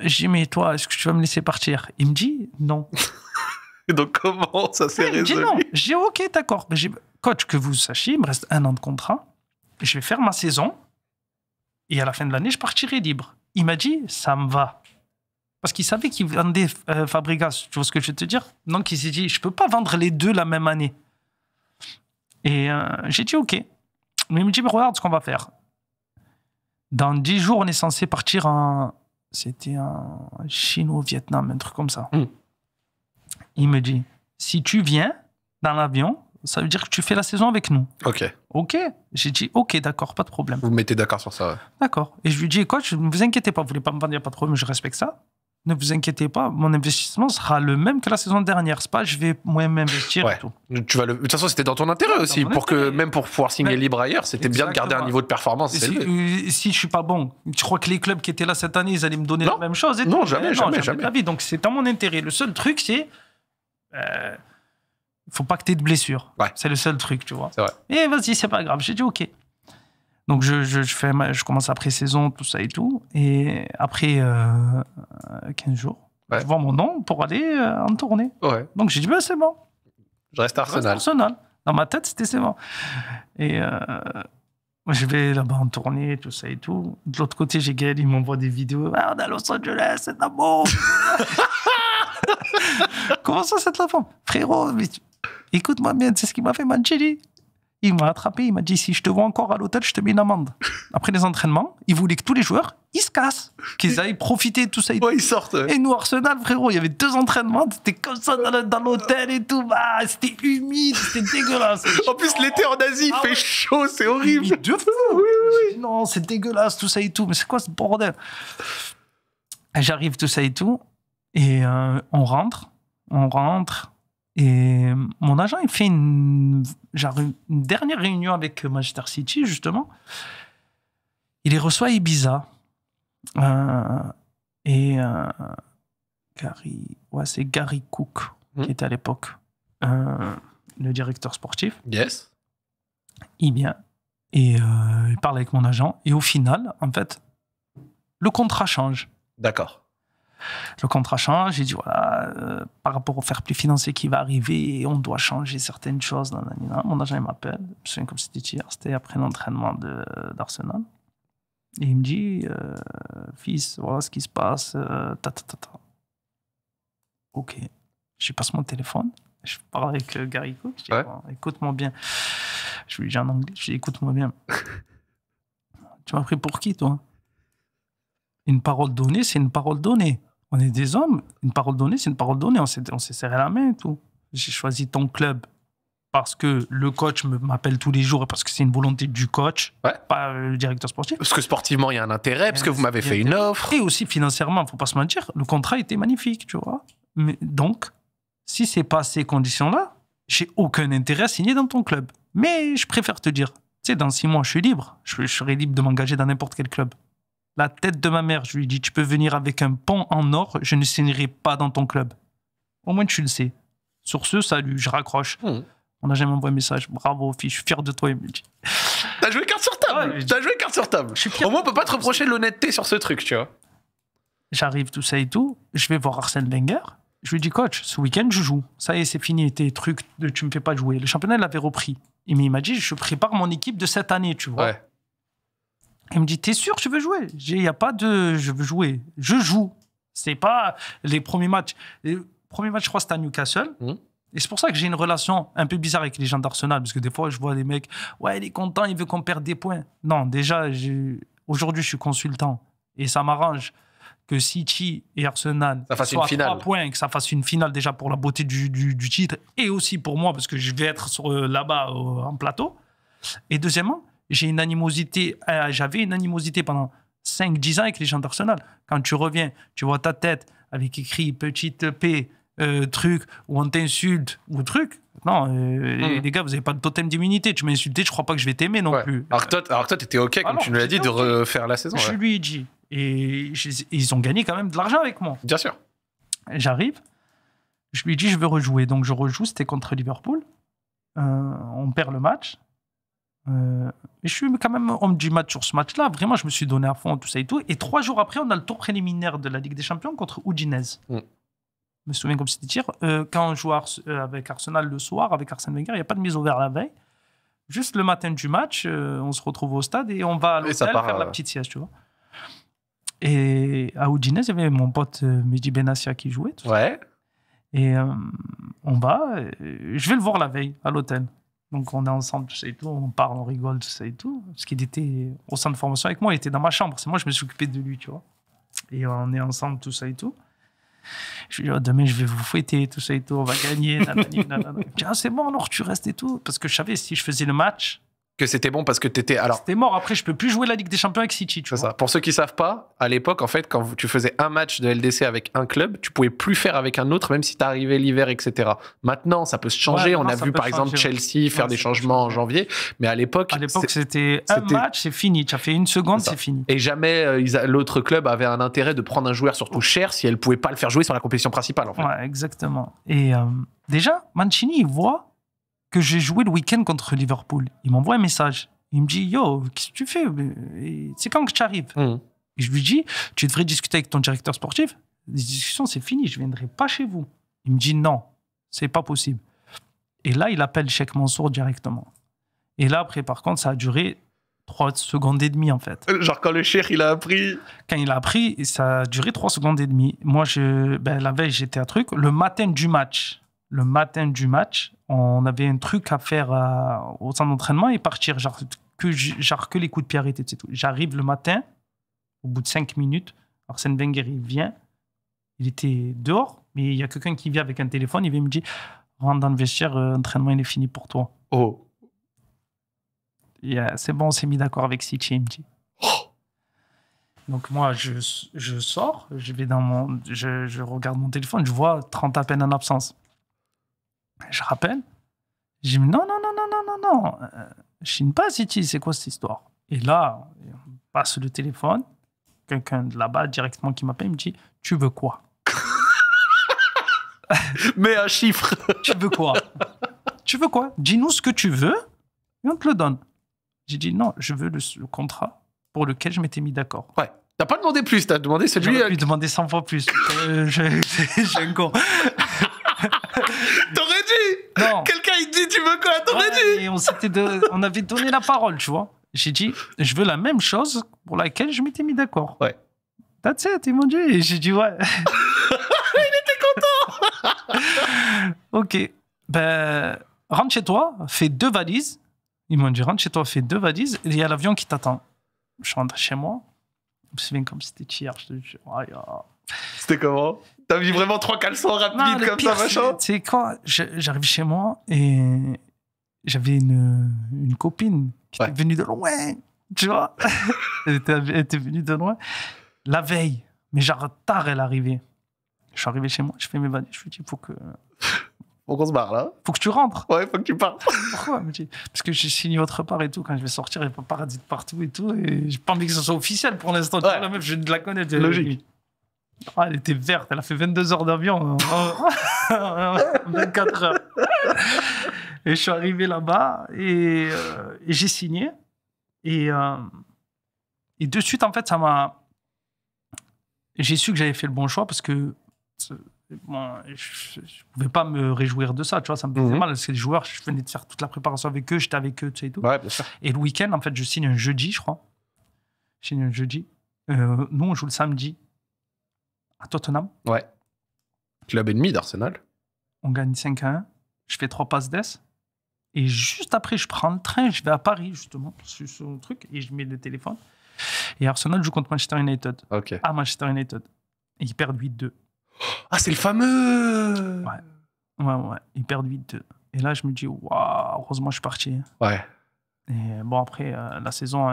j'ai mais toi, est-ce que tu vas me laisser partir Il me dit non. Et donc comment ça s'est résolu Il me dit non. J'ai ok, d'accord. Coach, que vous sachiez, il me reste un an de contrat. Je vais faire ma saison et à la fin de l'année, je partirai libre. Il m'a dit ça me va. Parce qu'il savait qu'il vendait euh, Fabregas, tu vois ce que je veux te dire Donc il s'est dit, je peux pas vendre les deux la même année. Et euh, j'ai dit ok. Mais il me dit, regarde ce qu'on va faire. Dans 10 jours, on est censé partir en. C'était en Chine ou au Vietnam, un truc comme ça. Hmm. Il me dit si tu viens dans l'avion, ça veut dire que tu fais la saison avec nous. Ok. Ok. J'ai dit ok, d'accord, pas de problème. Vous, mettez d'accord sur ça. D'accord. Et je lui dis écoute, ne vous inquiétez pas, vous voulez pas me vendre, il n'y a pas de problème, je respecte ça ne vous inquiétez pas, mon investissement sera le même que la saison dernière. C'est pas je vais moins m'investir et tout. Tu vas le... De toute façon, c'était dans ton intérêt aussi. Pour que, même pour pouvoir signer libre ailleurs, c'était bien de garder un niveau de performance. Si, si je suis pas bon, tu crois que les clubs qui étaient là cette année, ils allaient me donner la même chose et Non, tout. jamais, jamais, jamais. Donc c'est dans mon intérêt. Le seul truc, c'est. Euh, faut pas que tu aies de blessures. C'est le seul truc, tu vois. Et vas-y, c'est pas grave. J'ai dit OK. Donc je, je, fais je commence après saison, tout ça et tout. Et après 15 euh, jours, je vois mon nom pour aller euh, en tournée. Donc j'ai dit, bah, c'est bon. Je reste à Arsenal. Dans ma tête, c'était c'est bon. Et euh, je vais là-bas en tournée, tout ça et tout. De l'autre côté, j'ai Gaël, il m'envoie des vidéos. Ah, on est à Los Angeles, c'est d'amour. Comment ça, c'est de la Frérot, écoute-moi bien, c'est ce qui m'a fait Manchili il m'a attrapé, il m'a dit si je te vois encore à l'hôtel, je te mets une amende. Après les entraînements, il voulait que tous les joueurs, ils se cassent, qu'ils aillent profiter de tout ça. et ils sortent. Et nous, Arsenal, frérot, il y avait deux entraînements, C'était comme ça dans l'hôtel et tout, bah, c'était humide, c'était dégueulasse. en plus, l'été en Asie, il ah fait chaud, c'est horrible. non, c'est dégueulasse, tout ça et tout, mais c'est quoi ce bordel J'arrive, tout ça et tout, et euh, on rentre, on rentre, et mon agent, il fait une, dernière réunion avec Manchester City, justement. Il les reçoit à Ibiza. Euh, et euh, Gary, ouais, c'est Gary Cook qui hmm. était à l'époque euh, le directeur sportif. Yes. Il vient et il parle avec mon agent. Et au final, en fait, le contrat change. D'accord le contrat change. J'ai dit, voilà, euh, par rapport au faire plus financier qui va arriver, et on doit changer certaines choses. Mon agent m'appelle, je me comme c'était hier, c'était après l'entraînement d'Arsenal. Et il me dit, euh, fils, voilà ce qui se passe, euh, Ok, je passe mon téléphone je parle avec Gary Cook. écoute-moi bien. Je lui dis en anglais, écoute-moi bien. tu m'as pris pour qui, toi Une parole donnée, c'est une parole donnée. On est des hommes. Une parole donnée, c'est une parole donnée. On s'est, serré la main et tout. J'ai choisi ton club parce que le coach m'appelle tous les jours et parce que c'est une volonté du coach, pas euh, le directeur sportif. Parce que sportivement, il y a un intérêt, parce que vous m'avez fait une offre. Et aussi financièrement, il ne faut pas se mentir, le contrat était magnifique, tu vois. Mais donc, si c'est pas ces conditions-là, j'ai aucun intérêt à signer dans ton club. Mais je préfère te dire, tu sais, dans six mois, je suis libre. je serai libre de m'engager dans n'importe quel club. La tête de ma mère, je lui dis, tu peux venir avec un pont en or, je ne saignerai pas dans ton club. Au moins, tu le sais. Sur ce, salut, je raccroche. Hmm. On n'a jamais envoyé un message. Bravo, fille, je suis fier de toi, il T'as joué carte sur table T'as joué carte sur table Au moins, on peut pas te reprocher l'honnêteté sur ce truc, tu vois. J'arrive, tout ça et tout. Je vais voir Arsène Wenger. Je lui dis, coach, ce week-end, je joue. Ça y est, c'est fini, tes trucs de tu me fais pas jouer. Le championnat l'avait repris. il m'a dit, je prépare mon équipe de cette année, tu vois. Il me dit, t'es sûr, je veux jouer. Il n'y a pas de, je veux jouer. Je joue. C'est pas les premiers matchs. Les premiers matchs, je crois, c'était à Newcastle. Mmh. Et c'est pour ça que j'ai une relation un peu bizarre avec les gens d'Arsenal, parce que des fois, je vois les mecs, ouais, il est content, il veut qu'on perde des points. Non, déjà, aujourd'hui, je suis consultant. Et ça m'arrange que City et Arsenal ça soient une finale. à trois points, que ça fasse une finale déjà pour la beauté du, titre, et aussi pour moi, parce que je vais être euh, là-bas en plateau. Et deuxièmement, j'ai une animosité, euh, j'avais une animosité pendant 5-10 ans avec les gens d'Arsenal. Quand tu reviens, tu vois ta tête avec écrit petite P, euh, truc, ou on t'insulte, ou truc. Non, euh, mhm. les gars, vous n'avez pas de totem d'immunité. Tu m'as insulté, je crois pas que je vais t'aimer non plus. Alors que toi, tu étais OK, ah comme tu nous l'as dit, de refaire la saison. Je lui ai dit. Et ils ont gagné quand même de l'argent avec moi. Bien sûr. J'arrive, je lui dis, je veux rejouer. Donc je rejoue, c'était contre Liverpool. on perd le match. Euh, je suis quand même homme du match sur ce match-là. Vraiment, je me suis donné à fond, tout ça et tout. Et trois jours après, on a le tour préliminaire de la Ligue des Champions contre Udinese. Mm. Je me souviens comme c'était dire. Euh, quand on joue euh, avec Arsenal le soir, avec Arsène Wenger, il n'y a pas de mise au vert la veille. Juste le matin du match, euh, on se retrouve au stade et on va à l'hôtel faire la petite sieste, tu vois. Et à Udinese, il y avait mon pote Mehdi Benassia qui jouait. ouais. Et on va. je vais le voir la veille à l'hôtel. Donc on est ensemble, tout ça et tout, on parle, on rigole, tout ça et tout. Parce qu'il était au centre de formation avec moi, il était dans ma chambre, c'est moi, je me suis occupé de lui, tu vois. Et on est ensemble, tout ça et tout. Je lui dis, dit oh, demain, je vais vous fouetter, tout ça et tout, on va gagner. Ah, c'est bon, alors tu restes et tout. Parce que je savais, si je faisais le match, que c'était bon parce que t'étais alors c'était mort après je peux plus jouer la Ligue des Champions avec City tu vois ça pour ceux qui savent pas à l'époque en fait quand tu faisais un match de LDC avec un club tu pouvais plus faire avec un autre même si tu arrivais l'hiver etc maintenant ça peut se changer on a vu par exemple Chelsea faire des changements en janvier mais à l'époque à l'époque c'était un match c'est fini tu as fait une seconde c'est fini et jamais euh, l'autre club avait un intérêt de prendre un joueur surtout cher si elle pouvait pas le faire jouer sur la compétition principale en fait. exactement et euh, déjà Mancini il voit que j'ai joué le week-end contre Liverpool. Il m'envoie un message. Il me dit Yo, qu'est-ce que tu fais C'est quand que tu arrives hmm. je lui dis Tu devrais discuter avec ton directeur sportif. Les discussions, c'est fini, je ne viendrai pas chez vous. Il me dit Non, c'est pas possible. Et là, il appelle Cheikh Mansour directement. Et là, après, par contre, ça a duré trois secondes et demie, en fait. Euh, genre, quand le chef, il a appris Quand il a appris, ça a duré trois secondes et demie. Moi, je, ben, la veille, j'étais à truc. Le matin du match, le matin du match, on avait un truc à faire euh, au centre d'entraînement et partir. Genre que, genre que les coups de pierre arrêtés, c'est tout. J'arrive le matin, au bout de cinq minutes, Arsène Wenger, il vient. Il était dehors, mais il y a quelqu'un qui vient avec un téléphone. Il vient me dire Rentre dans le vestiaire, l'entraînement, euh, il est fini pour toi. Oh. c'est bon, on s'est mis d'accord avec City, il me dit. Oh. Donc moi, je, sors, je vais dans mon, je, regarde mon téléphone, je vois 30 à peine en absence. Je rappelle. J'ai dit, non, non, non, non, non, non, non. Euh, je chine pas, City, c'est quoi cette histoire Et là, on passe le téléphone. Quelqu'un de là-bas, directement, qui m'appelle, me dit, tu veux quoi Mais un chiffre. tu veux quoi Tu veux quoi Dis-nous ce que tu veux et on te le donne. J'ai dit, non, je veux le, contrat pour lequel je m'étais mis d'accord. Ouais. T'as pas demandé plus, t'as demandé celui. lui lui demander 100 fois plus. Euh, j'ai un con. Quelqu'un, il dit, tu veux quoi on, on avait donné la parole, tu vois. J'ai dit, je veux la même chose pour laquelle je m'étais mis d'accord. Ouais. That's it, ils m'ont dit. Et j'ai dit, ouais. il était content Ok. Ben, rentre chez toi, fais deux valises. Ils m'ont dit, rentre chez toi, fais deux valises. Il y a l'avion qui t'attend. Je rentre chez moi. Je me souviens comme c'était hier, oh, C'était comment T'as mis vraiment trois caleçons rapides comme ça, machin C'est quoi J'arrive chez moi et j'avais une, une, copine qui était venue de loin, tu vois. elle, était, venue de loin la veille, mais genre tard, elle arrivée. Je suis arrivé chez moi, je fais mes vannes, je lui dis, faut que. Faut qu'on se barre là. Faut que tu rentres. Ouais, faut que tu partes. Pourquoi Parce que j'ai signé votre part et tout. Quand je vais sortir, il y a pas de partout et tout. Et j'ai pas envie que ce soit officiel pour l'instant. Ouais. La meuf, je ne la connais. Euh, Logique. Ah, elle était verte, elle a fait 22 heures d'avion, 24 hein. heures. Et je suis arrivé là-bas et, euh, j'ai signé. Euh, et, de suite, en fait, ça m'a. J'ai su que j'avais fait le bon choix parce que je ne pouvais pas me réjouir de ça, tu vois, ça me faisait mhm. mal parce mal. C'est joueurs, je venais de faire toute la préparation avec eux, j'étais avec eux, tu sais, et tout. Et le week-end, en fait, je signe un jeudi, je crois. Je signe un jeudi. Euh, nous, on joue le samedi à Tottenham. Ouais. Club ennemi d'Arsenal. On gagne 5 à 1. Je fais trois passes d'ess. Et juste après, je prends le train, je vais à Paris, justement, sur ce truc, et je mets le téléphone. Et Arsenal joue contre Manchester United. Ok. À Manchester United. Et ils perdent 8-2. Ah, c'est le fameux Ouais. Ouais, ouais. Ils perdent 8-2. Et là, je me dis, waouh, heureusement, je suis parti. Hein. Ouais. Et bon, après, euh, la saison,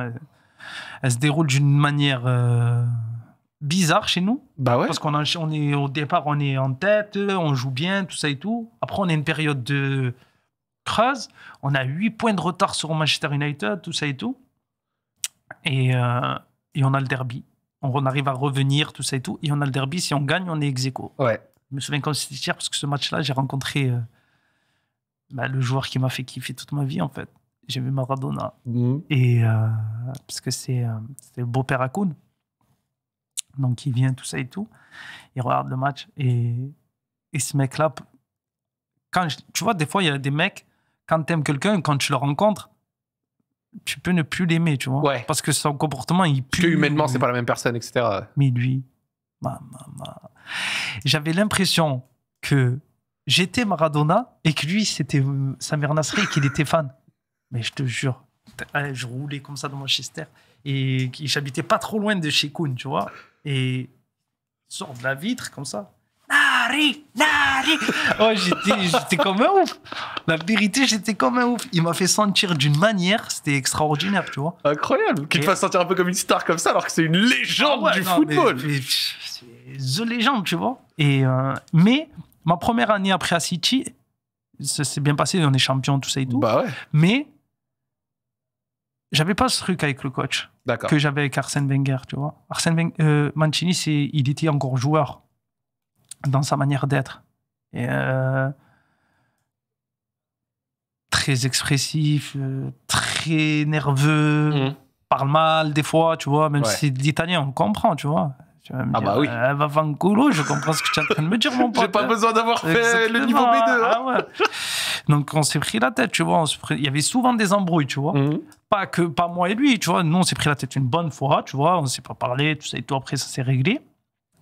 elle, se déroule d'une manière. Euh, bizarre chez nous. Bah ouais. Parce qu'on on est au départ, on est en tête, on joue bien, tout ça et tout. Après, on a une période de creuse. On a 8 points de retard sur Manchester United, tout ça et tout. Euh, et, on a le derby. On arrive à revenir, tout ça et tout. Et on a le derby. Si on gagne, on est ex Ouais. Je me souviens quand c'était parce que ce match-là, j'ai rencontré euh, bah, le joueur qui m'a fait kiffer toute ma vie, en fait. J'ai vu Maradona. Mmh. Et euh, parce que c'est le beau-père Koun donc il vient, tout ça et tout. Il regarde le match et, et ce mec-là, quand tu vois, des fois, il y a des mecs, quand tu aimes quelqu'un, quand tu le rencontres, tu peux ne plus l'aimer, tu vois. Ouais. Parce que son comportement, il pue. que humainement, c'est pas la même personne, etc. Mais lui, j'avais l'impression que j'étais Maradona et que lui, c'était euh, Samir Nasri et qu'il était fan. Mais je te jure, euh, je roulais comme ça dans Manchester et j'habitais pas trop loin de chez Kuhn, tu vois et sort de la vitre comme ça. Nari, Nari. Oh, j'étais, j'étais comme un ouf. La vérité, j'étais comme un ouf. Il m'a fait sentir d'une manière, c'était extraordinaire, tu vois. Incroyable. Qu'il te fasse sentir un peu comme une star comme ça, alors que c'est une légende ah du football. Mais, the légende, tu vois. Et euh, mais ma première année après à City, ça s'est bien passé, on est champion, tout ça et tout. Bah ouais. Mais j'avais pas ce truc avec le coach que j'avais avec Arsène Wenger, tu vois. Arsène Wenger, euh, Mancini, il était encore joueur dans sa manière d'être. Euh, très expressif, euh, très nerveux, mhm. parle mal des fois, tu vois, même si c'est l'italien, on comprend, tu vois. Tu ah bah oui. Euh, va je comprends ce que tu es en train de me dire, mon pote. J'ai pas besoin d'avoir fait le niveau B2. Hein. Ah ouais. Donc on s'est pris la tête, tu vois. Il y avait souvent des embrouilles, tu vois. Mhm pas que pas moi et lui, tu vois. Nous, on s'est pris la tête une bonne fois, tu vois. On s'est pas parlé, tout ça et tout. Après, ça s'est réglé.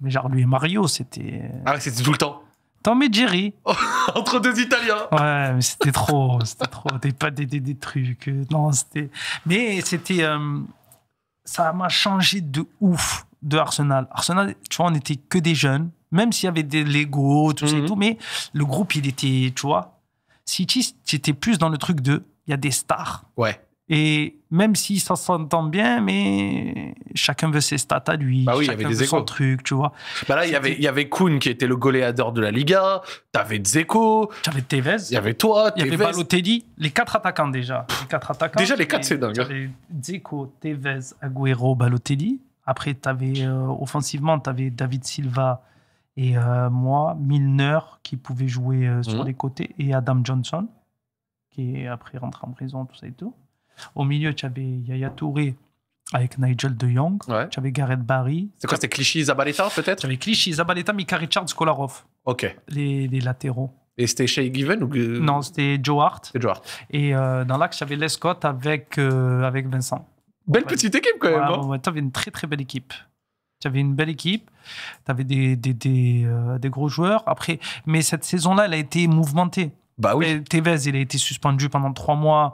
Mais genre, lui et Mario, c'était. Ah, c'était tout le temps. Tant mais Jerry. Entre deux Italiens. Ouais, mais c'était trop, c'était trop. Des, des, des, des trucs. Non, c'était. Mais c'était. Euh, ça m'a changé de ouf de Arsenal. Arsenal, tu vois, on n'était que des jeunes, même s'il y avait des Lego, tout ça et mhm. tout, mais le groupe, il était, tu vois. City, c'était plus dans le truc de. Il y a des stars. Ouais. Et même si ça s'entend bien, mais chacun veut ses stats à lui. Bah oui, chacun il y avait des veut son truc, tu vois. Bah là, il y avait, il y avait Kuhn qui était le goleador de la Liga. T'avais Dzeko. T'avais Tevez. Il y avait toi. Il y avait Balotelli. Les quatre attaquants déjà. Les quatre attaquants. Déjà, les quatre, c'est dingue. Dzeko, Tevez, Agüero, Balotelli. Après, t'avais, euh, offensivement, t'avais David Silva et euh, moi, Milner qui pouvait jouer euh, sur mhm. les côtés et Adam Johnson qui est après rentre en prison, tout ça et tout. Au milieu, tu avais Yaya Touré avec Nigel De Jong. Tu avais Gareth Barry. C'est quoi C'était Clichy Zabaleta peut-être Tu avais Clichy Zabaleta, Mika Richard, Skolarov. Ok. Les, les latéraux. Et c'était Shea Given ou... Euh? Non, c'était Joe Hart. Joe Hart. Et euh, dans l'axe, tu Lescott avec, euh, avec Vincent. Belle petite équipe quand même. Hein. tu avais une très très belle équipe. Tu avais une belle équipe, tu avais des, des, gros joueurs. Après, mais cette saison-là, elle a été mouvementée. Bah oui. Tevez, il a été suspendu pendant trois mois.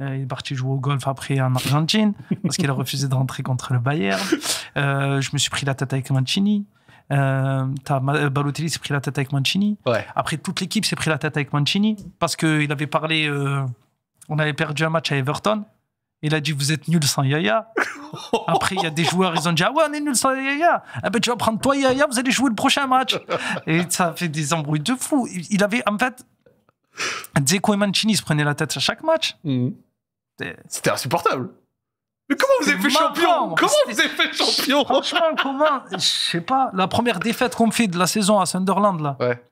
Euh, il est parti jouer au golf après en Argentine parce qu'il a refusé de rentrer contre le Bayern. Euh, je me suis pris la tête avec Mancini. Euh, Balotelli s'est pris la tête avec Mancini. Après, toute l'équipe s'est pris la tête avec Mancini parce qu'il avait parlé. on avait perdu un match à Everton. Il a dit Vous êtes nuls sans Yaya. Après, il y a des joueurs, ils ont dit Ah ouais, on est nuls sans Yaya. Eh ben, tu vas prendre toi, Yaya, vous allez jouer le prochain match. Et ça fait des embrouilles de fou. Il avait, en fait, Dzeko et Mancini prenaient la tête à chaque match. Mhm. C'était insupportable. Mais comment vous avez fait champion Comment vous avez fait champion Franchement, comment Je sais pas. La première défaite qu'on fait de la saison à Sunderland, là. Ouais.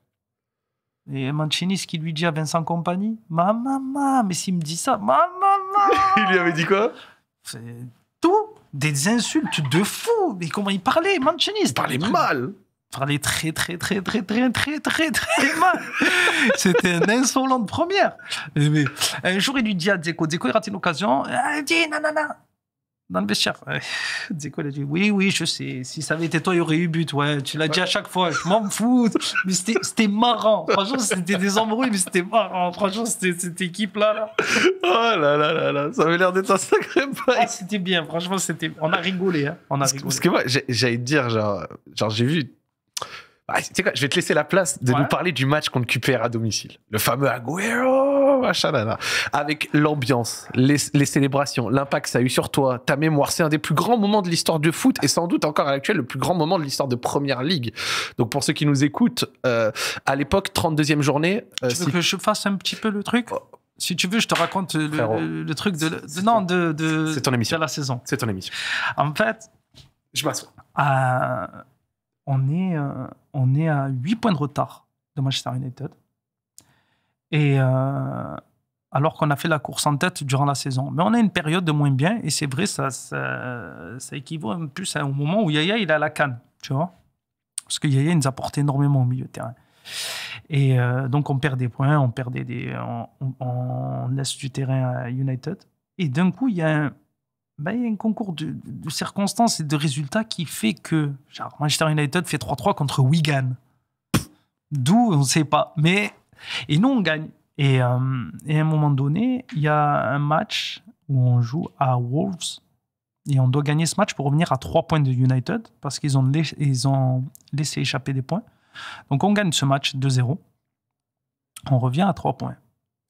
Et Manchinis qui lui dit à Vincent Compagnie, ma maman, mais s'il me dit ça, ma maman. il lui avait dit quoi C'est tout. Des insultes de fou. Mais comment il parlait, Manchinis Il parlait mal parlait très, très, très, très, très, très, très, très mal. C'était un insolent de première. un jour, il lui dit à Dzeko, Dzeko, il rate une occasion. Il dit, nanana, dans le vestiaire. Dzeko, il a dit, oui, oui, je sais. Si ça avait été toi, il y aurait eu but. Ouais, tu l'as dit à chaque fois. Je m'en fous. Mais c'était marrant. Franchement, c'était des embrouilles, mais c'était marrant. Franchement, c'était cette équipe-là. Là. Oh là là là là. Ça avait l'air d'être un sacré ah, c'était bien. Franchement, c'était. on a rigolé. Hein. On a rigolé. Parce que moi, j'allais te dire, genre, genre j'ai vu bah, tu sais quoi, je vais te laisser la place de nous parler du match contre QPR à domicile. Le fameux Agüero, machin, Avec l'ambiance, les, célébrations, l'impact que ça a eu sur toi, ta mémoire. C'est un des plus grands moments de l'histoire de foot et sans doute encore à l'actuel le plus grand moment de l'histoire de Première Ligue. Donc pour ceux qui nous écoutent, euh, à l'époque, 32e journée. Euh, tu veux que je fasse un petit peu le truc oh. Si tu veux, je te raconte le, truc de, non, de, de, ton émission. de la saison. C'est ton émission. En fait. Je m'assois. Euh, on est, euh, on est à 8 points de retard de Manchester United. Et euh, alors qu'on a fait la course en tête durant la saison. Mais on a une période de moins bien, et c'est vrai, ça, ça, équivaut un peu au moment où Yaya il a la canne, tu vois. Parce que Yaya il nous apporte énormément au milieu de terrain. Et euh, donc on perd des points, on perd des, on, laisse du terrain à United. Et d'un coup, il y a un, ben, il y a un concours de, circonstances et de résultats qui fait que Manchester United fait 3-3 contre Wigan. D'où, on ne sait pas. Mais, et nous, on gagne. Et, euh, et à un moment donné, il y a un match où on joue à Wolves. Et on doit gagner ce match pour revenir à 3 points de United parce qu'ils ont, ils ont laissé échapper des points. Donc on gagne ce match 2-0. On revient à 3 points.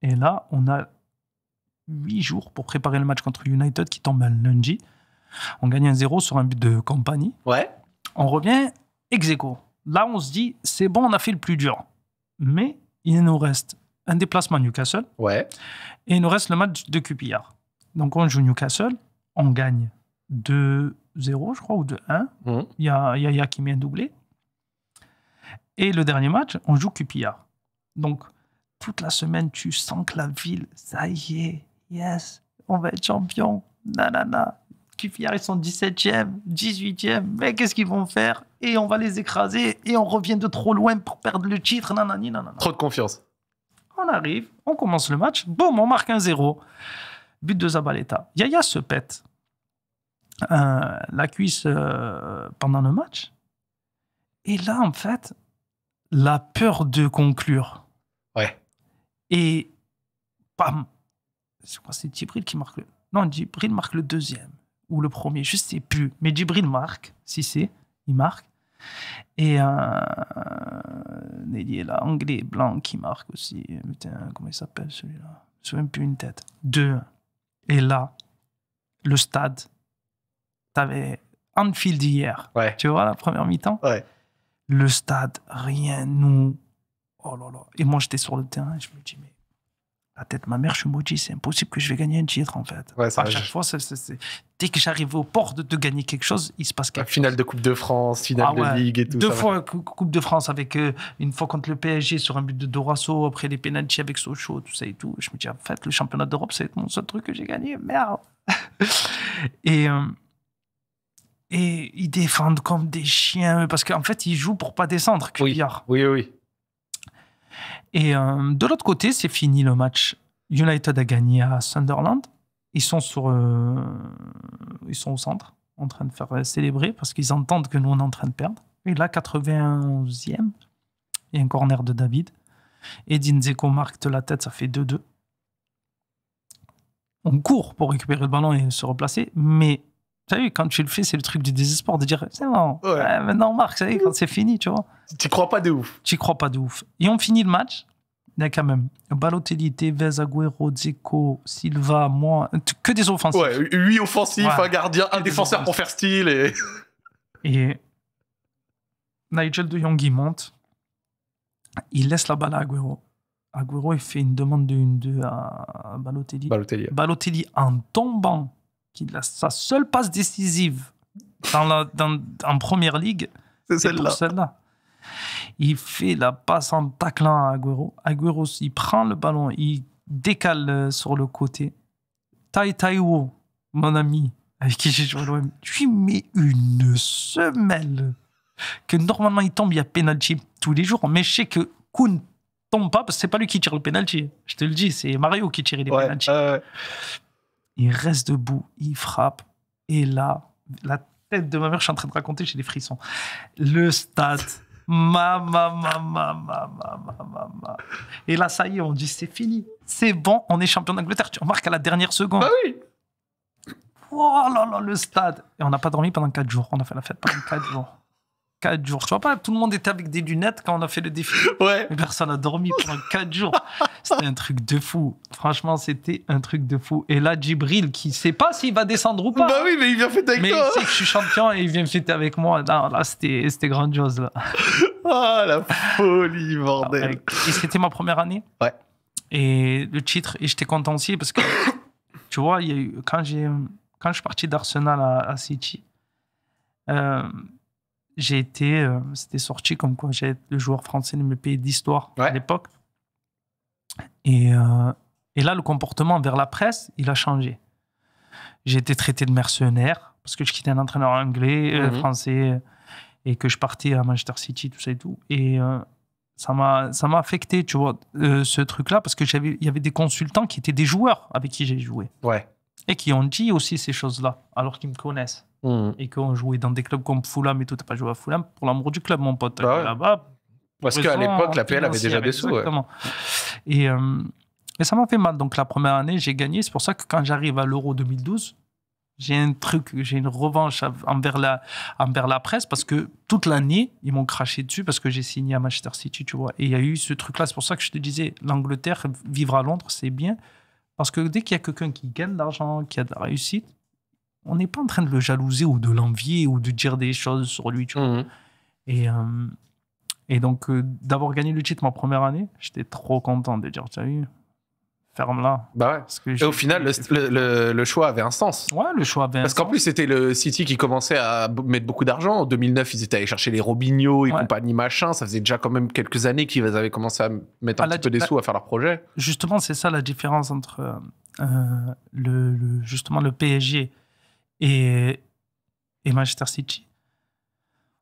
Et là, on a huit jours pour préparer le match contre United qui tombe à lundi. On gagne un 0 sur un but de compagnie. Ouais. On revient ex aequo. Là, on se dit, c'est bon, on a fait le plus dur. Mais il nous reste un déplacement à Newcastle. Ouais. Et il nous reste le match de QPR. Donc, on joue Newcastle, on gagne 2-0, je crois, ou 2-1. Mmh. Il y a Yaya qui met un doublé. Et le dernier match, on joue QPR. Donc, toute la semaine, tu sens que la ville, ça y est, Yes, on va être champion. Nanana. non. ils sont 17e, 18e. Mais qu'est-ce qu'ils vont faire Et on va les écraser et on revient de trop loin pour perdre le titre. Nanani, nanana. Trop de confiance. On arrive, on commence le match. Boum, on marque un 0. But de Zabaleta. Yaya se pète euh, la cuisse euh, pendant le match. Et là, en fait, la peur de conclure. Ouais. Et pam, je quoi c'est Djibril qui marque Non, Djibril marque le deuxième ou le premier, je sais plus. Mais Djibril marque, si c'est, il marque. Et euh, il là, anglais blanc qui marque aussi. comment il s'appelle celui-là Je ne souviens plus une tête. Deux. Et là, le stade. tu un Anfield hier. Tu vois, la première mi-temps. Le stade, rien, nous. Oh là là. Et moi, j'étais sur le terrain, je me dis, mais la tête, ma mère, je me dis, c'est impossible que je vais gagner un titre, en fait. Ouais, à chaque fois, dès que j'arrive au port de, gagner quelque chose, il se passe quelque chose. Finale de Coupe de France, finale ah de Ligue et tout. Deux fois Coupe de France, avec euh, une fois contre le PSG sur un but de Dorasso, après les pénalties avec Sochaux, tout ça et tout. Je me dis, en fait, le championnat d'Europe, c'est mon seul truc que j'ai gagné, merde. et. Euh, et ils défendent comme des chiens, parce qu'en fait, ils jouent pour pas descendre, oui, oui, oui. Et euh, de l'autre côté, c'est fini le match. United a gagné à Sunderland. Ils sont, sur, euh, ils sont au centre, en train de faire célébrer, parce qu'ils entendent que nous, on est en train de perdre. Et là, 91e, il y a un corner de David. Et Dinzeko marque de la tête, ça fait 2-2. On court pour récupérer le ballon et se replacer, mais tu sais, quand tu le fais, c'est le truc du désespoir de dire c'est bon, euh, maintenant Marc, quand c'est fini, tu vois. Tu crois pas de ouf. Tu crois pas de ouf. ils ont fini le match. a quand même, Balotelli, Tevez, Agüero, Dzeko, Silva, moi, que des offensifs. Ouais, huit offensifs, un gardien, un défenseur pour faire style. Et... Nigel de Jong, il monte. Il laisse la balle à Agüero. Agüero, il fait une demande de 1-2 à Balotelli. Balotelli. Balotelli, en tombant, qui a sa seule passe décisive dans la, dans, en première ligue. C'est celle-là. il fait la passe en taclant à Agüero. Agüero, il prend le ballon, il décale euh, sur le côté. Tai Taiwo, mon ami, avec qui j'ai joué l'OM, lui met une semelle. Que normalement, il tombe, il y a penalty tous les jours. Mais je sais que ne tombe pas parce que c'est pas lui qui tire le penalty. Je te le dis, c'est Mario qui tire les ouais, il reste debout, il frappe, et là, la tête de ma mère, je suis en train de raconter, j'ai des frissons. Le stade. Ma, ma, ma, ma, Et là, ça y est, on dit c'est fini. C'est bon, on est champion d'Angleterre. Tu remarques à la dernière seconde. Bah oui. Oh là là, le stade. Et on n'a pas dormi pendant 4 jours. On a fait la fête pendant 4 jours. 4 jours. Je vois pas, tout le monde était avec des lunettes quand on a fait le défi. Ouais. Personne a dormi pendant quatre jours. C'était un truc de fou. Franchement, c'était un truc de fou. Et là, Djibril, qui sait pas s'il va descendre ou pas. Bah oui, mais il vient fêter avec toi. Mais il sait que je suis champion et il vient fêter avec moi. Là, c'était grandiose. Là. Ah, la folie, bordel. Ah, et c'était ma première année. Ouais. Et le titre, et j'étais content aussi parce que, tu vois, il y a eu, quand, j'ai quand je suis parti d'Arsenal à, à City, euh, j'ai été, euh, c'était sorti comme quoi j'étais le joueur français de mes pays d'histoire à l'époque. Et, euh, et, là, le comportement vers la presse, il a changé. J'ai été traité de mercenaire parce que je quittais un entraîneur anglais, euh, mhm. français, et que je partais à Manchester City, tout ça et tout. Et ça m'a affecté, tu vois, ce truc-là, parce qu'il y avait des consultants qui étaient des joueurs avec qui j'ai joué. Ouais et qui ont dit aussi ces choses-là, alors qu'ils me connaissent. Hmm. Et qui ont joué dans des clubs comme Fulham et tout. T'as pas joué à Fulham pour l'amour du club, mon pote. Bah là Parce qu'à l'époque, la PL avait déjà des sous. Euh, et, ça m'a fait mal. Donc la première année, j'ai gagné. C'est pour ça que quand j'arrive à l'Euro 2012, j'ai un truc, j'ai une revanche envers la, envers la presse parce que toute l'année, ils m'ont craché dessus parce que j'ai signé à Manchester City, tu vois. Et il y a eu ce truc-là. C'est pour ça que je te disais, l'Angleterre, vivre à Londres, c'est bien. Parce que dès qu'il y a quelqu'un qui gagne de l'argent, qui a de la réussite, on n'est pas en train de le jalouser ou de l'envier ou de dire des choses sur lui. Tu vois. Mhm. Et, euh, et donc, euh, d'avoir gagné le titre ma première année, j'étais trop content de dire, tu eu, ferme là. Bah ouais. que et au final, le, le, choix avait un sens. Ouais, le choix avait Parce qu'en plus, c'était le City qui commençait à mettre beaucoup d'argent. En 2009, ils étaient allés chercher les Robinho et compagnie machin. Ça faisait déjà quand même quelques années qu'ils avaient commencé à mettre un ah, petit peu des sous à faire leur projet. Justement, c'est ça la différence entre euh, le, justement le PSG et, et Manchester City.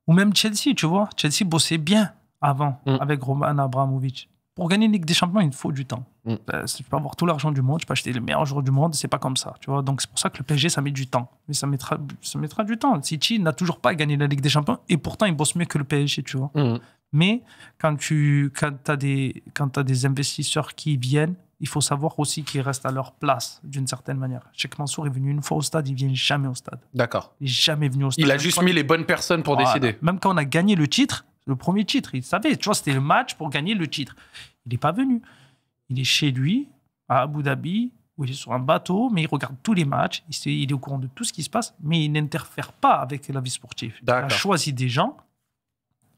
Ou même Chelsea, tu vois. Chelsea bossait bien avant mm. avec Roman Abramovich pour gagner une Ligue des Champions, il faut du temps. Tu mm. euh, peux avoir tout l'argent du monde, tu peux acheter les meilleurs joueurs du monde, c'est pas comme ça. Tu vois Donc c'est pour ça que le PSG, ça met du temps. Mais ça mettra, mettra du temps. City n'a toujours pas gagné la Ligue des Champions et pourtant il bosse mieux que le PSG, tu vois. Mm. Mais quand tu quand as, des, quand as des investisseurs qui viennent, il faut savoir aussi qu'ils restent à leur place d'une certaine manière. Cheikh Mansour est venu une fois au stade, il vient jamais au stade. D'accord. Il n'est jamais venu au stade. Il a juste mis les bonnes personnes pour décider. Même quand on a gagné le titre, le premier titre. Il savait, tu vois, c'était le match pour gagner le titre. Il n'est pas venu. Il est chez lui, à Abu Dhabi, où il est sur un bateau, mais il regarde tous les matchs, il, il est au courant de tout ce qui se passe, mais il n'interfère pas avec la vie sportive. Il a choisi des gens,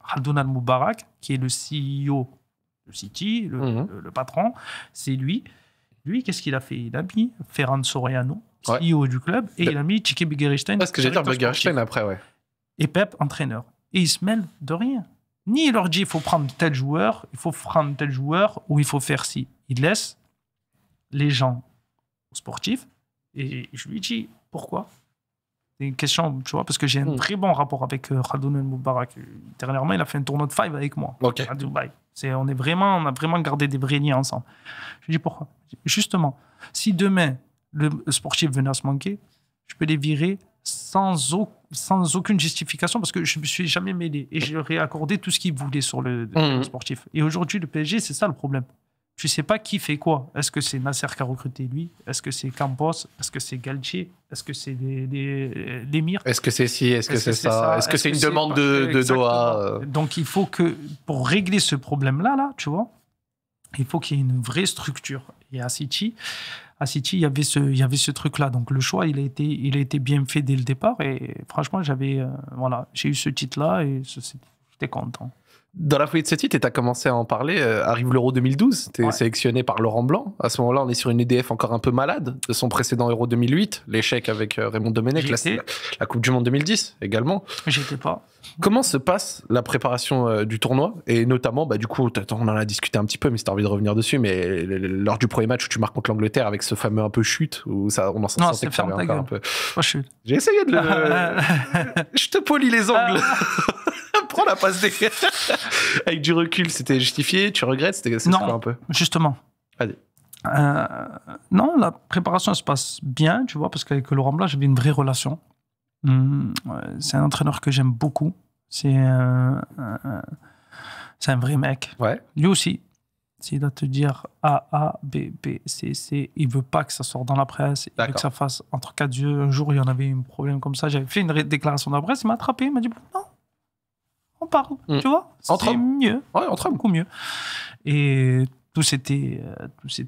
Haldoun Mubarak moubarak qui est le CEO de City, mhm. le, le, patron, c'est lui. Lui, qu'est-ce qu'il a fait Il a mis Ferran Soriano, CEO du club, et il a mis Tiki Begerstein. Parce que j'ai dit après, ouais. Et Pep, entraîneur. Et il se mêle de rien. Ni il leur dit il faut prendre tel joueur, il faut prendre tel joueur, ou il faut faire ci. Il laisse les gens sportifs. Et je lui dis pourquoi C'est une question, tu vois, parce que j'ai un hmm. très bon rapport avec Khadoun euh, El Moubarak. Dernièrement, il a fait un tournoi de five avec moi à Dubaï. on, est vraiment, on a vraiment gardé des vrais liens ensemble. Je lui dis pourquoi Justement, si demain le sportif venait à se manquer, je peux les virer sans, sans aucune justification parce que je me suis jamais mêlé et j'ai réaccordé tout ce qu'il voulait sur le, mmh. sportif. Et aujourd'hui, le PSG, c'est ça le problème. Tu sais pas qui fait quoi. Est-ce que c'est Nasser qui a recruté lui Est-ce que c'est Campos Est-ce que c'est Galtier Est-ce que c'est l'émir Est-ce que c'est si Est-ce que c'est ça, Est-ce que c'est une demande de, Doha euh? Donc il faut que, pour régler ce problème-là, là, tu vois, il faut qu'il y ait une vraie structure. Et à City, à City il y avait ce, il y avait ce truc-là. Donc le choix, il a été, il a été bien fait dès le départ. Et franchement, j'avais, euh, voilà, j'ai eu ce titre-là et j'étais content. Dans la fouille de ce titre, tu as commencé à en parler, euh, arrive l'Euro 2012, tu es sélectionné par Laurent Blanc. À ce moment-là, on est sur une EDF encore un peu malade de son précédent Euro 2008, l'échec avec euh, Raymond Domenech, la, la, Coupe du Monde 2010 également. J'étais pas. Comment se passe la préparation euh, du tournoi Et notamment, bah, du coup, on en a discuté un petit peu, mais si t'as envie de revenir dessus, mais lors du premier match où tu marques contre l'Angleterre avec ce fameux un peu chute, où ça, on en sentait encore un peu. Moi, je suis... J'ai essayé de le. je te polis les ongles. Ah. Prends la passe des. avec du recul, c'était justifié. Tu regrettes C'était un peu. Justement. Allez. Euh, non, la préparation se passe bien, tu vois, parce qu'avec Laurent Blanc, j'avais une vraie relation. Mm, c'est un entraîneur que j'aime beaucoup. C'est un, euh, un, euh, euh, un, vrai mec. Ouais. Lui aussi. S'il doit te dire A, A, B, B, C, C, il veut pas que ça sorte dans la presse, il veut que ça fasse entre quatre yeux. Un jour, il y en avait un problème comme ça. J'avais fait une déclaration dans la presse, il m'a attrapé, il m'a dit Non, on parle, mm. tu vois. C'est mieux. Ouais, entre beaucoup mieux. Et tout s'était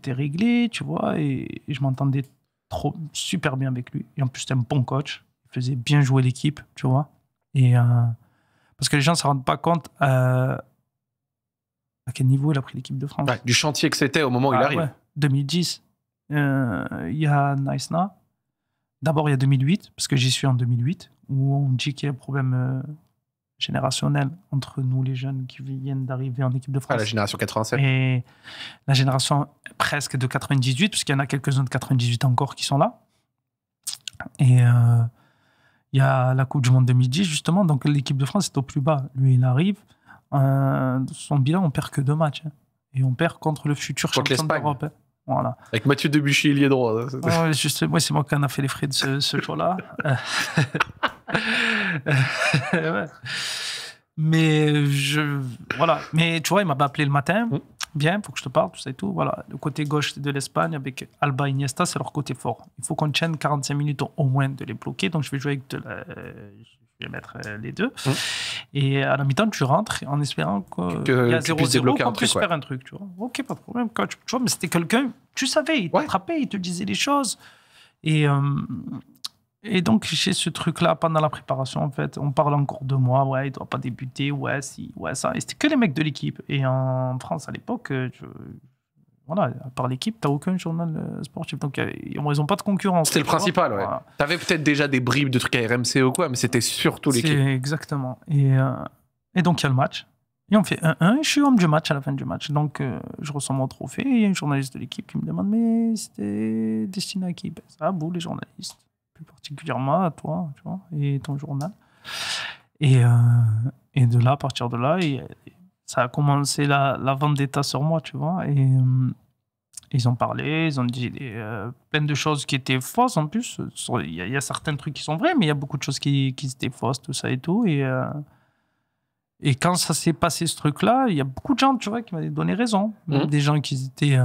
réglé, tu vois, et, je m'entendais trop super bien avec lui. Et en plus, c'était un bon coach faisait bien jouer l'équipe, tu vois. Et, euh, parce que les gens ne se rendent pas compte euh, à quel niveau il a pris l'équipe de France. du chantier que c'était au moment où il ah arrive. 2010, euh, il y a na. D'abord, il y a 2008, parce que j'y suis en 2008, où on dit qu'il y a un problème générationnel entre nous, les jeunes qui viennent d'arriver en équipe de ah, France. la génération 87. Et la génération presque de 98, parce qu'il y en a quelques-uns de 98 encore qui sont là. Et il y a la Coupe du Monde 2010, justement. Donc, l'équipe de France est au plus bas. Lui, il arrive. Euh, son bilan, on perd que deux matchs. Hein. Et on perd contre le futur champion d'Europe. Hein. Voilà. Avec Mathieu Debuchy, il y est droit. moi, hein, c'est moi qui en a fait les frais de ce, jour-là. Mais je. Voilà. Mais tu vois, il m'a pas appelé le matin. Mm bien, il faut que je te parle, tout ça et tout. Voilà, le côté gauche de l'Espagne avec Alba Iniesta, c'est leur côté fort. Il faut qu'on tienne 45 minutes au moins de les bloquer. Donc je vais jouer avec euh, je vais mettre euh, les deux. Mmh. Et à la mi-temps, tu rentres en espérant qu'il y a 0-0, qu'on puisse faire un truc. Tu vois. Ok, pas de problème. Tu vois, mais c'était quelqu'un, tu savais, il t'attrapait, il te disait les choses. Et, euh, et donc, j'ai ce truc-là pendant la préparation, en fait. On parle encore de moi, ouais, il doit pas débuter, ouais, si, ouais, ça. Et c'était que les mecs de l'équipe. Et en France, à l'époque, euh, je... voilà, par l'équipe, t'as aucun journal euh, sportif. Donc, euh, ils n'ont pas de concurrence. C'était le principal, ouais. Tu avais peut-être déjà des bribes de trucs à RMC ou quoi, mais c'était surtout l'équipe. Exactement. Et, et donc, il y a le match. Et on fait 1-1, je suis homme du match à la fin du match. Donc, je reçois mon trophée. Il y a une journaliste de l'équipe qui me demande Mais c'était destiné à qui ben, Ça vous, les journalistes plus particulièrement à toi, tu vois, et ton journal. Et, euh, et de là, à partir de là, ça a commencé la, la vente d'État sur moi, tu vois. Et euh, ils ont parlé, ils ont dit euh, plein de choses qui étaient fausses en plus. Il y, a certains trucs qui sont vrais, mais il y a beaucoup de choses qui, étaient fausses, tout ça et tout. Et, et quand ça s'est passé, ce truc-là, il y a beaucoup de gens, tu vois, qui m'avaient donné raison. Mmh. Des gens qui étaient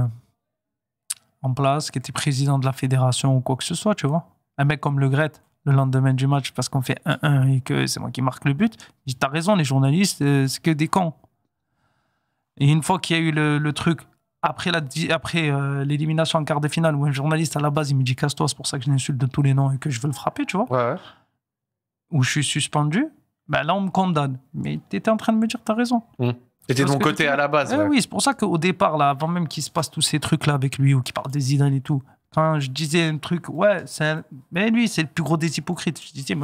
en place, qui étaient présidents de la fédération ou quoi que ce soit, tu vois un mec comme Le Gret, le lendemain du match, parce qu'on fait 1-1 et que c'est moi qui marque le but, tu t'as raison, les journalistes, euh, c'est que des cons. Et une fois qu'il y a eu le, truc, après l'élimination après, euh, l'élimination en quart de finale, où un journaliste à la base, il me dit casse-toi, c'est pour ça que je l'insulte de tous les noms et que je veux le frapper, tu vois. Ouais. Où je suis suspendu, ben là, on me condamne. Mais tu étais en train de me dire, t'as raison. Mmh. Tu étais de mon côté à la base. Eh oui, c'est pour ça qu'au départ, là, avant même qu'il se passe tous ces trucs-là avec lui, ou qu'il parle des idées et tout, quand je disais un truc, ouais, mais lui, c'est le plus gros des hypocrites. Je disais,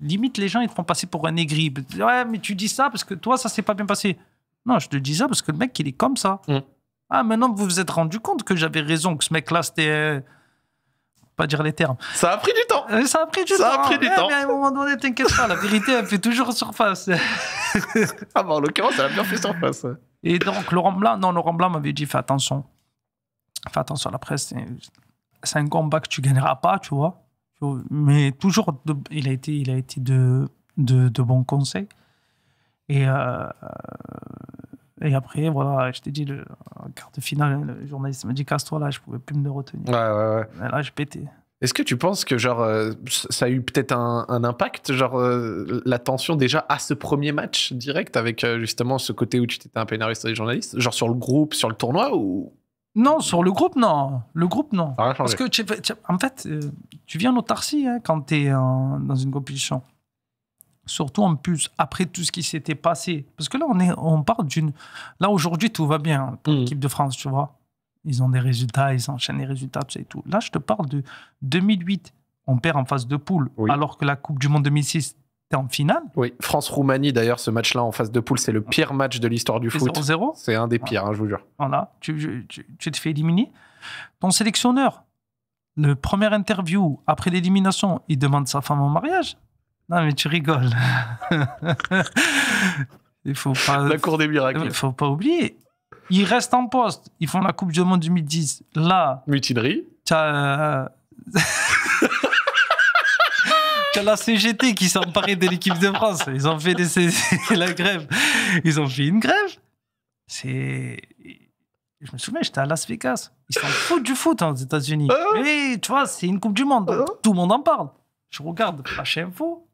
limite, les gens, ils te font passer pour un aigri. Ouais, mais tu dis ça parce que toi, ça s'est pas bien passé. Non, je te dis ça parce que le mec, il est comme ça. Mm. Ah, maintenant, vous vous êtes rendu compte que j'avais raison, que ce mec-là, c'était. Euh, pas dire les termes. Ça a pris du temps. Euh, ça a pris du temps. Ça a pris du temps. Mais à un moment donné, t'inquiète pas, la vérité, elle fait toujours surface. ah, bah, en l'occurrence, elle a bien fait surface. Et donc, Laurent Blanc, non, Laurent Blanc m'avait dit fais attention. Fais attention à la presse c'est un combat que tu gagneras pas, tu vois. Mais toujours, il a été, il a été de, de, bons conseils. Et, euh, et après, voilà, je t'ai dit, le quart de finale, le journaliste m'a dit casse-toi là, je pouvais plus me retenir. Ouais, ouais, là, j'ai pété. Est-ce que tu penses que genre euh, ça a eu peut-être un, impact, genre euh, la tension déjà à ce premier match direct avec justement ce côté où tu étais un pénariste les journalistes, genre sur le groupe, sur le tournoi ou non, sur le groupe, non. Le groupe, non. Parce que, en fait, euh, tu viens en autarcie hein, quand tu es dans une compétition. Surtout en plus, après tout ce qui s'était passé. Parce que là, on, est, on parle d'une. Là, aujourd'hui, tout va bien pour mm. l'équipe de France, tu vois. Ils ont des résultats, ils enchaînent les résultats, tu et tout. Là, je te parle de 2008. On perd en phase de poule, alors que la Coupe du Monde 2006, t'es en finale. Oui, France-Roumanie d'ailleurs, ce match-là en phase de poule, c'est le pire match de l'histoire du foot. 0-0 C'est un des pires, ah. hein, je vous jure. Voilà, tu, tu, te fais éliminer. Ton sélectionneur, le premier interview après l'élimination, il demande sa femme en mariage. Non mais tu rigoles. il faut pas. La cour des miracles. Il faut pas oublier. Il reste en poste. Ils font la Coupe du Monde 2010. Là. Mutinerie. T'as la CGT qui s'est emparée de l'équipe de France. Ils ont fait la grève. Ils ont fait une grève. C'est. Je me souviens, j'étais à Las Vegas. Ils s'en foutent du foot hein, aux États-Unis. Ah Mais tu vois, c'est une Coupe du Monde. Ah tout le monde en parle. Je regarde chaîne Info.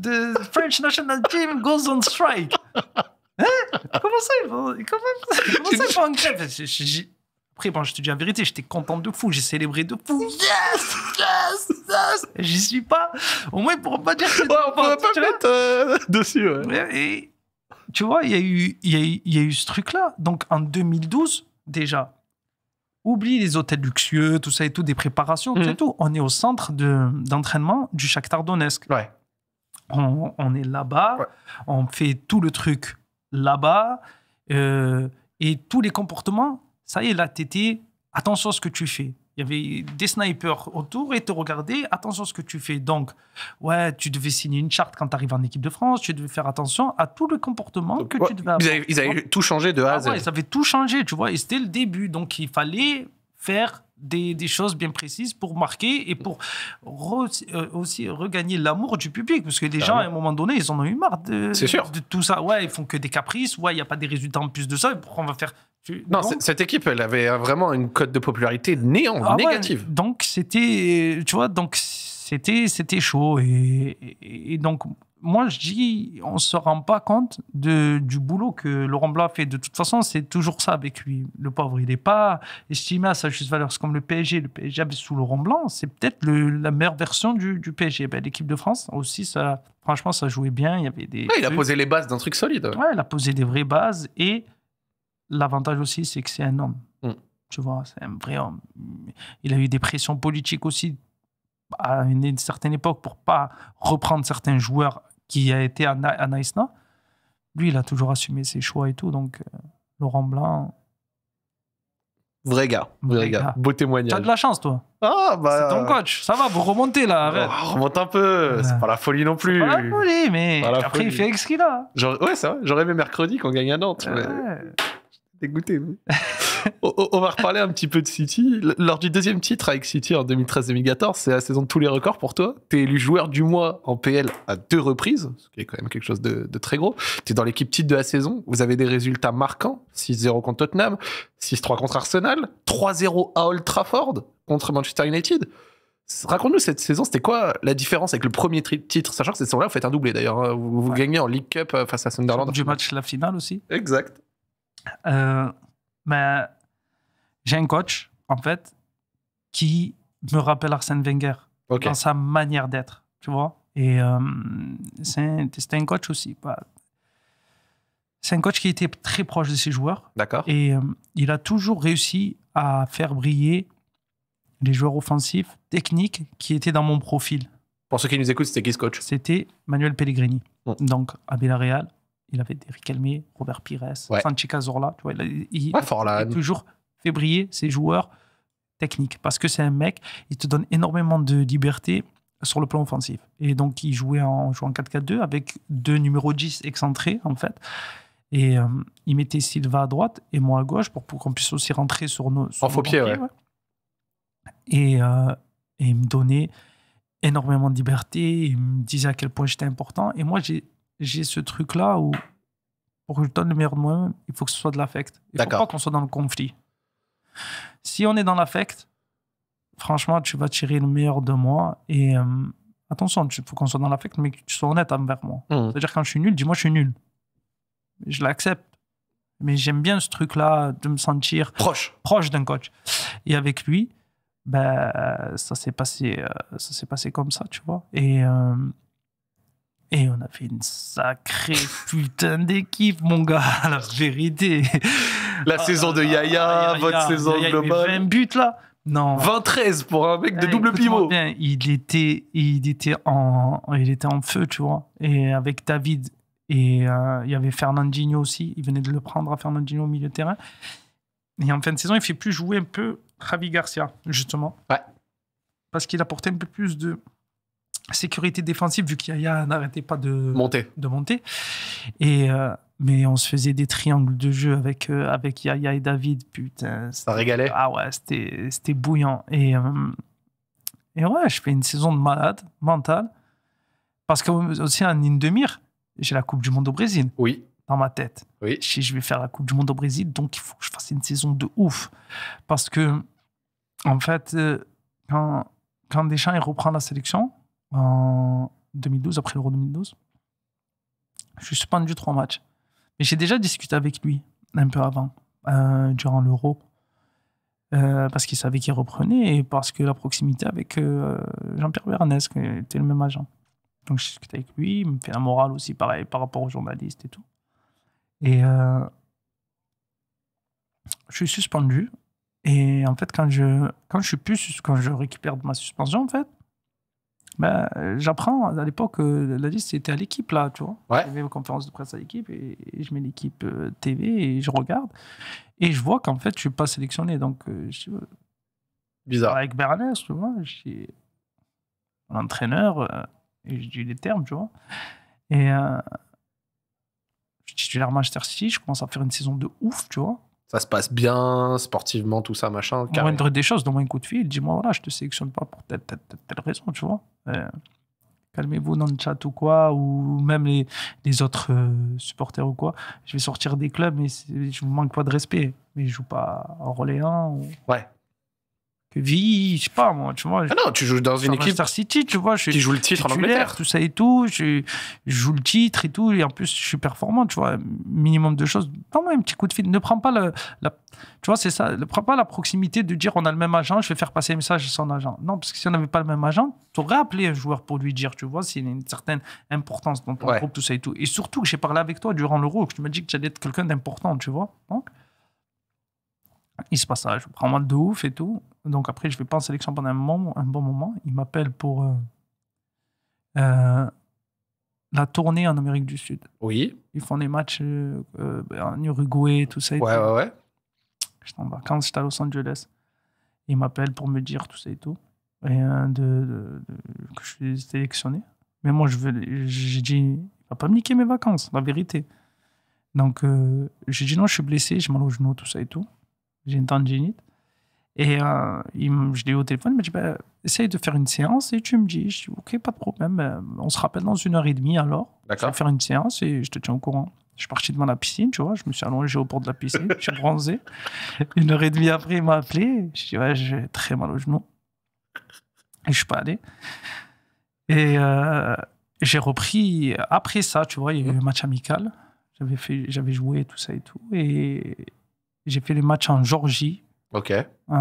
The French national team goes on strike. Comment hein ça, comment, comment ça, ils grève après, bon, je te dis la vérité, j'étais contente de fou, j'ai célébré de fou. Yes, yes, yes. J'y suis pas. Au moins, pour pas dire que. Ouais, on pourra pas mettre euh, dessus. Et tu vois, il y a eu, il y a eu, ce truc-là. Donc en 2012, déjà, oublie les hôtels luxueux, tout ça et tout, des préparations, tout tout mm. et tout. On est au centre d'entraînement du Shakhtar Donetsk. On, est là-bas, on fait tout le truc là-bas. Euh, et tous les comportements ça y est, là, tu attention à ce que tu fais. Il y avait des snipers autour et te regardaient, attention à ce que tu fais. Donc, ouais, tu devais signer une charte quand tu arrives en équipe de France, tu devais faire attention à tout le comportement que tu devais avoir. Ils avaient, tout changé de A à ah Z. ils avaient tout changé, tu vois, et c'était le début. Donc, il fallait faire des, choses bien précises pour marquer et pour euh, aussi regagner l'amour du public. Parce que les gens, à un moment donné, ils en ont eu marre de, de tout ça. Ouais, ils font que des caprices. Ouais, il n'y a pas des résultats en plus de ça. Pourquoi on va faire. Non, cette équipe, elle avait vraiment une cote de popularité néant, ah négative. donc, c'était. Tu vois, donc. C'était, c'était chaud. et donc, moi, je dis, on ne se rend pas compte de, du boulot que Laurent Blanc fait. De toute façon, c'est toujours ça avec lui. Le pauvre, il n'est pas estimé à sa juste valeur. C'est comme le PSG. Le PSG sous Laurent Blanc, c'est peut-être la meilleure version du, PSG. Ben, l'équipe de France aussi, ça, franchement, ça jouait bien. Il, y avait des il a posé les bases d'un truc solide. Ouais, il a posé des vraies bases. Et l'avantage aussi, c'est que c'est un homme. Mm. Tu vois, c'est un vrai homme. Il a eu des pressions politiques aussi à une certaine époque pour pas reprendre certains joueurs qui a été à, Nice Naïsna. Lui, il a toujours assumé ses choix et tout. Donc, euh, Laurent Blanc. Vrai gars, vrai, gars. Beau témoignage. T'as de la chance, toi. Ah, bah. C'est ton coach. Ça va, vous remontez là. Oh, remonte un peu. C'est pas la folie non plus. pas la folie, mais après, il fait avec ce qu'il a. ouais, c'est vrai. J'aurais aimé mercredi qu'on gagne à Nantes. Ouais. Dégoûté. on va reparler un petit peu de City. Lors du deuxième titre avec City en 2013-2014, c'est la saison de tous les records pour toi. tu es élu joueur du mois en PL à deux reprises, ce qui est quand même quelque chose de, très gros. tu es dans l'équipe titre de la saison. Vous avez des résultats marquants 6-0 contre Tottenham, 6-3 contre Arsenal, 3-0 à Old Trafford contre Manchester United. Raconte-nous cette saison, c'était quoi la différence avec le premier titre, sachant que cette saison-là, vous faites un doublé d'ailleurs. Hein. Vous, gagnez en League Cup euh, face à Sunderland. Du match la finale aussi. Exact. Euh, mais j'ai un coach, en fait, qui me rappelle Arsène Wenger dans sa manière d'être, tu vois. Et euh, c'était un coach aussi. Bah, c'est un coach qui était très proche de ses joueurs. D'accord. Et euh, il a toujours réussi à faire briller les joueurs offensifs, techniques, qui étaient dans mon profil. Pour ceux qui nous écoutent, c'était qui ce coach C'était Manuel Pellegrini. Donc, à Villarreal, il avait Derrick Calmé, Robert Pires, ouais. Sanchi Cazorla. il, toujours fait c'est joueur joueurs techniques parce que c'est un mec, il te donne énormément de liberté sur le plan offensif. Et donc, il jouait en, jouant 4-4-2 avec deux numéros 10 excentrés, en fait. Et euh, il mettait Silva à droite et moi à gauche pour, pour qu'on puisse aussi rentrer sur nos. Sur en faux pied, ouais. Et, euh, et, il me donnait énormément de liberté. Il me disait à quel point j'étais important. Et moi, j'ai ce truc-là où, pour que je donne le meilleur de moi-même, il faut que ce soit de l'affect. Il ne faut pas qu'on soit dans le conflit. Si on est dans l'affect, franchement, tu vas tirer le meilleur de moi. Et euh, attention, il faut qu'on soit dans l'affect, mais que tu sois honnête envers moi. Hmm. C'est-à-dire, quand je suis nul, dis-moi, je suis nul. Je l'accepte. Mais j'aime bien ce truc-là de me sentir proche, proche d'un coach. Et avec lui, ben, ça s'est passé, euh, ça s'est passé comme ça, tu vois. Et. Euh, et on a fait une sacrée putain d'équipe, mon gars, la vérité. Oh la saison de Yaya, votre Yaya, saison Yaya, globale. un but, là Non. 23 pour un mec de double pivot. il, était, il, était en, il était en feu, tu vois. Et avec David, et euh, il y avait Fernandinho aussi. Il venait de le prendre à Fernandinho au milieu de terrain. Et en fin de saison, il fait plus jouer un peu Javi Garcia, justement. Ouais. Parce qu'il apportait un peu plus de sécurité défensive, vu qu'Yaya n'arrêtait pas de monter. De monter. Et, euh, mais on se faisait des triangles de jeu avec, euh, avec Yaya et David. Putain. Ça régalait. Ah ouais, c'était bouillant. Et, euh, et ouais, je fais une saison de malade, mentale. Parce que aussi en ligne de mire, j'ai la Coupe du Monde au Brésil. Oui. Dans ma tête. Oui. Je, je vais faire la Coupe du Monde au Brésil, donc il faut que je fasse une saison de ouf. Parce que, en fait, quand, quand Deschamps il reprend la sélection, en 2012, après l'Euro 2012. Je suis suspendu trois matchs. Mais j'ai déjà discuté avec lui un peu avant, euh, durant l'Euro. Euh, parce qu'il savait qu'il reprenait et parce que la proximité avec euh, Jean-Pierre Bernès, qui était le même agent. Donc j'ai discuté avec lui, il me fait la morale aussi, pareil, par rapport aux journalistes et tout. Et je suis suspendu. Et en fait, quand je, quand je suis plus, quand je récupère de ma suspension, en fait, bah, j'apprends à l'époque, euh, la liste c'était à l'équipe là, tu vois. J'avais une conférence de presse à l'équipe et, je mets l'équipe euh, TV et je regarde et je vois qu'en fait je suis pas sélectionné. Donc, euh, je, bizarre. Avec Bernès, tu vois, j'ai l'entraîneur et je dis les termes, tu vois. Et euh, je suis titulaire City, je commence à faire une saison de ouf, tu vois ça se passe bien, sportivement, tout ça, machin. Carré. Moindre des choses, donne-moi un coup de fil, dis-moi, voilà, je te sélectionne pas pour telle, telle, telle, raison, tu vois. Euh, calmez-vous dans le chat ou quoi, ou même les, les autres euh, supporters ou quoi. Je vais sortir des clubs, mais je vous manque pas de respect. Mais je joue pas en Orléans. Ou... Ouais vie, je sais pas moi, tu vois. Ah non, tu joues dans une équipe. Star City, tu vois. Je qui joue le titre en Angleterre. Tout ça et tout. Je, joue le titre et tout. Et en plus, je suis performant, tu vois. Minimum de choses. Non, moi, un petit coup de fil. Ne prends pas la. tu vois, c'est ça. Ne prends pas la proximité de dire on a le même agent, je vais faire passer un message à son agent. Non, parce que si on n'avait pas le même agent, tu aurais appelé un joueur pour lui dire, tu vois, s'il a une certaine importance dans ton groupe, tout ça et tout. Et surtout que j'ai parlé avec toi durant l'euro, que tu m'as dit que tu allais être quelqu'un d'important, tu vois. Donc, il se passe ça, je prends mal de ouf et tout. Donc après, je vais pas en sélection pendant un, moment, un bon moment. Il m'appelle pour euh, euh, la tournée en Amérique du Sud. Oui. Ils font des matchs euh, ben, en Uruguay, tout ça. Et ouais, tout. ouais, ouais. J'étais en vacances, j'étais à Los Angeles. Il m'appelle pour me dire tout ça et tout. Et de, que je suis sélectionné. Mais moi, je veux, j'ai dit, il va pas me niquer mes vacances, la vérité. Donc, j'ai dit non, je suis blessé, j'ai mal au genou, tout ça et tout. J'ai une tendinite. Et euh, je l'ai eu au téléphone, il m'a dit bah, essaye de faire une séance et tu me dis. Je ok, pas de problème. Euh, on se rappelle dans une heure et demie alors. Je vais faire une séance et je te tiens au courant. Je suis parti devant la piscine, tu vois. Je me suis allongé au bord de la piscine, je suis bronzé. Une heure et demie après, il m'a appelé. Je dis ouais, j'ai très mal au genou. Et je suis pas allé. Et euh, j'ai repris après ça, tu vois. Il y a eu un match amical. J'avais joué tout ça et tout. Et j'ai fait les matchs en Georgie Ok. Euh,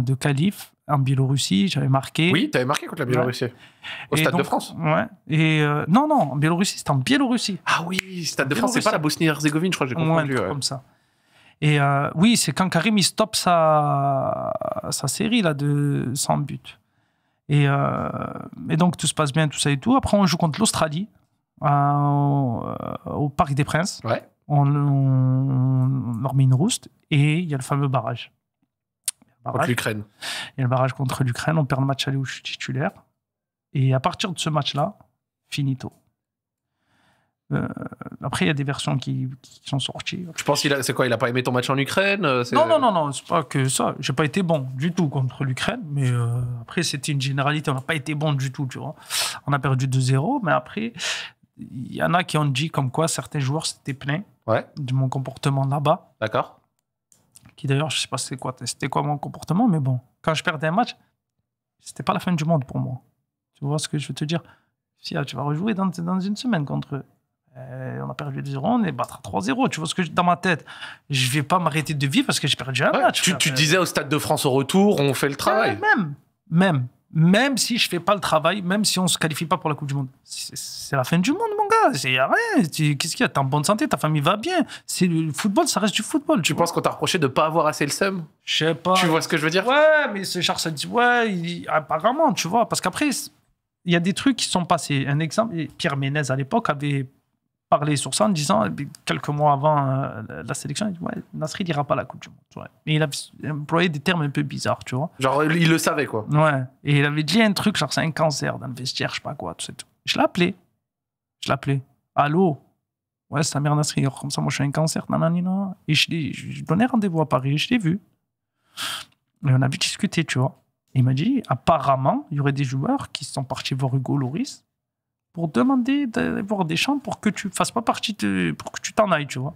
de Calif en Biélorussie, j'avais marqué. Oui, tu avais marqué contre la Biélorussie. Au Stade de France. Ouais. Et euh, non, non, en Biélorussie, c'était en Biélorussie. Ah oui, Stade de France, c'est pas la Bosnie-Herzégovine, je crois que j'ai compris. Ouais, comme ça. Et euh, oui, c'est quand Karim il stoppe sa, sa série là, de 100 buts. Et, et donc tout se passe bien, tout ça et tout. Après, on joue contre l'Australie au Parc des Princes. Ouais on, on, leur une rouste et il y a le fameux barrage. contre l'Ukraine. Il y a le barrage contre l'Ukraine, on perd le match aller où je suis titulaire. Et à partir de ce match-là, finito. Euh, après, il y a des versions qui, sont sorties. Je pense qu'il a, c'est quoi Il a pas aimé ton match en Ukraine euh, Non, non, non, non, c'est pas que ça. J'ai pas été bon du tout contre l'Ukraine, mais euh, après, c'était une généralité. On n'a pas été bon du tout, tu vois. On a perdu 2-0, mais après, il y en a qui ont dit comme quoi certains joueurs s'étaient plaints de mon comportement là-bas. D'accord. Qui d'ailleurs, je sais pas c'était quoi, c'était quoi mon comportement, mais bon, quand je perdais un match, c'était pas la fin du monde pour moi. Tu vois ce que je veux te dire Si ah, tu vas rejouer dans, dans une semaine contre eux, euh, on a perdu 2-0, on est battre 3-0. Tu vois ce que je, dans ma tête Je ne vais pas m'arrêter de vivre parce que j'ai perdu un match. Tu, disais au Stade de France au retour, on fait le travail. même, même même si je fais pas le travail, même si on se qualifie pas pour la Coupe du Monde. C'est la fin du monde, mon gars. a ah rien. Qu'est-ce qu'il y a T'es en bonne santé, ta famille va bien. C'est le football, ça reste du football. Tu, penses qu'on t'a reproché de pas avoir assez le seum Je sais pas. Tu vois ce que je veux dire Ouais, mais ce Charles ça dit ouais, apparemment, tu vois, parce qu'après il y a des trucs qui sont passés. Un exemple, Pierre Ménez à l'époque avait parlé sur ça en disant, eh quelques mois avant euh, la sélection, il Nasri n'ira pas à la Coupe du Monde. Mais il a employé des termes un peu bizarres, tu vois. Genre, il le savait, quoi. Ouais. Et il avait dit un truc, genre, c'est un cancer dans le vestiaire, je sais pas quoi, tout ça. Je l'ai appelé. Je l'ai appelé. Allô Ouais, c'est mère Nasri, comme ça, moi, je suis un cancer, Et je lui ai donnais rendez-vous à Paris, je l'ai vu. Et on vu discuté, tu vois. il m'a dit, apparemment, il y aurait des joueurs qui sont partis voir Hugo Loris pour demander d'avoir des champs pour que tu fasses pas partie pour que tu t'en ailles, tu vois.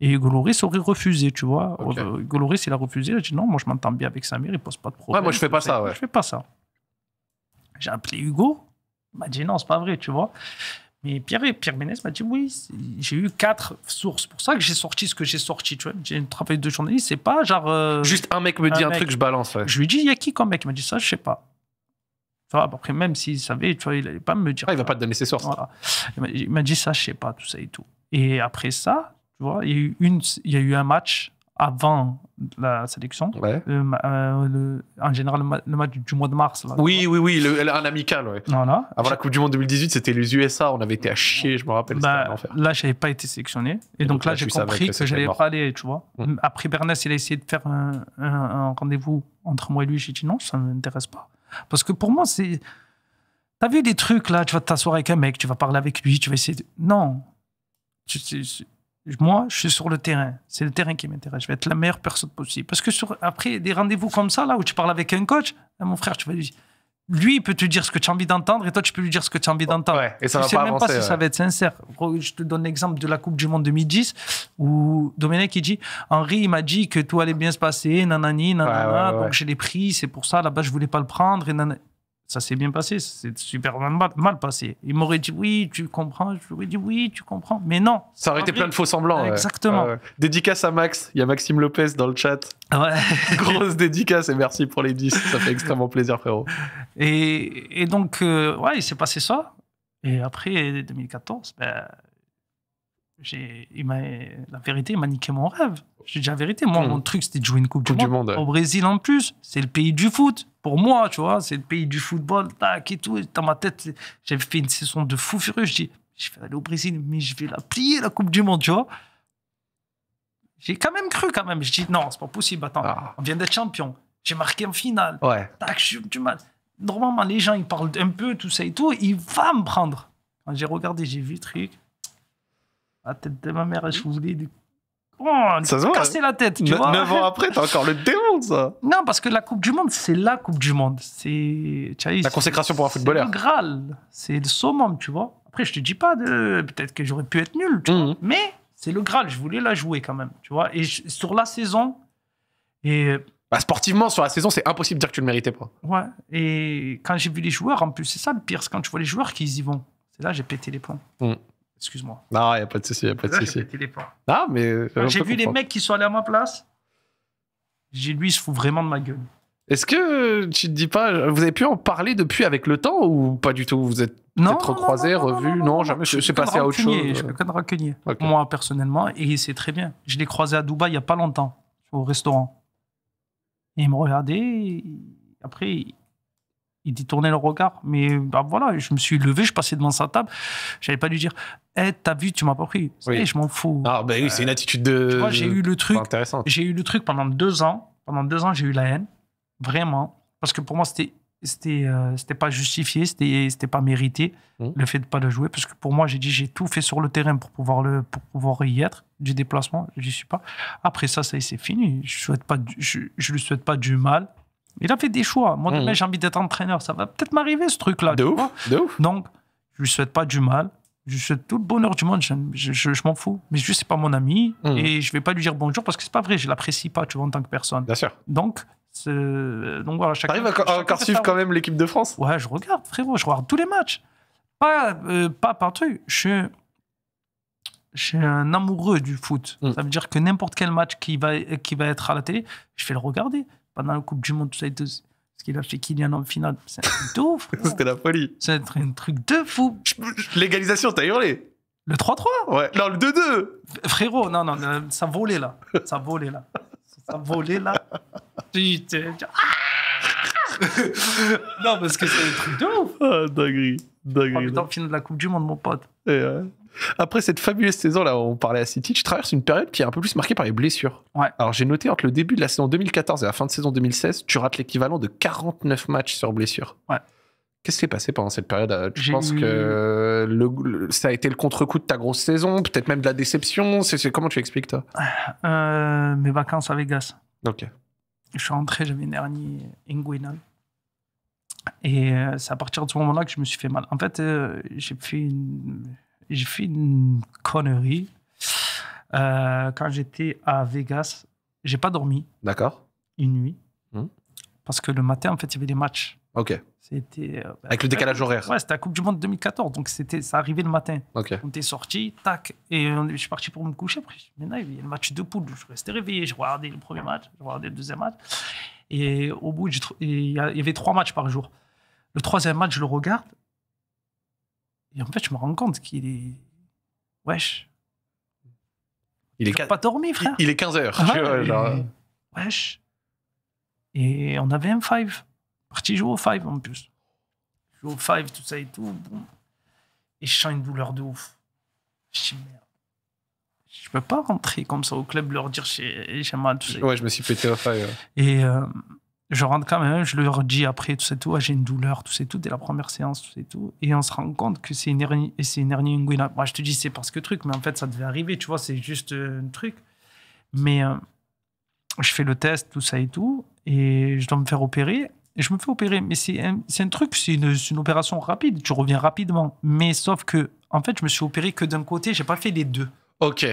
Et Loris aurait refusé, tu vois. Okay. Euh, Loris, il a refusé. Il a dit non, moi je m'entends bien avec Samir, il pose pas de problème. moi je fais pas ça, Je fais pas ça. J'ai appelé Hugo. Il m'a dit non, c'est pas vrai, tu vois. Mais Pierre, Pierre Ménès m'a dit oui, j'ai eu quatre sources. pour ça que j'ai sorti ce que j'ai sorti. Tu vois, j'ai une travail de journaliste, c'est pas genre. Euh, Juste un mec me dit un, truc, je balance. Je lui dis il y a qui comme mec Il m'a dit ça, je sais pas après, même s'il savait, il n'allait pas me dire. Ah, il va pas te donner ses sources. Il m'a dit ça, je sais pas, tout ça et tout. Et après ça, tu vois, il y a eu, une, il y a eu un match avant la sélection. Euh, en général, le match du mois de mars. Là, oui, oui, oui, un amical. Ouais. Avant la Coupe du Monde 2018, c'était les USA. On avait été à chier, je me rappelle. Bah, là, je n'avais pas été sélectionné. Et, donc, là, j'ai compris que, je j'allais pas aller, tu vois. Mm. Après, Bernès il a essayé de faire un, un rendez-vous entre moi et lui. J'ai dit non, ça ne m'intéresse pas. Parce que pour moi, c'est. T'as vu des trucs là, tu vas t'asseoir avec un mec, tu vas parler avec lui, tu vas essayer Non. Moi, je suis sur le terrain. C'est le terrain qui m'intéresse. Je vais être la meilleure personne possible. Parce que après, des rendez-vous comme ça, là, où tu parles avec un coach, mon frère, tu vas lui dire lui, il peut te dire ce que tu as envie d'entendre et toi, tu peux lui dire ce que tu as envie d'entendre. Ouais, et ça sais même pas si ça va être sincère. Je te donne l'exemple de la Coupe du Monde 2010 où Dominic, il dit Henri, il m'a dit que tout allait bien se passer, nanani, nanana, donc je l'ai pris, c'est pour ça, là-bas, je voulais pas le prendre. Et ça s'est bien passé, c'est super mal, mal, passé. Il m'aurait dit oui, tu comprends. Je lui ai dit oui, tu comprends. Mais non. Ça aurait été plein de faux semblants. Exactement. Dédicace à Max. Il y a Maxime Lopez dans le chat. Ouais. Grosse dédicace et merci pour les 10. Ça fait extrêmement plaisir, frérot. Et, et donc, euh, ouais, il s'est passé ça. Et après, 2014, ben, il la vérité, il m'a niqué mon rêve. J'ai déjà la vérité. Moi, mmh. mon truc, c'était de jouer une Coupe, du, Monde. Au Brésil, en plus, c'est le pays du foot. Pour moi, tu vois, c'est le pays du football, tac et tout. Dans ma tête, j'avais fait une saison de fou furieux. Je dis, je vais aller au Brésil, mais je vais la plier, la Coupe du Monde, tu vois. J'ai quand même cru, quand même. Je dis, non, c'est pas possible. Attends, ah. on vient d'être champion. J'ai marqué en finale. Ouais. Tac, je suis du Normalement, les gens, ils parlent un peu, tout ça et tout. Il va me prendre. j'ai regardé, j'ai vu le truc. La ah, tête de ma mère, je voulais casser la tête, tu vois. Neuf ans après, t'as encore le démon, ça. Non, parce que la Coupe du Monde, c'est la Coupe du Monde. C'est la consécration pour un footballeur. C'est le Graal, c'est le summum, tu vois. Après, je te dis pas de, peut-être que j'aurais pu être nul, tu vois. Mhm. Mais c'est le Graal. Je voulais la jouer quand même, tu vois. Et sur la saison, et bah, sportivement sur la saison, c'est impossible de dire que tu le méritais pas. Ouais. Et quand j'ai vu les joueurs, en plus, c'est ça le pire, c'est quand tu vois les joueurs qui y vont. C'est là j'ai pété les points Excuse-moi. Non, il n'y a pas de souci, il a pas de souci. Non, mais. Euh, ah, j'ai vu les mecs qui sont allés à ma place. J'ai lui, il se fout vraiment de ma gueule. Est-ce que tu te dis pas, vous avez pu en parler depuis avec le temps ou pas du tout Vous êtes peut-être recroisés, revus Non, jamais. je suis passé à autre chose. Je suis moi personnellement, et c'est très bien. Je l'ai croisé à Dubaï il y a pas longtemps, au restaurant. Et il me regardait. après, il détournait le regard. Mais bah, voilà, je me suis levé, je passais devant sa table. n'allais pas lui dire, hey, eh, t'as vu, tu m'as pas pris. Eh, je m'en fous. Ah, ben oui, c'est une euh, attitude de. j'ai eu le truc. J'ai eu le truc pendant deux ans. Pendant deux ans, j'ai eu la haine. Vraiment. Parce que pour moi, c'était c'était euh, c'était pas justifié c'était c'était pas mérité mmh. le fait de pas le jouer parce que pour moi j'ai dit j'ai tout fait sur le terrain pour pouvoir le pouvoir y être du déplacement j'y suis pas après ça ça c'est fini je souhaite pas je, lui souhaite pas du mal il a fait des choix. Moi, demain, mhm. j'ai envie d'être entraîneur. Ça va peut-être m'arriver, ce truc-là. De, de ouf, Donc, je lui souhaite pas du mal. Je souhaite tout le bonheur du monde. Je, m'en fous. Mais juste, c'est pas mon ami. Mhm. Et je ne vais pas lui dire bonjour parce que c'est pas vrai. Je l'apprécie pas, tu vois, en tant que personne. Bien sûr. Donc, donc voilà, chacun. T'arrives à encore suivre quand même l'équipe de France Ouais, je regarde, frérot. Je regarde tous les matchs. Pas, euh, partout pas Je suis un amoureux du foot. Mhm. Ça veut dire que n'importe quel match qui va, qui va être à la télé, je vais le regarder pendant la Coupe du Monde, tout ça et tout. Ce qu'il a fait Kylian en finale, c'est un truc de ouf. C'était la folie. C'est un, truc de fou. Légalisation, t'as hurlé. Le 3-3 Ouais. Non, le 2-2. Frérot, non, non, ça volait là. Ça volait là. Ça volait là. Ah non, parce que c'est un truc de ouf. Ah, dinguerie. Dinguerie. En finale de la Coupe du Monde, mon pote. Et eh après cette fabuleuse saison, là, on parlait à City, je traverse une période qui est un peu plus marquée par les blessures. Alors, j'ai noté entre le début de la saison 2014 et la fin de saison 2016, tu rates l'équivalent de 49 matchs sur blessure. Ouais. Qu'est-ce qui s'est passé pendant cette période Je pense que le, ça a été le contre-coup de ta grosse saison, peut-être même de la déception. C'est, comment tu expliques, toi euh, Mes vacances à Vegas. Ok. Je suis rentré, j'avais une hernie inguinale. Et euh, c'est à partir de ce moment-là que je me suis fait mal. En fait, euh, j'ai fait une j'ai fait une connerie. Euh, quand j'étais à Vegas, j'ai pas dormi. D'accord. Une nuit. Hmm. Parce que le matin, en fait, il y avait des matchs. Ok. C'était. Euh, bah, Avec le décalage horaire. Ouais, c'était la Coupe du Monde 2014, donc c'était, ça arrivait le matin. Ok. On était sortis, tac, et je suis parti pour me coucher. Après, mais il y a le match de poule. Je restais réveillé, je regardais le premier match, je regardais le deuxième match. Et au bout, il y avait trois matchs par jour. Le troisième match, je le regarde, et en fait, je me rends compte qu'il est. Wesh. Il est pas dormi, frère. Il, est 15h. Ah wesh. Et on avait un five. Parti jouer au five, en plus. Jouer au five, tout ça et tout. Et je sens une douleur de ouf. Je dis merde. Je peux pas rentrer comme ça au club, leur dire j'ai, mal. Ouais, je me suis pété au five. Et. Euh, je rentre quand même, je leur dis après, tout c'est tout, ah, j'ai une douleur, tout c'est tout, dès la première séance, tout c'est tout. Et on se rend compte que c'est une hernie, c'est une hernie inguinale. Moi, je te dis, c'est parce que truc, mais en fait, ça devait arriver, tu vois, c'est juste euh, un truc. Mais euh, je fais le test, tout ça et tout, et je dois me faire opérer. Et je me fais opérer, mais c'est un, truc, c'est une, opération rapide, tu reviens rapidement. Mais sauf que, en fait, je me suis opéré que d'un côté, j'ai pas fait les deux. Ok.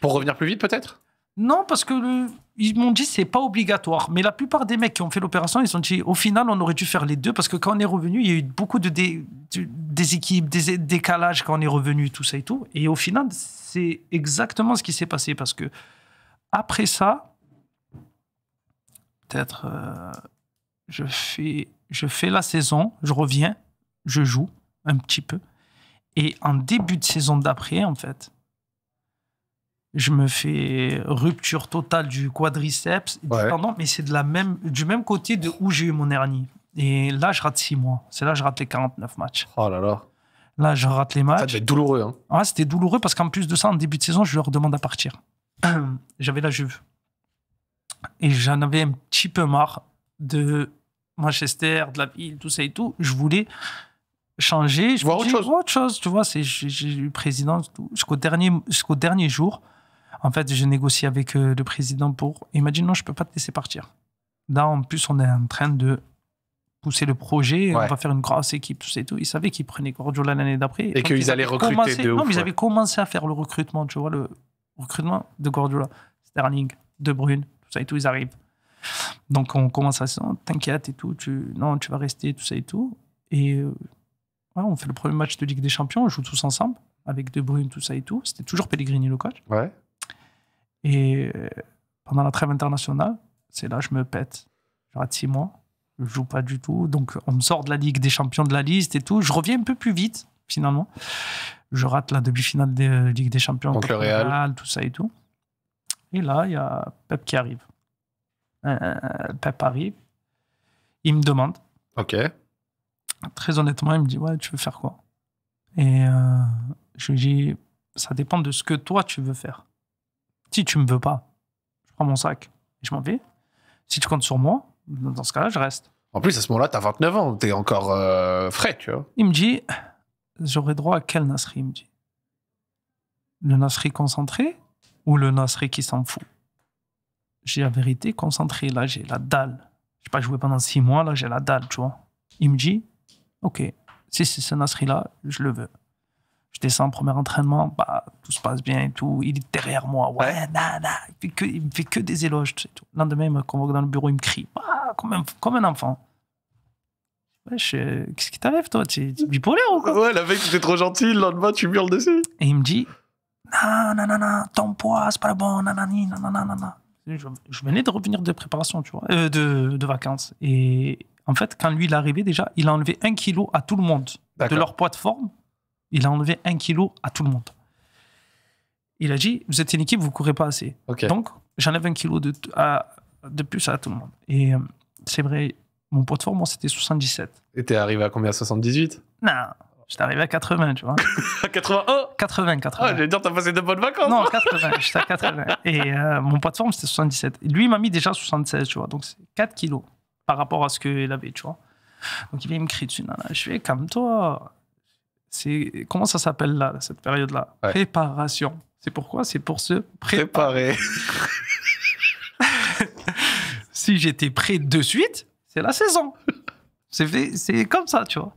Pour revenir plus vite, peut-être Non, parce que le ils m'ont dit c'est pas obligatoire. Mais la plupart des mecs qui ont fait l'opération, ils ont dit au final, on aurait dû faire les deux parce que quand on est revenu, il y a eu beaucoup de, dé, des décalages quand on est revenu, tout ça et tout. Et au final, c'est exactement ce qui s'est passé parce que après ça, peut-être euh, je, fais, je fais la saison, je reviens, je joue un petit peu. Et en début de saison d'après, en fait, je me fais rupture totale du quadriceps, du mais c'est de la même, du même côté de où j'ai eu mon hernie. Et là, je rate six mois. C'est là que je rate les 49 matchs. Oh là là. Là, je rate les matchs. Ça douloureux. Hein. Ah, c'était douloureux parce qu'en plus de ça, en début de saison, je leur demande à partir. J'avais la Juve. Et j'en avais un petit peu marre de Manchester, de la ville, tout ça et tout. Je voulais changer. Je voir autre chose. autre chose. Tu vois, j'ai eu président jusqu'au dernier, jusqu'au dernier jour en fait, j'ai négocié avec euh, le président pour. Il non, je ne peux pas te laisser partir. Là, en plus, on est en train de pousser le projet, on va faire une grosse équipe, tout ça et tout. Ils savaient qu'ils prenaient Guardiola l'année d'après. Et qu'ils allaient recruter de ouf, Non, ils avaient commencé à faire le recrutement, tu vois, le recrutement de Guardiola. Sterling, De Bruyne, tout ça et tout, ils arrivent. Donc on commence à se dire, t'inquiète et tout, tu, non, tu vas rester, tout ça et tout. Et voilà, euh, on fait le premier match de Ligue des Champions, on joue tous ensemble, avec De Bruyne, tout ça et tout. C'était toujours Pellegrini le coach. Ouais. Et euh, pendant la trêve internationale, c'est là je me pète. Je rate six mois. Je joue pas du tout. Donc, on me sort de la Ligue des champions de la liste et tout. Je reviens un peu plus vite, finalement. Je rate la demi-finale de euh, Ligue des champions. le Real. Tout ça et tout. Et là, il y a Pep qui arrive. Euh, Pep arrive. Il me demande. OK. Très honnêtement, il me dit Ouais, tu veux faire quoi Et euh, je lui dis Ça dépend de ce que toi, tu veux faire. Si tu me veux pas, je prends mon sac et je m'en vais. Si tu comptes sur moi, dans ce cas-là, je reste. En plus, à ce moment-là, tu as 29 ans, Tu es encore euh, frais, tu vois. Il me dit, j'aurais droit à quel Nasri, il me dit. Le Nasri concentré ou le Nasri qui s'en fout J'ai la vérité concentrée. là, j'ai la dalle. J'ai pas joué pendant six mois, là, j'ai la dalle, tu vois. Il me dit, ok, si c'est ce Nasri-là, je le veux. Je descends, premier entraînement, bah, tout se passe bien et tout. Il est derrière moi. Ouais, ouais. Il, fait que, fait que des éloges. Tu tout. Le lendemain, il me convoque dans le bureau, il me crie ah, comme, un, comme un enfant. Euh, qu'est-ce qui t'arrive, toi Tu es bipolaire ou quoi Ouais, la veille, tu trop gentil, le lendemain, tu hurles dessus. Et il me dit Non, non, non, non, ton poids, c'est pas bon, nanani, nanana, non. Je, je venais de revenir de préparation, tu vois, euh, de, de, vacances. Et en fait, quand lui, il est arrivé, déjà, il a enlevé un kilo à tout le monde de leur poids de forme il a enlevé un kilo à tout le monde. Il a dit, vous êtes une équipe, vous courez pas assez. Okay. Donc, j'enlève un kilo de, plus à tout le monde. Et euh, c'est vrai, mon poids de forme, c'était 77. Et t'es arrivé à combien 78 Non, j'étais arrivé à 80, tu vois. à oh 80, 80. Ah, j'allais dire, t'as passé de bonnes vacances Non, 80, hein? j'étais à 80. Et euh, mon poids de forme, c'était 77. lui, il m'a mis déjà 76, tu vois. Donc, c'est 4 kilos par rapport à ce qu'il avait, tu vois. Donc, il vient me crier dessus, nana, je fais, calme-toi comment ça s'appelle là, cette période-là Préparation. C'est pourquoi C'est pour se préparer. si j'étais prêt de suite, c'est la saison. C'est comme ça, tu vois.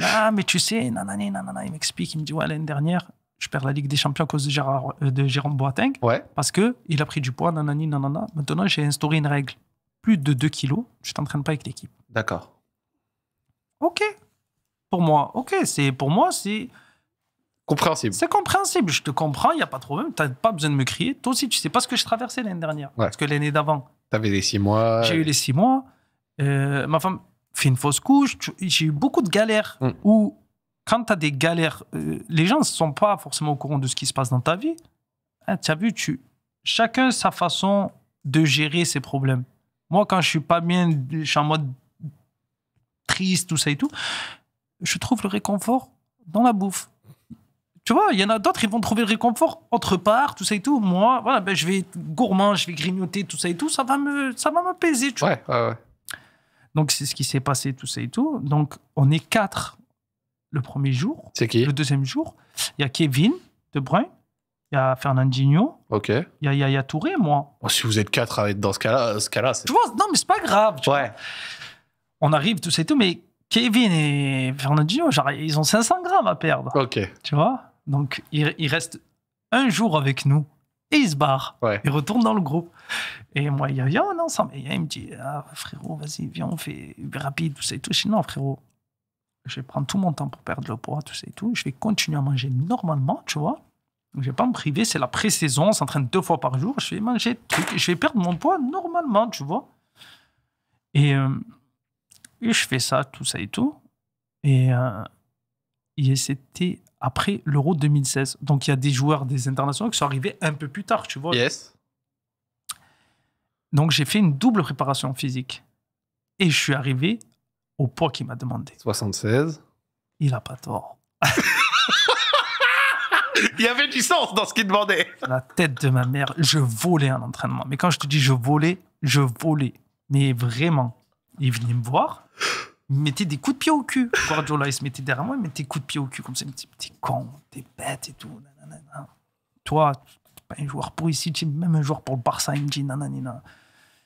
Ah, mais tu sais, nanani, nanana, il m'explique, il me dit, ouais, l'année dernière, je perds la Ligue des Champions à cause de, euh, de Jérôme Boateng. Parce que il a pris du poids, nanani, nanana. Maintenant, j'ai instauré une règle. Plus de 2 kilos, je t'entraîne pas avec l'équipe. D'accord. Ok, pour moi. Ok, c'est pour moi, c'est. Compréhensible. C'est compréhensible, je te comprends, il n'y a pas de problème, tu n'as pas besoin de me crier. Toi aussi, tu sais pas ce que je traversais l'année dernière, parce que l'année d'avant. Tu avais les six mois. J'ai eu les six mois. Euh, ma femme fait une fausse couche. J'ai eu beaucoup de galères mm. Ou quand tu as des galères, euh, les gens ne sont pas forcément au courant de ce qui se passe dans ta vie. Ah, tu as vu, tu... chacun sa façon de gérer ses problèmes. Moi, quand je suis pas bien, je suis en mode triste, tout ça et tout je trouve le réconfort dans la bouffe. Tu vois, il y en a d'autres, ils vont trouver le réconfort autre part, tout ça et tout. Moi, voilà, ben, je vais être gourmand, je vais grignoter, tout ça et tout. Ça va me, ça va m'apaiser. Tu vois. Donc, c'est ce qui s'est passé, tout ça et tout. Donc, on est quatre le premier jour. C'est qui Le deuxième jour. Il y a Kevin De Bruyne, il y a Fernandinho. OK. Il y a, il Touré, moi. Oh, si vous êtes quatre à être dans ce cas-là, ce cas c'est. Tu vois, non, mais c'est pas grave. ouais. On arrive, tout ça et tout, mais Kevin et Fernandinho, genre, ils ont 500 grammes à perdre. Ok. Tu vois Donc, ils, restent un jour avec nous et ils se barrent. Ouais. Ils retournent dans le groupe. Et moi, il y a, un ensemble. Et il me dit, ah, frérot, vas-y, viens, on fait rapide, tout ça et tout. Sinon, frérot, je vais prendre tout mon temps pour perdre le poids, tout ça et tout. Je vais continuer à manger normalement, tu vois. Je vais pas me priver, c'est la pré-saison, on s'entraîne deux fois par jour. Je vais manger, je vais perdre mon poids normalement, tu vois. Et. Euh, et je fais ça, tout ça et tout. Et, euh, et c'était après l'Euro 2016. Donc il y a des joueurs des internationaux qui sont arrivés un peu plus tard, tu vois. Yes. Donc j'ai fait une double préparation physique. Et je suis arrivé au poids qu'il m'a demandé. 76. Il n'a pas tort. il y avait du sens dans ce qu'il demandait. La tête de ma mère, je volais en entraînement. Mais quand je te dis je volais, je volais. Mais vraiment il venait me voir, il me mettait des coups de pied au cul. Guardiola, il se mettait derrière moi, il me mettait des coups de pied au cul comme ça. Il me disait, t'es con, t'es bête et tout. Toi, t'es pas un joueur pour ici, es même un joueur pour le Barça, il me dit, nanana.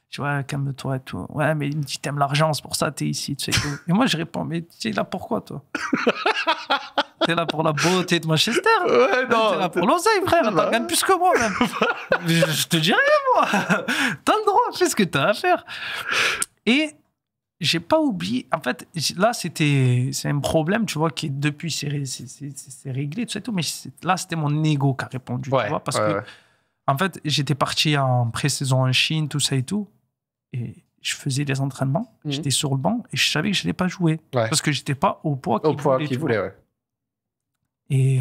Tu vois, calme-toi et tout. Ouais, mais il me dit, t'aimes l'argent, c'est pour ça, que t'es ici, tu sais. Et moi, je réponds, mais t'es là pour quoi, toi T'es là pour la beauté de Manchester. Ouais, non. T'es là pour l'oseille, frère. T'en gagnes plus que moi, même. je, te dis rien, moi. T'as le droit, fais ce que t'as à faire. Et j'ai pas oublié. En fait, là, c'était c'est un problème, tu vois, qui depuis, c'est réglé, tout ça et tout. Mais là, c'était mon ego qui a répondu, tu vois, parce que, en fait, j'étais parti en pré-saison en Chine, tout ça et tout. Et je faisais des entraînements, mhm. j'étais sur le banc et je savais que je n'allais pas jouer. Parce que j'étais pas au poids qu'il voulait. Euh, et,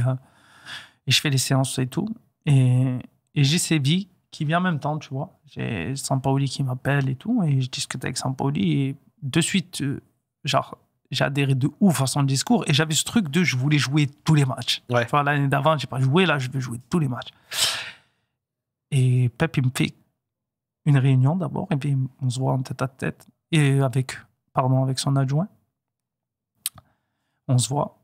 je fais les séances et tout. Et, et j'ai Séville qui vient en même temps, tu vois. J'ai Sampaoli qui m'appelle et tout. Et je discute avec Sampaoli. Et de suite, euh, genre, j'ai adhéré de ouf à son discours et j'avais ce truc de je voulais jouer tous les matchs. l'année d'avant, j'ai pas joué, là, je veux jouer tous les matchs. Et Pep, il me fait une réunion d'abord, et puis on se voit en tête à tête, et avec, pardon, avec son adjoint. On se voit,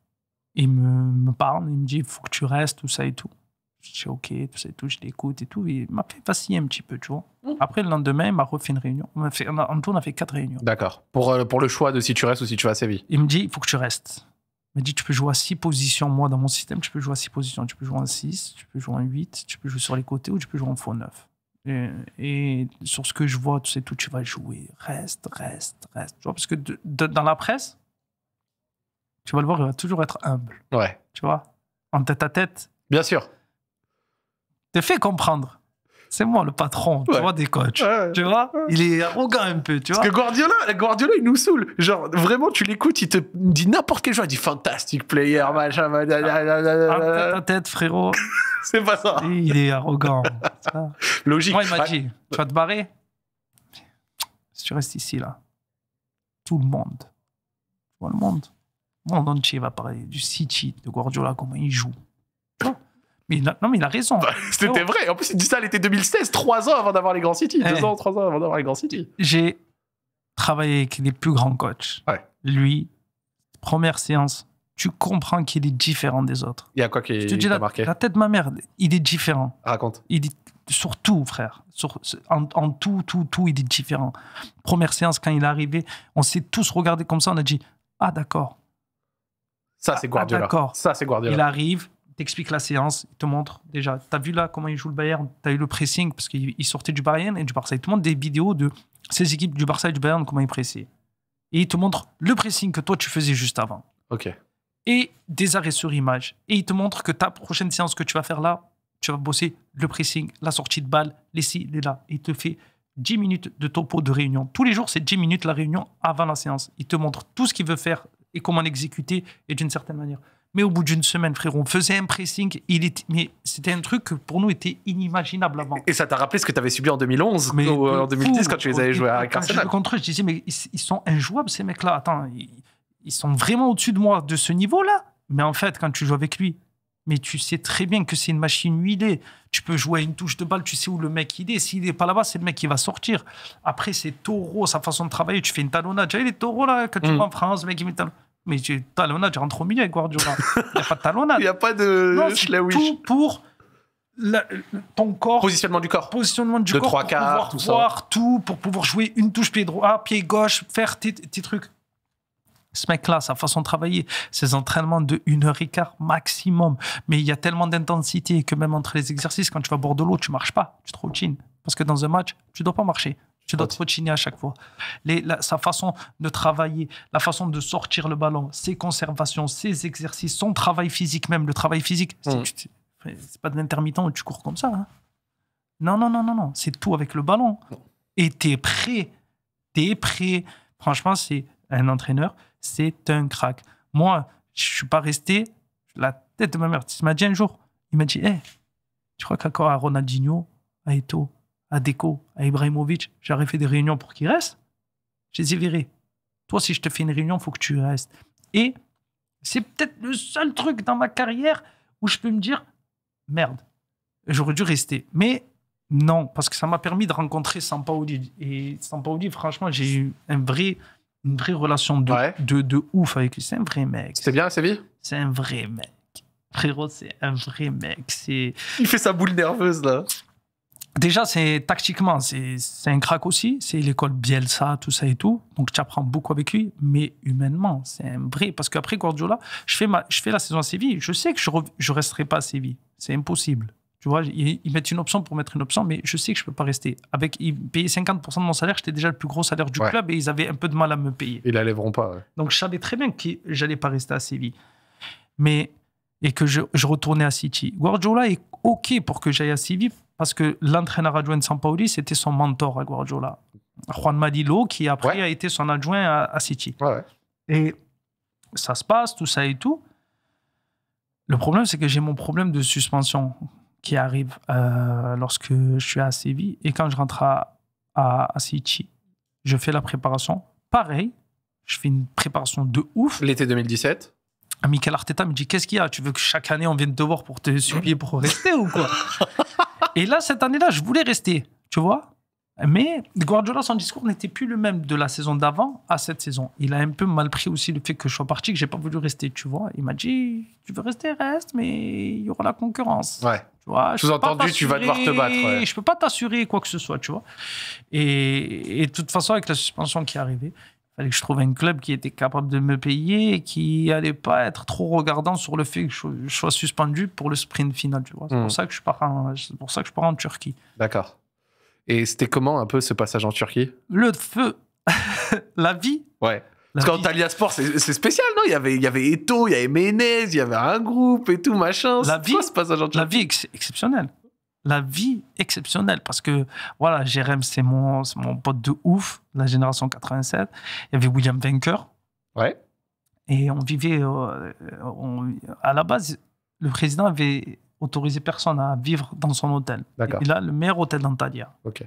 il me, me parle, il me dit il faut que tu restes, tout ça et tout. Je dis ok, tout ça tout, je l'écoute et tout. il m'a fait vaciller un petit peu, tu vois. Après, le lendemain, il m'a refait une réunion. On fait, en tout, on a fait quatre réunions. D'accord. Pour, euh, pour le choix de si tu restes ou si tu vas à Séville. Il me dit, il faut que tu restes. Il me dit, tu peux jouer à six positions. Moi, dans mon système, tu peux jouer à six positions. Tu peux jouer en six, tu peux jouer en huit, tu peux jouer sur les côtés ou tu peux jouer en faux neuf. Et, sur ce que je vois, tu sais tout, tu vas jouer. Reste, reste, reste. Tu vois, parce que dans la presse, tu vas le voir, il va toujours être humble. Ouais. Tu vois En tête à tête. Bien sûr te fait comprendre. C'est moi le patron, tu vois, des coachs. Tu vois Il est arrogant un peu, tu vois. Parce que Guardiola, Guardiola, il nous saoule. Genre, vraiment, tu l'écoutes, il te dit n'importe quel joueur. Il dit fantastic player, machin, machin. Ah, ah, ta tête, frérot. c'est pas ça. il est arrogant. Logique. Moi, il m'a dit Tu vas te barrer Si tu restes ici, là, tout le monde, tout le monde, le monde entier va parler du City, de Guardiola, comment il joue non, mais il a raison. Bah, c'était vrai. En plus, il dit ça l'été 2016, trois ans avant d'avoir les Grands City. Deux eh. ans, trois ans avant d'avoir les Grand City. J'ai travaillé avec les plus grands coachs. Lui, première séance, tu comprends qu'il est différent des autres. Il y a quoi qui t'a marqué La tête de ma mère, il est différent. Raconte. Il est surtout, frère. en, tout, tout, tout, il est différent. Première séance, quand il est arrivé, on s'est tous regardés comme ça, on a dit Ah, d'accord. Ça, c'est ah, ah, Guardiola. Ah, d'accord. Ça, c'est Guardiola. Il arrive, explique la séance, il te montre déjà. Tu as vu là comment il joue le Bayern, tu as eu le pressing parce qu'il sortait du Bayern et du Barça. Il te montre des vidéos de ces équipes du Barça et du Bayern, comment ils pressaient. Et il te montre le pressing que toi tu faisais juste avant. OK. Et des arrêts sur image. Et il te montre que ta prochaine séance que tu vas faire là, tu vas bosser le pressing, la sortie de balle, les ci, les là. il te fait 10 minutes de topo de réunion. Tous les jours, c'est 10 minutes la réunion avant la séance. Il te montre tout ce qu'il veut faire et comment l'exécuter et d'une certaine manière. Mais au bout d'une semaine, frérot, on faisait un pressing. Il était, mais c'était un truc que pour nous était inimaginable avant. Et ça t'a rappelé ce que tu avais subi en 2011 mais ou euh, en 2010 quand tu les avais joués à Arsenal Contre eux, je disais, mais ils, sont injouables ces mecs-là. Attends, ils, sont vraiment au-dessus de moi de ce niveau-là. Mais en fait, quand tu joues avec lui, mais tu sais très bien que c'est une machine huilée. Tu peux jouer à une touche de balle, tu sais où le mec il est. S'il n'est pas là-bas, c'est le mec qui va sortir. Après, c'est taureau, sa façon de travailler. Tu fais une talonnade. Tu il les taureaux là, quand tu mm. vas en France, le mec il met talonnade. Mais talonnade, je rentre au milieu avec Guardiola. Il n'y a pas de talonnade. Il n'y a pas de. Non, tout pour la, ton corps. Positionnement du corps. Positionnement du de corps. 3 pour quarts, tout voir ça. tout, pour pouvoir jouer une touche pied droit, pied gauche, faire tes, trucs. Ce mec-là, sa façon de travailler, ses entraînements de 1 heure et quart maximum. Mais il y a tellement d'intensité que même entre les exercices, quand tu vas boire de l'eau, tu marches pas, tu te routines. Parce que dans un match, tu dois pas marcher. Tu dois te retirer à chaque fois. Les, sa façon de travailler, la façon de sortir le ballon, ses conservations, ses exercices, son travail physique même, le travail physique. Mm. C'est pas de l'intermittent où tu cours comme ça. Hein. Non, non, non, non, non. C'est tout avec le ballon. Et tu es prêt. es prêt. Franchement, c'est un entraîneur, c'est un crack. Moi, je suis pas resté la tête de ma mère. Il m'a dit un jour, il m'a dit, hé, tu crois à Ronaldinho, à Eto, à Deco, à Ibrahimovic, j'aurais fait des réunions pour qu'il reste Je les ai Toi, si je te fais une réunion, il faut que tu restes. Et c'est peut-être le seul truc dans ma carrière où je peux me dire merde, j'aurais dû rester. Mais non, parce que ça m'a permis de rencontrer Sampaoli. Et Sampaoli, franchement, j'ai eu un vrai, une vraie relation de, de, ouf avec lui. C'est un vrai mec. C'est bien, c'est bien C'est un vrai mec. Frérot, c'est un vrai mec. Il fait sa boule nerveuse, là. Déjà, c'est tactiquement, c'est un crack aussi. C'est l'école Bielsa, tout ça et tout. Donc, tu apprends beaucoup avec lui. Mais humainement, c'est un vrai. Parce qu'après Guardiola, je fais, je fais la saison à Séville. Je sais que je ne resterai pas à Séville. C'est impossible. Tu vois, ils, mettent une option pour mettre une option, mais je sais que je ne peux pas rester. Avec, ils payaient 50% de mon salaire, j'étais déjà le plus gros salaire du club et ils avaient un peu de mal à me payer. Ils ne la pas. Donc, je savais très bien que j'allais pas rester à Séville. Mais, et que je, je retournais à City. Guardiola est OK pour que j'aille à Séville parce que l'entraîneur adjoint de Sampaoli, c'était son mentor à Guardiola. Juan Madilo, qui après a été son adjoint à, City. Ouais. Et ça se passe, tout ça et tout. Le problème, c'est que j'ai mon problème de suspension qui arrive euh, lorsque je suis à Séville. Et quand je rentre à, à City, je fais la préparation. Pareil, je fais une préparation de ouf. L'été 2017 Michael Arteta me dit Qu'est-ce qu'il y a Tu veux que chaque année on vienne te voir pour te supplier pour rester ou quoi Et là, cette année-là, je voulais rester, tu vois mais Guardiola, son discours n'était plus le même de la saison d'avant à cette saison. Il a un peu mal pris aussi le fait que je sois parti, que j'ai pas voulu rester, tu vois. Il m'a dit, tu veux rester, reste, mais il y aura la concurrence. Ouais. Tu vois, Sous-entendu, tu vas devoir te battre. Je peux pas t'assurer quoi que ce soit, tu vois. Et, et de toute façon, avec la suspension qui est arrivée, que je trouve un club qui était capable de me payer et qui allait pas être trop regardant sur le fait que je, sois suspendu pour le sprint final. Tu vois. C'est pour hmm. ça que je pars en, pour ça que je pars en Turquie. D'accord. Et c'était comment un peu ce passage en Turquie Le feu, la vie. Ouais. Parce qu'en Sport, c'est spécial, non il y, avait, il y avait Eto, il y avait Menez, il y avait un groupe et tout, machin. La vie, quoi, ce passage en Turquie La vie exceptionnelle la vie exceptionnelle parce que voilà, Jérém, c'est mon, pote de ouf, la génération 87. Il y avait William Venker. Ouais. Et on vivait. Euh, à la base, le président avait autorisé personne à vivre dans son hôtel. Il a le meilleur hôtel d'Antalya. Ok.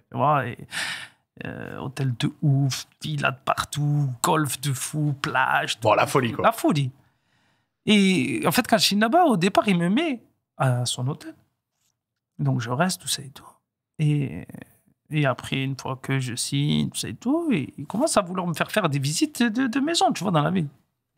Euh, hôtel de ouf, villa de partout, golf de fou, plage. la folie, La folie. Et en fait, quand je suis là-bas, au départ, il me met à son hôtel. Donc je reste, tout ça et tout. Et, et après, une fois que je signe, tout ça et tout, il commence à vouloir me faire faire des visites de, de maison, tu vois, dans la ville.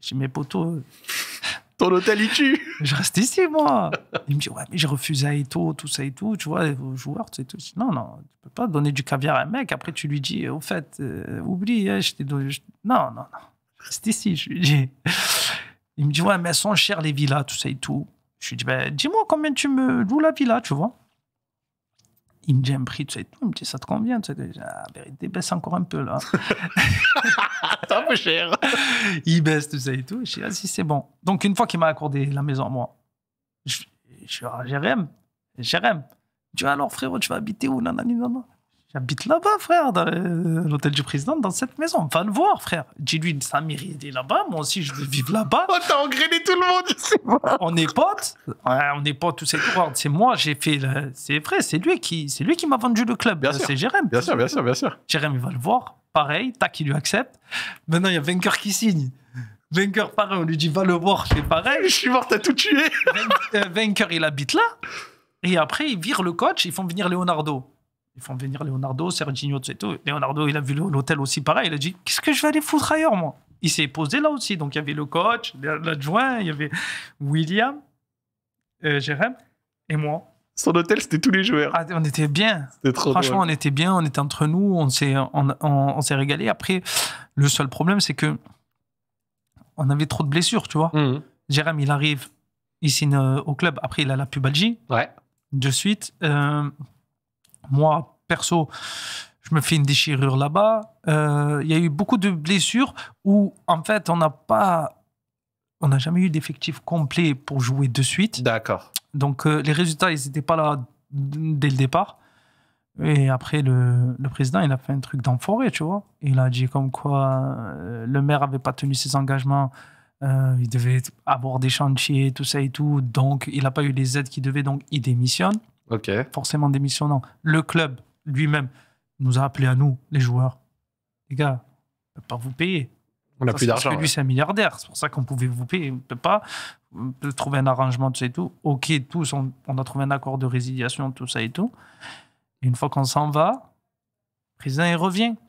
J'ai mes potos. Ton hôtel, il tue. je reste ici, moi. Il me dit, ouais, mais j'ai refusé et tout, tout ça et tout, tu vois, aux joueurs, tout et tout. non, non, tu peux pas donner du caviar à un mec. Après, tu lui dis, au fait, euh, oublie, hein, je t'ai donné. Non, non, non. Je reste ici, je lui dis. Il me dit, ouais, mais elles sont chères les villas, tout ça et tout. Je lui dis, ben, dis-moi combien tu me loues la villa, tu vois il me dit un prix, tu sais, il me dit, ça te convient, tu sais, ah, la vérité, baisse encore un peu là. Ça un cher. il baisse, tu sais, et tout. Je dis, ah, si c'est bon. Donc, une fois qu'il m'a accordé la maison à moi, je suis à ah, Jérém. Jérém, tu vois, alors frérot, tu vas habiter où nanani, nanana habite là-bas, frère, dans l'hôtel du président, dans cette maison. Va le voir, frère. Dis-lui, Samir, il est là-bas. Moi aussi, je veux vivre là-bas. Oh, t'as engrainé tout le monde on est potes. on est potes, tous ces C'est moi, j'ai fait. C'est vrai, c'est lui qui, qui m'a vendu le club. C'est Jérém. Bien sûr, bien sûr, bien sûr. Jérém, il va le voir. Pareil, tac, il lui accepte. Maintenant, il y a Vainqueur qui signe. Vainqueur, pareil, on lui dit, va le voir. C'est pareil. Je suis mort, t'as tout tué. Vainqueur, il habite là. Et après, ils virent le coach, ils font venir Leonardo. Ils font venir Leonardo, Serginho, tu tout. Leonardo, il a vu l'hôtel aussi pareil. Il a dit Qu'est-ce que je vais aller foutre ailleurs, moi Il s'est posé là aussi. Donc, il y avait le coach, l'adjoint, il y avait William, euh, Jérém et moi. Son hôtel, c'était tous les joueurs. Ah, on était bien. Franchement, on était bien, on était entre nous, on s'est, on, s'est régalé. Après, le seul problème, c'est que on avait trop de blessures, tu vois. Mmh. Jérém, il arrive ici euh, au club. Après, il a la pubalgie. Ouais. De suite. Euh, moi, perso, je me fais une déchirure là-bas. Euh, il y a eu beaucoup de blessures où, en fait, on n'a pas. On n'a jamais eu d'effectif complet pour jouer de suite. D'accord. Donc, euh, les résultats, ils n'étaient pas là dès le départ. Et après, le, le, président, il a fait un truc d'enfoiré, tu vois. Il a dit comme quoi euh, le maire n'avait pas tenu ses engagements. il devait avoir des chantiers, tout ça et tout. Donc, il n'a pas eu les aides qu'il devait, donc il démissionne. Forcément démissionnant. Le club lui-même nous a appelé à nous, les joueurs. Les gars, on peut pas vous payer. On n'a plus d'argent. Parce que lui, c'est un milliardaire. C'est pour ça qu'on pouvait vous payer. On peut pas on peut trouver un arrangement, tout ça et tout. Ok, tous, on, on a trouvé un accord de résiliation, tout ça et tout. Et une fois qu'on s'en va, le président, il revient.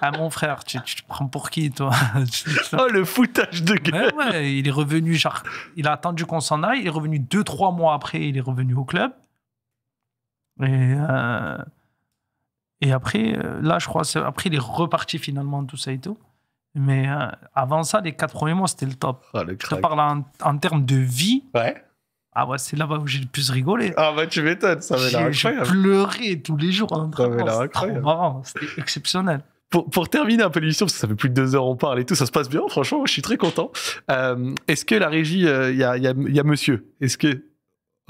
Ah mon frère, tu, te prends pour qui toi Oh le foutage de gueule Il est revenu, genre, il a attendu qu'on s'en aille, il est revenu deux, trois mois après, il est revenu au club. Et, euh, après, euh, là je crois, après il est reparti finalement, tout ça et tout. Mais euh, avant ça, les quatre premiers mois c'était le top. Oh, je te parle en, termes de vie. Ouais. Ah ouais, c'est là où j'ai le plus rigolé. Ah bah tu m'étonnes, ça avait l'air J'ai pleuré tous les jours en train de oh, C'était exceptionnel pour, terminer un peu l'émission, parce que ça fait plus de deux heures on parle et tout, ça se passe bien, franchement, je suis très content. Euh, est-ce que la régie, il euh, y, a, monsieur Est-ce que.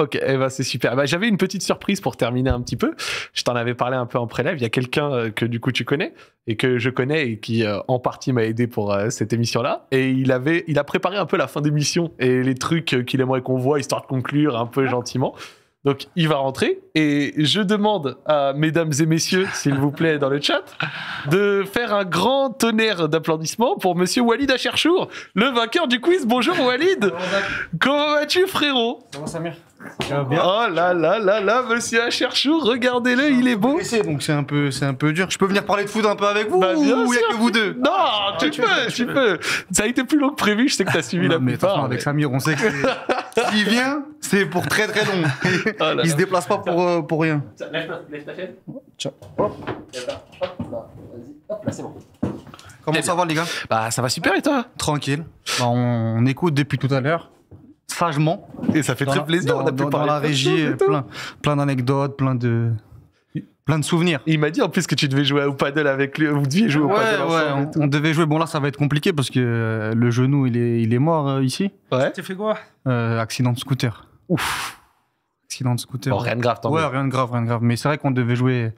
Ok, eh ben, c'est super. Bah, j'avais une petite surprise pour terminer un petit peu. Je t'en avais parlé un peu en prélève. Il y a quelqu'un euh, que du coup tu connais et que je connais et qui en partie m'a aidé pour cette émission-là. Et il avait, il a préparé un peu la fin d'émission et les trucs qu'il aimerait qu'on voit histoire de conclure un peu ah. gentiment. Donc il va rentrer et je demande à mesdames et messieurs, s'il vous plaît, dans le chat, de faire un grand tonnerre d'applaudissements pour monsieur Walid Acherchour, le vainqueur du quiz. Bonjour Walid Comment vas-tu frérot Comment Oh là là là là, monsieur Acherchou, regardez-le, il est beau. donc c'est un peu, c'est un peu dur. Je peux venir parler de foot un peu avec vous bah, ou il n'y a que vous deux Non, ah, tu, peux, tu peux, Ça a été plus long que prévu, je sais que t'as suivi la mais Non avec Samir, on sait que s'il vient, c'est pour très très long. Oh il se déplace pas pour, euh, pour rien. Lève ta, c'est bon. Comment eh ça va, les gars Bah ça va super et toi Tranquille. Bah, on écoute depuis tout à l'heure sagement. Et ça fait très plaisir. on a dans, pu dans la régie, plein, d'anecdotes, plein de plein de souvenirs. Il m'a dit en plus que tu devais jouer au paddle avec lui, vous deviez jouer au ouais, paddle on, devait jouer. Bon là, ça va être compliqué parce que euh, le genou, il est, il est mort euh, ici. Ouais. Tu fait quoi euh, Accident de scooter. Ouf. Accident de scooter. Oh, rien de grave, Ouais, rien de grave, rien de grave. Mais c'est vrai qu'on devait jouer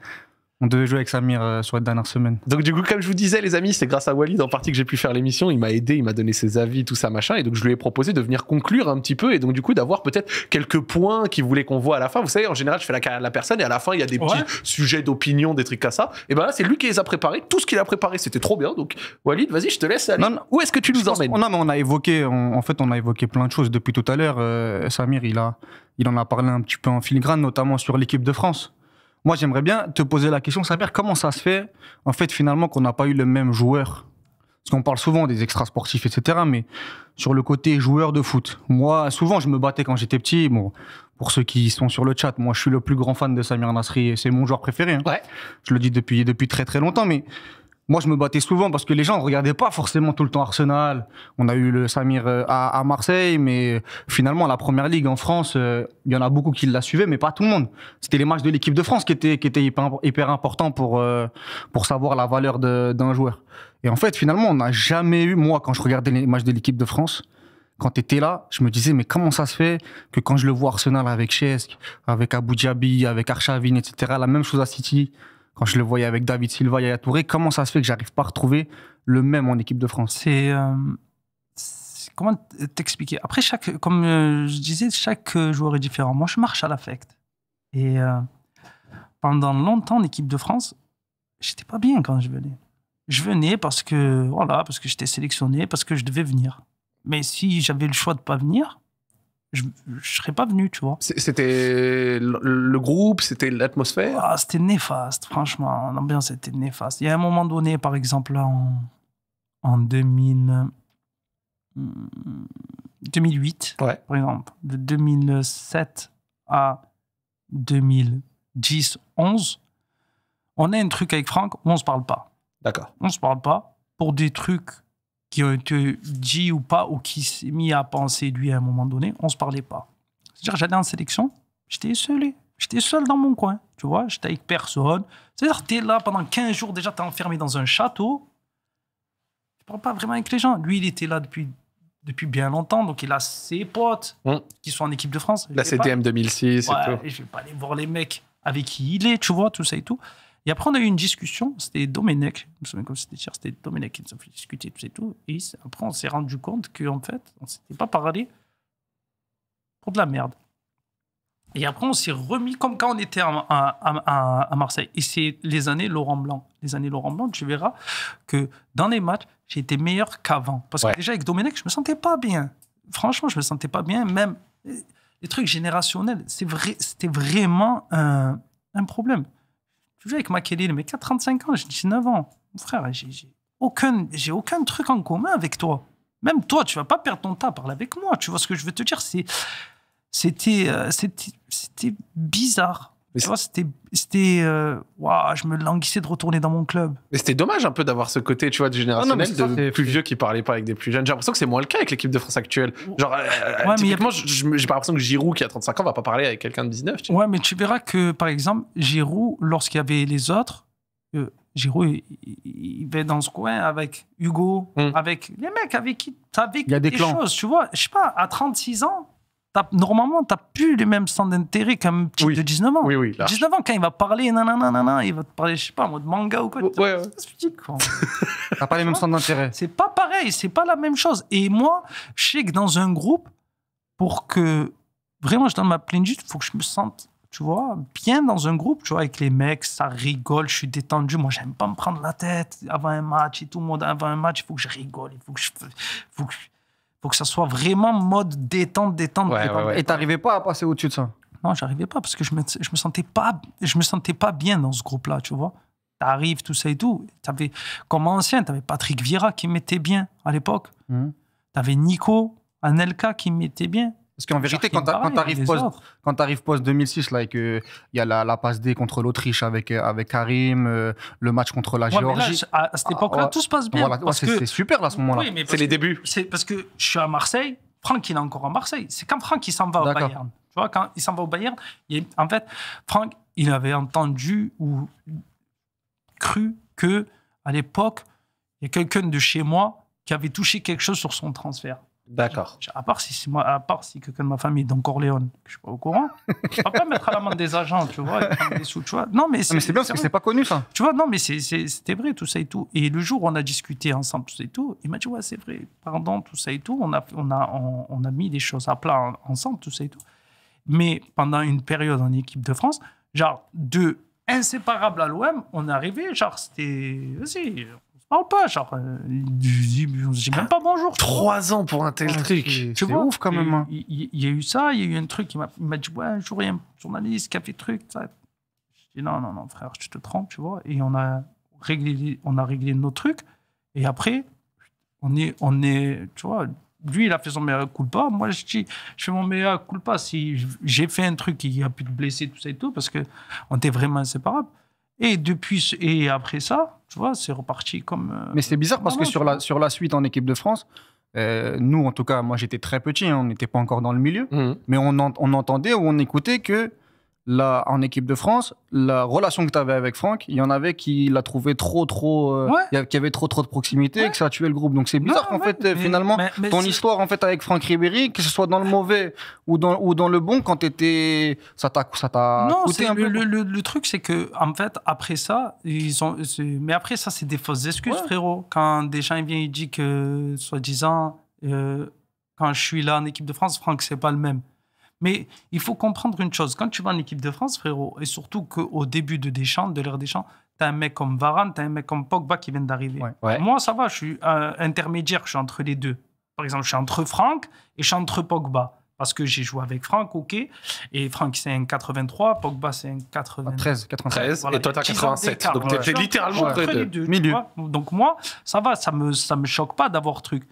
on devait jouer avec Samir euh, sur les dernière semaine. Donc du coup, comme je vous disais, les amis, c'est grâce à Walid en partie que j'ai pu faire l'émission. Il m'a aidé, il m'a donné ses avis, tout ça, machin. Et donc je lui ai proposé de venir conclure un petit peu et donc du coup d'avoir peut-être quelques points qu'il voulait qu'on voit à la fin. Vous savez, en général, je fais la carrière de la personne et à la fin, il y a des petits sujets d'opinion, des trucs comme ça. Et ben là, c'est lui qui les a préparés. Tout ce qu'il a préparé, c'était trop bien. Donc Walid, vas-y, je te laisse aller. Non, Où est-ce que tu nous emmènes Non, mais on a évoqué, en fait, on a évoqué plein de choses depuis tout à l'heure. Euh, Samir, il, a, il en a parlé un petit peu en filigrane, notamment sur l'équipe de France. Moi, j'aimerais bien te poser la question, Samir, comment ça se fait, en fait, finalement, qu'on n'a pas eu le même joueur Parce qu'on parle souvent des extrasportifs etc., mais sur le côté joueur de foot. Moi, souvent, je me battais quand j'étais petit. Bon, pour ceux qui sont sur le chat, moi, je suis le plus grand fan de Samir Nasri c'est mon joueur préféré. Hein. Ouais. Je le dis depuis, depuis très, très longtemps, mais moi, je me battais souvent parce que les gens ne regardaient pas forcément tout le temps Arsenal. On a eu le Samir euh, à, Marseille, mais finalement, la première ligue en France, euh, il y en a beaucoup qui la suivaient, mais pas tout le monde. C'était les matchs de l'équipe de France qui étaient, qui hyper, importants pour, euh, pour savoir la valeur d'un joueur. Et en fait, finalement, on n'a jamais eu, moi, quand je regardais les matchs de l'équipe de France, quand tu étais là, je me disais, mais comment ça se fait que quand je le vois Arsenal avec Chesk, avec Abu Dhabi, avec Archavine, etc., la même chose à City, quand je le voyais avec David Silva, Yaya Touré, comment ça se fait que j'arrive pas à retrouver le même en équipe de France euh, C'est comment t'expliquer Après chaque, comme euh, je disais, chaque euh, joueur est différent. Moi, je marche à l'affect. Et pendant longtemps, l'équipe de France, j'étais pas bien quand je venais. Je venais parce que voilà, parce que j'étais sélectionné, parce que je devais venir. Mais si j'avais le choix de pas venir, je, ne serais pas venu, tu vois. C'était le groupe, c'était l'atmosphère ah, C'était néfaste, franchement. L'ambiance était néfaste. Il y a un moment donné, par exemple, en, 2000, 2008, hmm, par exemple, de 2007 à 2010, 11, on a un truc avec Franck où on se parle pas. D'accord. On se parle pas pour des trucs qui ont été dit ou pas, ou qui s'est mis à penser lui à un moment donné, on ne se parlait pas. C'est-à-dire, j'allais en sélection, j'étais seul. J'étais seul dans mon coin, tu vois, j'étais avec personne. C'est-à-dire, tu es là pendant 15 jours, déjà, tu es enfermé dans un château. Tu ne parles pas vraiment avec les gens. Lui, il était là depuis, depuis bien longtemps, donc il a ses potes hum. qui sont en équipe de France. La CTM 2006 et tout. Je vais pas aller voir les mecs avec qui il est, tu vois, tout ça et tout. Et après, on a eu une discussion, c'était Domenech, je me souviens c'était Domenech qui nous a fait discuter, tout et tout. Et après, on s'est rendu compte qu'en fait, on ne s'était pas parlé pour de la merde. Et après, on s'est remis comme quand on était à, Marseille. Et c'est les années Laurent Blanc. Les années Laurent Blanc, tu verras que dans les matchs, j'étais meilleur qu'avant. Parce que déjà, avec Domenech, je me sentais pas bien. Franchement, je me sentais pas bien. Même euh, les trucs générationnels, c'était vrai, vraiment un problème. Je jouais avec Makeli, le mec a 35 ans, j'ai 19 ans. Mon frère, j'ai aucun, aucun truc en commun avec toi. Même toi, tu vas pas perdre ton temps à parler avec moi. Tu vois ce que je veux te dire euh, C'était bizarre tu c'était. c'était euh, je me languissais de retourner dans mon club. Mais c'était dommage un peu d'avoir ce côté, tu vois, ah de générationnel, de plus vieux qui parlait pas avec des plus jeunes. J'ai l'impression que c'est moins le cas avec l'équipe de France actuelle. Genre, ouais, euh, euh, typiquement, j'ai pas l'impression que Giroud, qui a 35 ans, va pas parler avec quelqu'un de 19. Tu ouais, mais tu verras que, par exemple, Giroud, lorsqu'il y avait les autres, Giroud, il, va dans ce coin avec Hugo, hmm. avec les mecs avec qui tu as vécu des, des choses, tu vois. Je sais pas, à 36 ans, normalement, tu n'as plus les mêmes sens d'intérêt qu'un petit de 19 ans. Oui, oui, 19 ans, quand il va parler, il va te parler, je sais pas, en mode manga ou quoi. Ouais, ouais. Tu pas les mêmes centres d'intérêt. C'est pas pareil, c'est pas la même chose. Et moi, je sais que dans un groupe, pour que vraiment je donne ma plénitude, il faut que je me sente tu vois, bien dans un groupe, tu vois, avec les mecs, ça rigole, je suis détendu. Moi, j'aime pas me prendre la tête avant un match et tout le monde avant un match, il faut que je rigole, il faut que je, faut que je, faut que ça soit vraiment mode détente, détente, Et Et t'arrivais pas à passer au-dessus de ça Non, j'arrivais pas parce que je ne me sentais pas, je me sentais pas bien dans ce groupe-là, tu vois. T'arrives, tout ça et tout. Avais, comme ancien, t'avais Patrick Vira qui mettait bien à l'époque. Tu mmh. T'avais Nico Anelka qui mettait bien. Parce qu'en vérité, quand tu arrives post, 2006 là que il y a euh, la, passe D contre l'Autriche avec euh, Karim, euh, le match contre la Géorgie. à, cette ah, époque-là, tout se passe bien. c'est super à ce moment-là. c'est les débuts. C'est parce que je suis à Marseille. Franck, il est encore à Marseille. C'est quand Franck il s'en va au Bayern. Tu vois, quand il s'en va au Bayern, en fait, Franck, il avait entendu ou cru que à l'époque, il y a quelqu'un de chez moi qui avait touché quelque chose sur son transfert. D'accord. À part si, à part si quelqu'un de ma famille est dans je suis pas au courant, je peux pas mettre à la main des agents, tu vois, des sous, tu vois. Non, mais c'est, bien parce que c'est pas connu, ça. Tu vois, non, mais c'était vrai, tout ça et tout. Et le jour où on a discuté ensemble, tout ça et tout, il m'a dit, ouais, c'est vrai, pardon, tout ça et tout, on a, on a, on, a mis des choses à plat ensemble, tout ça et tout. Mais pendant une période en équipe de France, genre, de inséparable à l'OM, on est arrivé, genre, c'était, vas parle pas. Genre, euh, je dis même pas bonjour. Trois ans pour un tel truc. C'est ouf quand même. Hein. Il y, a eu ça, il y a eu un truc. Il m'a dit, ouais, un jour, il y a un journaliste qui a fait truc. Ça. Je dis, non, non, non, frère, tu te trompes, tu vois. Et on a réglé, on a réglé nos trucs. Et après, on est, on est, tu vois, lui, il a fait son meilleur pas, Moi, je dis, je fais mon meilleur pas si j'ai fait un truc qui a pu te blesser, tout ça et tout, parce qu'on était vraiment inséparables. Et depuis et après ça, tu vois, c'est reparti comme. Euh, mais c'est bizarre parce que sur la, sur la suite en équipe de France, euh, nous, en tout cas, moi j'étais très petit, hein, on n'était pas encore dans le milieu, mmh. mais on, on entendait ou on écoutait que là en équipe de France, la relation que tu avais avec Franck, il y en avait qui la trouvé trop, trop, euh, Il y qui avait trop, trop de proximité, et que ça a tué le groupe. Donc c'est bizarre qu'en fait, euh, finalement, ton histoire en fait avec Franck Ribéry, que ce soit dans le mauvais ou dans, ou dans le bon, quand tu ça t'a, ça t'a coûté un peu. Le, le, truc, c'est que en fait, après ça, ils ont, mais après ça, c'est des fausses excuses, frérot. Quand des gens viennent, ils disent que, soi-disant, euh, quand je suis là en équipe de France, Franck, c'est pas le même. Mais il faut comprendre une chose. Quand tu vas en équipe de France, frérot, et surtout qu'au début de Deschamps, de l'ère Deschamps, t'as un mec comme Varane, t'as un mec comme Pogba qui vient d'arriver. Moi, ça va, je suis intermédiaire, je suis entre les deux. Par exemple, je suis entre Franck et je suis entre Pogba. Parce que j'ai joué avec Franck, ok. Et Franck, c'est un 83, Pogba, c'est un 93. 93, ah, et toi, t'as 87. Donc, t'es littéralement entre les deux. Donc, moi, ça va, ça me, ça me choque pas d'avoir truc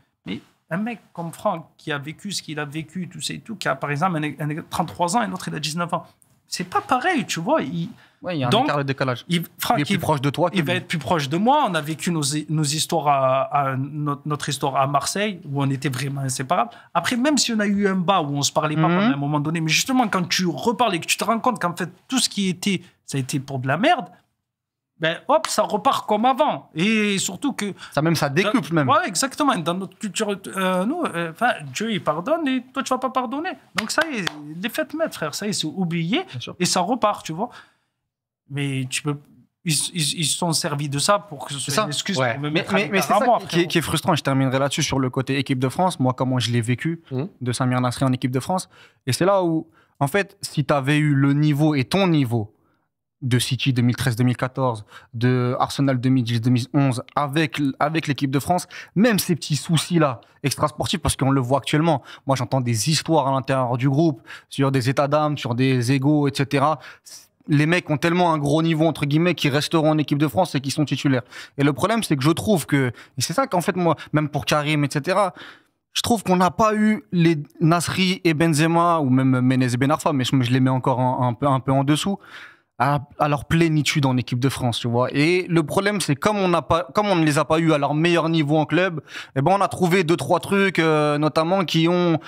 un mec comme Franck qui a vécu ce qu'il a vécu, tout ça et tout, qui a par exemple un, 33 ans et autre, il a 19 ans, c'est pas pareil, tu vois. Il, il décalage. Il, est plus proche de toi. il va être plus proche de moi. On a vécu nos, nos histoires à, notre, histoire à Marseille où on était vraiment inséparables. Après, même si on a eu un bas où on se parlait pas mhm. pendant un moment donné, mais justement quand tu reparles et que tu te rends compte qu'en fait tout ce qui était, ça a été pour de la merde ben hop, ça repart comme avant. Et surtout que. Ça même, ça décuple même. Ouais, exactement. Dans notre culture, euh, nous, euh, enfin, Dieu, il pardonne et toi, tu vas pas pardonner. Donc, ça y est, les de mettre, frère. Ça y est, c'est oublié et ça repart, tu vois. Mais tu peux. Ils, ils, sont servis de ça pour que ce soit une excuse pour me mettre Mais, mais, mais c'est ça moi, qui, est, qui, est frustrant. Je terminerai là-dessus sur le côté équipe de France. Moi, comment je l'ai vécu mmh. de Samir Nasri en équipe de France. Et c'est là où, en fait, si tu avais eu le niveau et ton niveau de City 2013-2014, de Arsenal 2010-2011 avec, avec l'équipe de France, même ces petits soucis-là extrasportifs, parce qu'on le voit actuellement. Moi, j'entends des histoires à l'intérieur du groupe sur des états d'âme, sur des égaux, etc. Les mecs ont tellement un gros niveau, entre guillemets, qui resteront en équipe de France et qui sont titulaires. Et le problème, c'est que je trouve que, c'est ça qu'en fait, moi, même pour Karim, etc., je trouve qu'on n'a pas eu les Nasri et Benzema, ou même Menez et Ben mais je, les mets encore peu, un peu en dessous à, leur plénitude en équipe de France, tu vois. Et le problème, c'est comme on n'a pas, comme on ne les a pas eu à leur meilleur niveau en club, eh ben on a trouvé deux trois trucs, euh, notamment qui ont,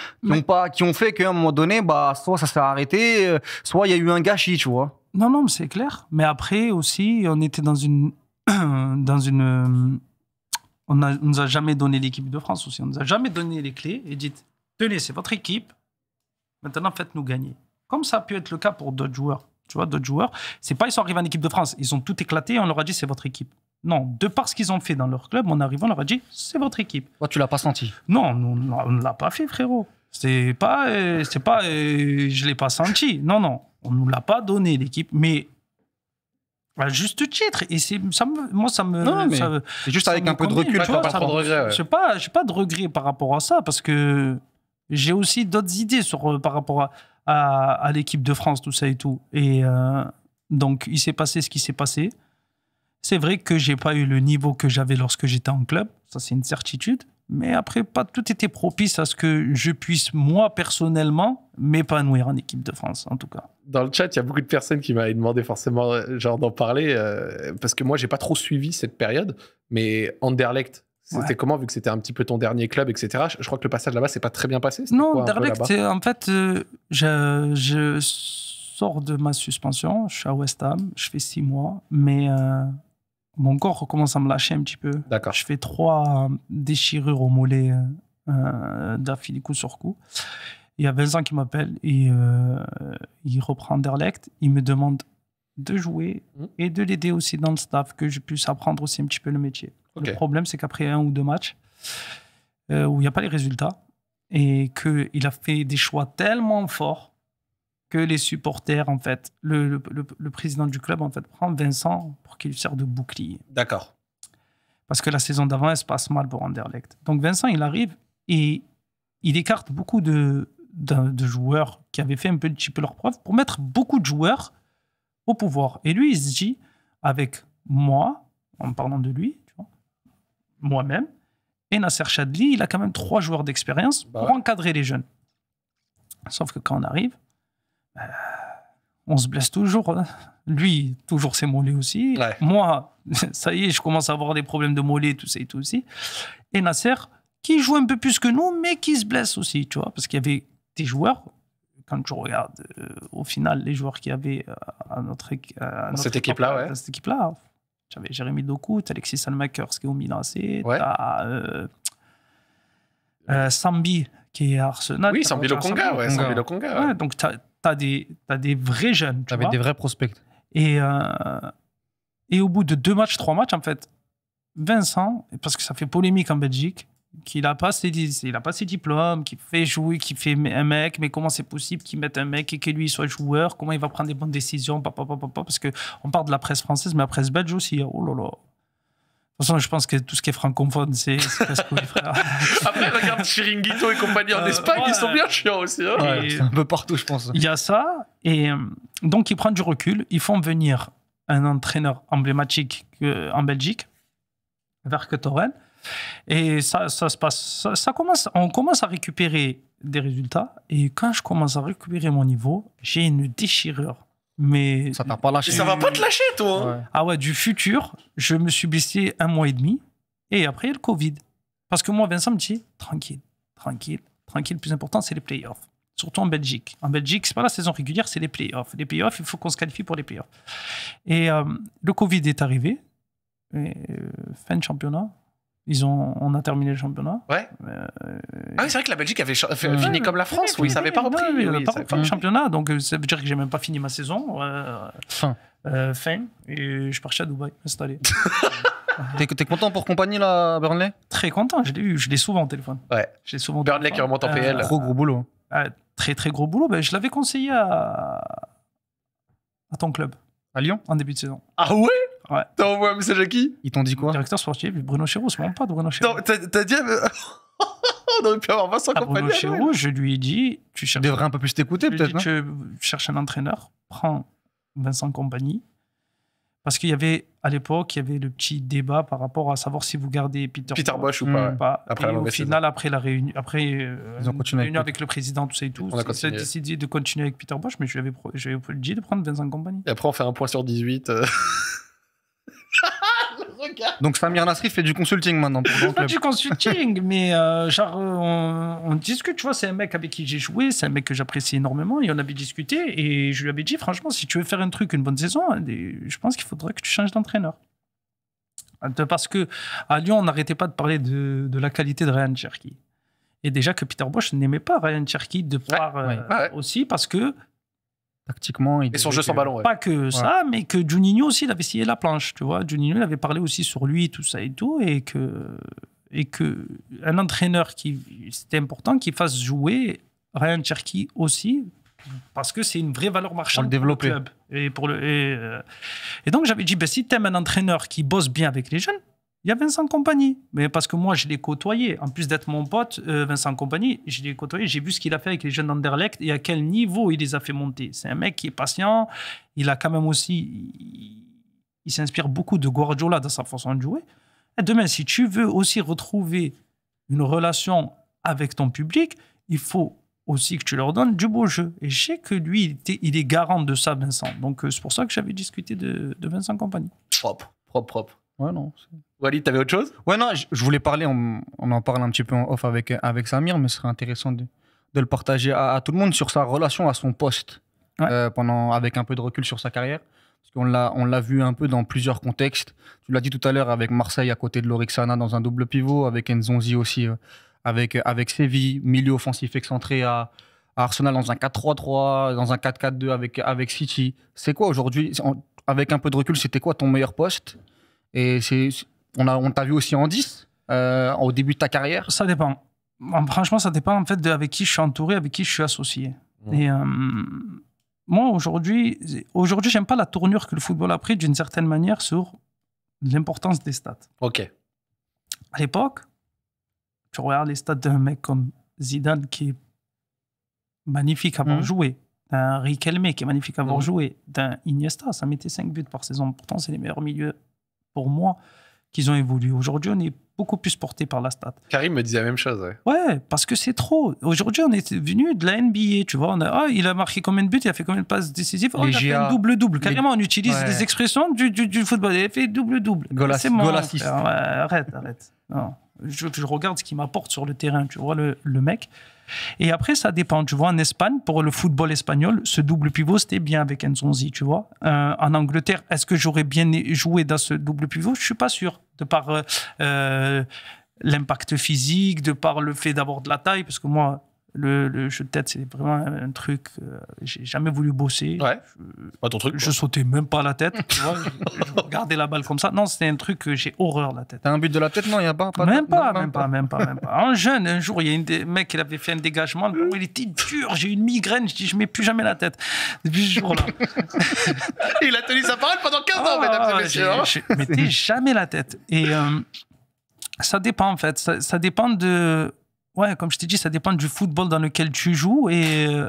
pas, qui ont fait qu'à un moment donné, bah soit ça s'est arrêté, euh, soit il y a eu un gâchis, tu vois. Non, non, c'est clair. Mais après aussi, on était dans une, dans une, on, ne nous a jamais donné l'équipe de France aussi. On nous a jamais donné les clés et dites, tenez, c'est votre équipe. Maintenant, faites-nous gagner. Comme ça a pu être le cas pour d'autres joueurs tu vois, d'autres joueurs. C'est pas ils sont arrivés en équipe de France, ils ont tout éclaté on leur a dit c'est votre équipe. Non, de par ce qu'ils ont fait dans leur club, en arrivant, on leur a dit c'est votre équipe. Toi, tu l'as pas senti Non, on ne l'a pas fait, frérot. C'est pas, euh, c'est pas, euh, je l'ai pas senti. Non, non, on nous l'a pas donné l'équipe, mais à juste titre. Et c'est ça me, moi ça me, non, mais C'est juste avec un peu de recul, tu vois, pas trop de regret. Je sais pas, de regret par rapport à ça parce que j'ai aussi d'autres idées sur euh, par rapport à à, l'équipe de France, tout ça et tout. Et euh, donc, il s'est passé ce qui s'est passé. C'est vrai que j'ai pas eu le niveau que j'avais lorsque j'étais en club, ça c'est une certitude. Mais après, pas tout était propice à ce que je puisse, moi, personnellement, m'épanouir en équipe de France, en tout cas. Dans le chat, il y a beaucoup de personnes qui m'avaient demandé forcément euh, genre d'en parler, euh, parce que moi, j'ai pas trop suivi cette période. Mais Anderlecht, c'était comment, vu que c'était un petit peu ton dernier club, etc. Je, crois que le passage là-bas, c'est pas très bien passé. Non, Derlecht, en fait, euh, je, sors de ma suspension, je suis à West Ham, je fais six mois, mais euh, mon corps commence à me lâcher un petit peu. D'accord. Je fais trois déchirures au mollet euh, d'affilée coup sur coup. Il y a Vincent qui m'appelle et il reprend Derlecht. Il me demande de jouer mmh. et de l'aider aussi dans le staff, que je puisse apprendre aussi un petit peu le métier. Le problème, c'est qu'après un ou deux matchs euh, où il n'y a pas les résultats et qu'il a fait des choix tellement forts que les supporters, en fait, le, président du club, en fait, prend Vincent pour qu'il serve de bouclier. D'accord. Parce que la saison d'avant, elle se passe mal pour Anderlecht. Donc Vincent, il arrive et il écarte beaucoup de, de joueurs qui avaient fait un petit peu leur preuve pour mettre beaucoup de joueurs au pouvoir. Et lui, il se dit, avec moi, en parlant de lui, moi-même. Et Nasser Chadli, il a quand même trois joueurs d'expérience bah pour encadrer les jeunes. Sauf que quand on arrive, bah, on se blesse toujours. Hein. Lui, toujours ses mollets aussi. Moi, ça y est, je commence à avoir des problèmes de mollets, tout ça et tout aussi. Et Nasser, qui joue un peu plus que nous, mais qui se blesse aussi, tu vois, parce qu'il y avait des joueurs. Quand je regarde euh, au final les joueurs qui avaient avait euh, à notre, à cette équipe-là, ouais. équipe j'avais Jérémy Doku, Alexis Salmakers qui est au Milan C, as euh, euh, Sambi qui est à Arsenal. Oui, Sambi Lokonga, donc, tu as, des vrais jeunes. Tu avais des vrais prospects. Et, euh, et au bout de deux matchs, trois matchs, en fait, Vincent, parce que ça fait polémique en Belgique, qu'il n'a pas, ses, a pas ses diplômes, qui fait jouer, qui fait un mec, mais comment c'est possible qu'il mette un mec et que lui soit joueur, comment il va prendre des bonnes décisions, parce qu'on parle de la presse française, mais la presse belge aussi, hein. oh là là. De toute façon, je pense que tout ce qui est francophone, c'est presque les frères. Après, regarde Chiringuito et compagnie en euh, Espagne, ils sont bien chiants aussi. Hein un peu partout, je pense. Il y a ça. Et euh, donc, ils prennent du recul. Ils font venir un entraîneur emblématique euh, en Belgique, Verke et ça, ça se passe. Ça, commence, on commence à récupérer des résultats. Et quand je commence à récupérer mon niveau, j'ai une déchirure. Mais ça t'a pas lâché. ça va pas te lâcher, toi. Hein. Ah ouais, du futur, je me suis blessé un mois et demi. Et après, le Covid. Parce que moi, Vincent me dit tranquille, tranquille, tranquille. Le plus important, c'est les playoffs. Surtout en Belgique. En Belgique, c'est pas la saison régulière, c'est les playoffs. Les playoffs, il faut qu'on se qualifie pour les playoffs. Et euh, le Covid est arrivé. Euh, fin de championnat, ils ont, on a terminé le championnat. Ouais. Euh, ah c'est vrai que la Belgique avait fini comme la France, où ils ça n'avait pas repris. Oui, pas le championnat, donc euh, ça veut dire que j'ai même pas fini ma saison. Euh, fin. fin. Et je partais à Dubaï, Installé. T'es, content pour compagnie là, Burnley Très content, je l'ai eu, je l'ai souvent au téléphone. Ouais. souvent Burnley qui remonte en PL. gros gros boulot. Hein. Ah, très très gros boulot. Ben, je l'avais conseillé à, à ton club. À Lyon, en début de saison. Ah ouais Ouais. T'as un message à qui Ils t'ont dit quoi Directeur sportif, Bruno Chéreau, C'est mon pas de Bruno Chéreau. T'as dit. On aurait pu avoir Vincent ah, à Bruno Chéreau, je lui ai dit. Tu cherches... devrais un peu plus t'écouter, peut-être. Tu cherches un entraîneur, prends Vincent Compagnie, parce qu'il y avait, à l'époque, il y avait le petit débat par rapport à savoir si vous gardez Peter, Bosch ou pas. Après au final, après la réunion, après euh, avec, le président, tout ça et tout, on a décidé de continuer avec Peter Bosch, mais je lui avais, dit de prendre Vincent Compagnie. Et après, on fait un point sur 18. Donc Samir Nasri fait du consulting maintenant. du consulting, mais euh, genre, on, discute, tu vois. C'est un mec avec qui j'ai joué, c'est un mec que j'apprécie énormément, et on avait discuté, et je lui avais dit, franchement, si tu veux faire un truc, une bonne saison, hein, je pense qu'il faudrait que tu changes d'entraîneur. Parce que à Lyon, on n'arrêtait pas de parler de, la qualité de Ryan Cherky. Et déjà que Peter Bosch n'aimait pas Ryan Cherky de voir euh, aussi parce que et son jeu sans ballon, Pas que ça, mais que Juninho aussi, il avait scié la planche, tu vois. Juninho, il avait parlé aussi sur lui, tout ça et tout, et que, et que un entraîneur qui, c'était important qu'il fasse jouer Ryan Cherky aussi, parce que c'est une vraie valeur marchande pour le, club. Et, pour le, euh, donc j'avais dit, bah, si tu aimes un entraîneur qui bosse bien avec les jeunes, il y a Vincent Compagnie. Mais parce que moi, je l'ai côtoyé. En plus d'être mon pote, euh, Vincent Compagnie, je l'ai côtoyé. J'ai vu ce qu'il a fait avec les jeunes d'Anderlecht et à quel niveau il les a fait monter. C'est un mec qui est patient. Il a quand même aussi. Il, s'inspire beaucoup de Guardiola dans sa façon de jouer. Et demain, si tu veux aussi retrouver une relation avec ton public, il faut aussi que tu leur donnes du beau jeu. Et je sais que lui, il, est garant de ça, Vincent. Donc, euh, c'est pour ça que j'avais discuté de, de Vincent Compagnie. Propre, propre, propre. Ouais, non. Walid, t'avais autre chose Ouais, non, je, voulais parler, on, en parle un petit peu en off avec, avec Samir, mais ce serait intéressant de, de le partager à, tout le monde sur sa relation à son poste, euh, pendant, avec un peu de recul sur sa carrière. Parce qu'on l'a, on l'a vu un peu dans plusieurs contextes. Tu l'as dit tout à l'heure avec Marseille à côté de l'Orixana dans un double pivot, avec Nzonzi aussi, euh, avec, avec Séville, milieu offensif excentré à, à Arsenal dans un 4-3-3, dans un 4-4-2 avec, avec City. C'est quoi aujourd'hui, avec un peu de recul, c'était quoi ton meilleur poste et on t'a on vu aussi en 10 euh, au début de ta carrière Ça dépend. franchement, ça dépend en fait de avec qui je suis entouré, avec qui je suis associé. Et euh, moi, aujourd'hui, aujourd'hui, j'aime pas la tournure que le football a pris d'une certaine manière sur l'importance des stats. Ok. À l'époque, tu regardes les stats d'un mec comme Zidane qui est magnifique à avoir mmh. joué, d'un Riquelme qui est magnifique à avoir mmh. joué, d'un Iniesta, ça mettait 5 buts par saison. Pourtant, c'est les meilleurs milieux pour moi, qu'ils ont évolué. Aujourd'hui, on est beaucoup plus porté par la stat. Karim me disait la même chose. Ouais, parce que c'est trop. Aujourd'hui, on est venu de la NBA, tu vois. Ah, il a marqué combien de buts, il a fait combien de passes décisives, oh, il a fait un double-double. Carrément, on utilise des expressions du, football. Il a fait double-double. Golassiste. arrête, arrête. Non je, regarde ce qu'il m'apporte sur le terrain, tu vois, le, mec. Et après, ça dépend. Tu vois, en Espagne, pour le football espagnol, ce double pivot, c'était bien avec Enzonzi, tu vois. Euh, en Angleterre, est-ce que j'aurais bien joué dans ce double pivot Je suis pas sûr, de par euh, euh, l'impact physique, de par le fait d'avoir de la taille, parce que moi, le, le, jeu de tête, c'est vraiment un truc. Euh, j'ai jamais voulu bosser. Ouais. Je, pas ton truc. Je sautais même pas la tête. tu vois, je, la balle comme ça. Non, c'était un truc j'ai horreur la tête. T'as un but de la tête Non, il n'y a pas. pas, même, de... pas, même, pas. même, pas même pas, Un jeune, un jour, il y a un mec qui il avait fait un dégagement. il était dur. J'ai une migraine. Je dis, je mets plus jamais la tête. Depuis ce jour-là. il a tenu sa parole pendant 15 ans, ah, mesdames et messieurs. Hein. Je mettais jamais la tête. Et euh, ça dépend, en fait. ça dépend de ouais, comme je t'ai dit, ça dépend du football dans lequel tu joues et euh,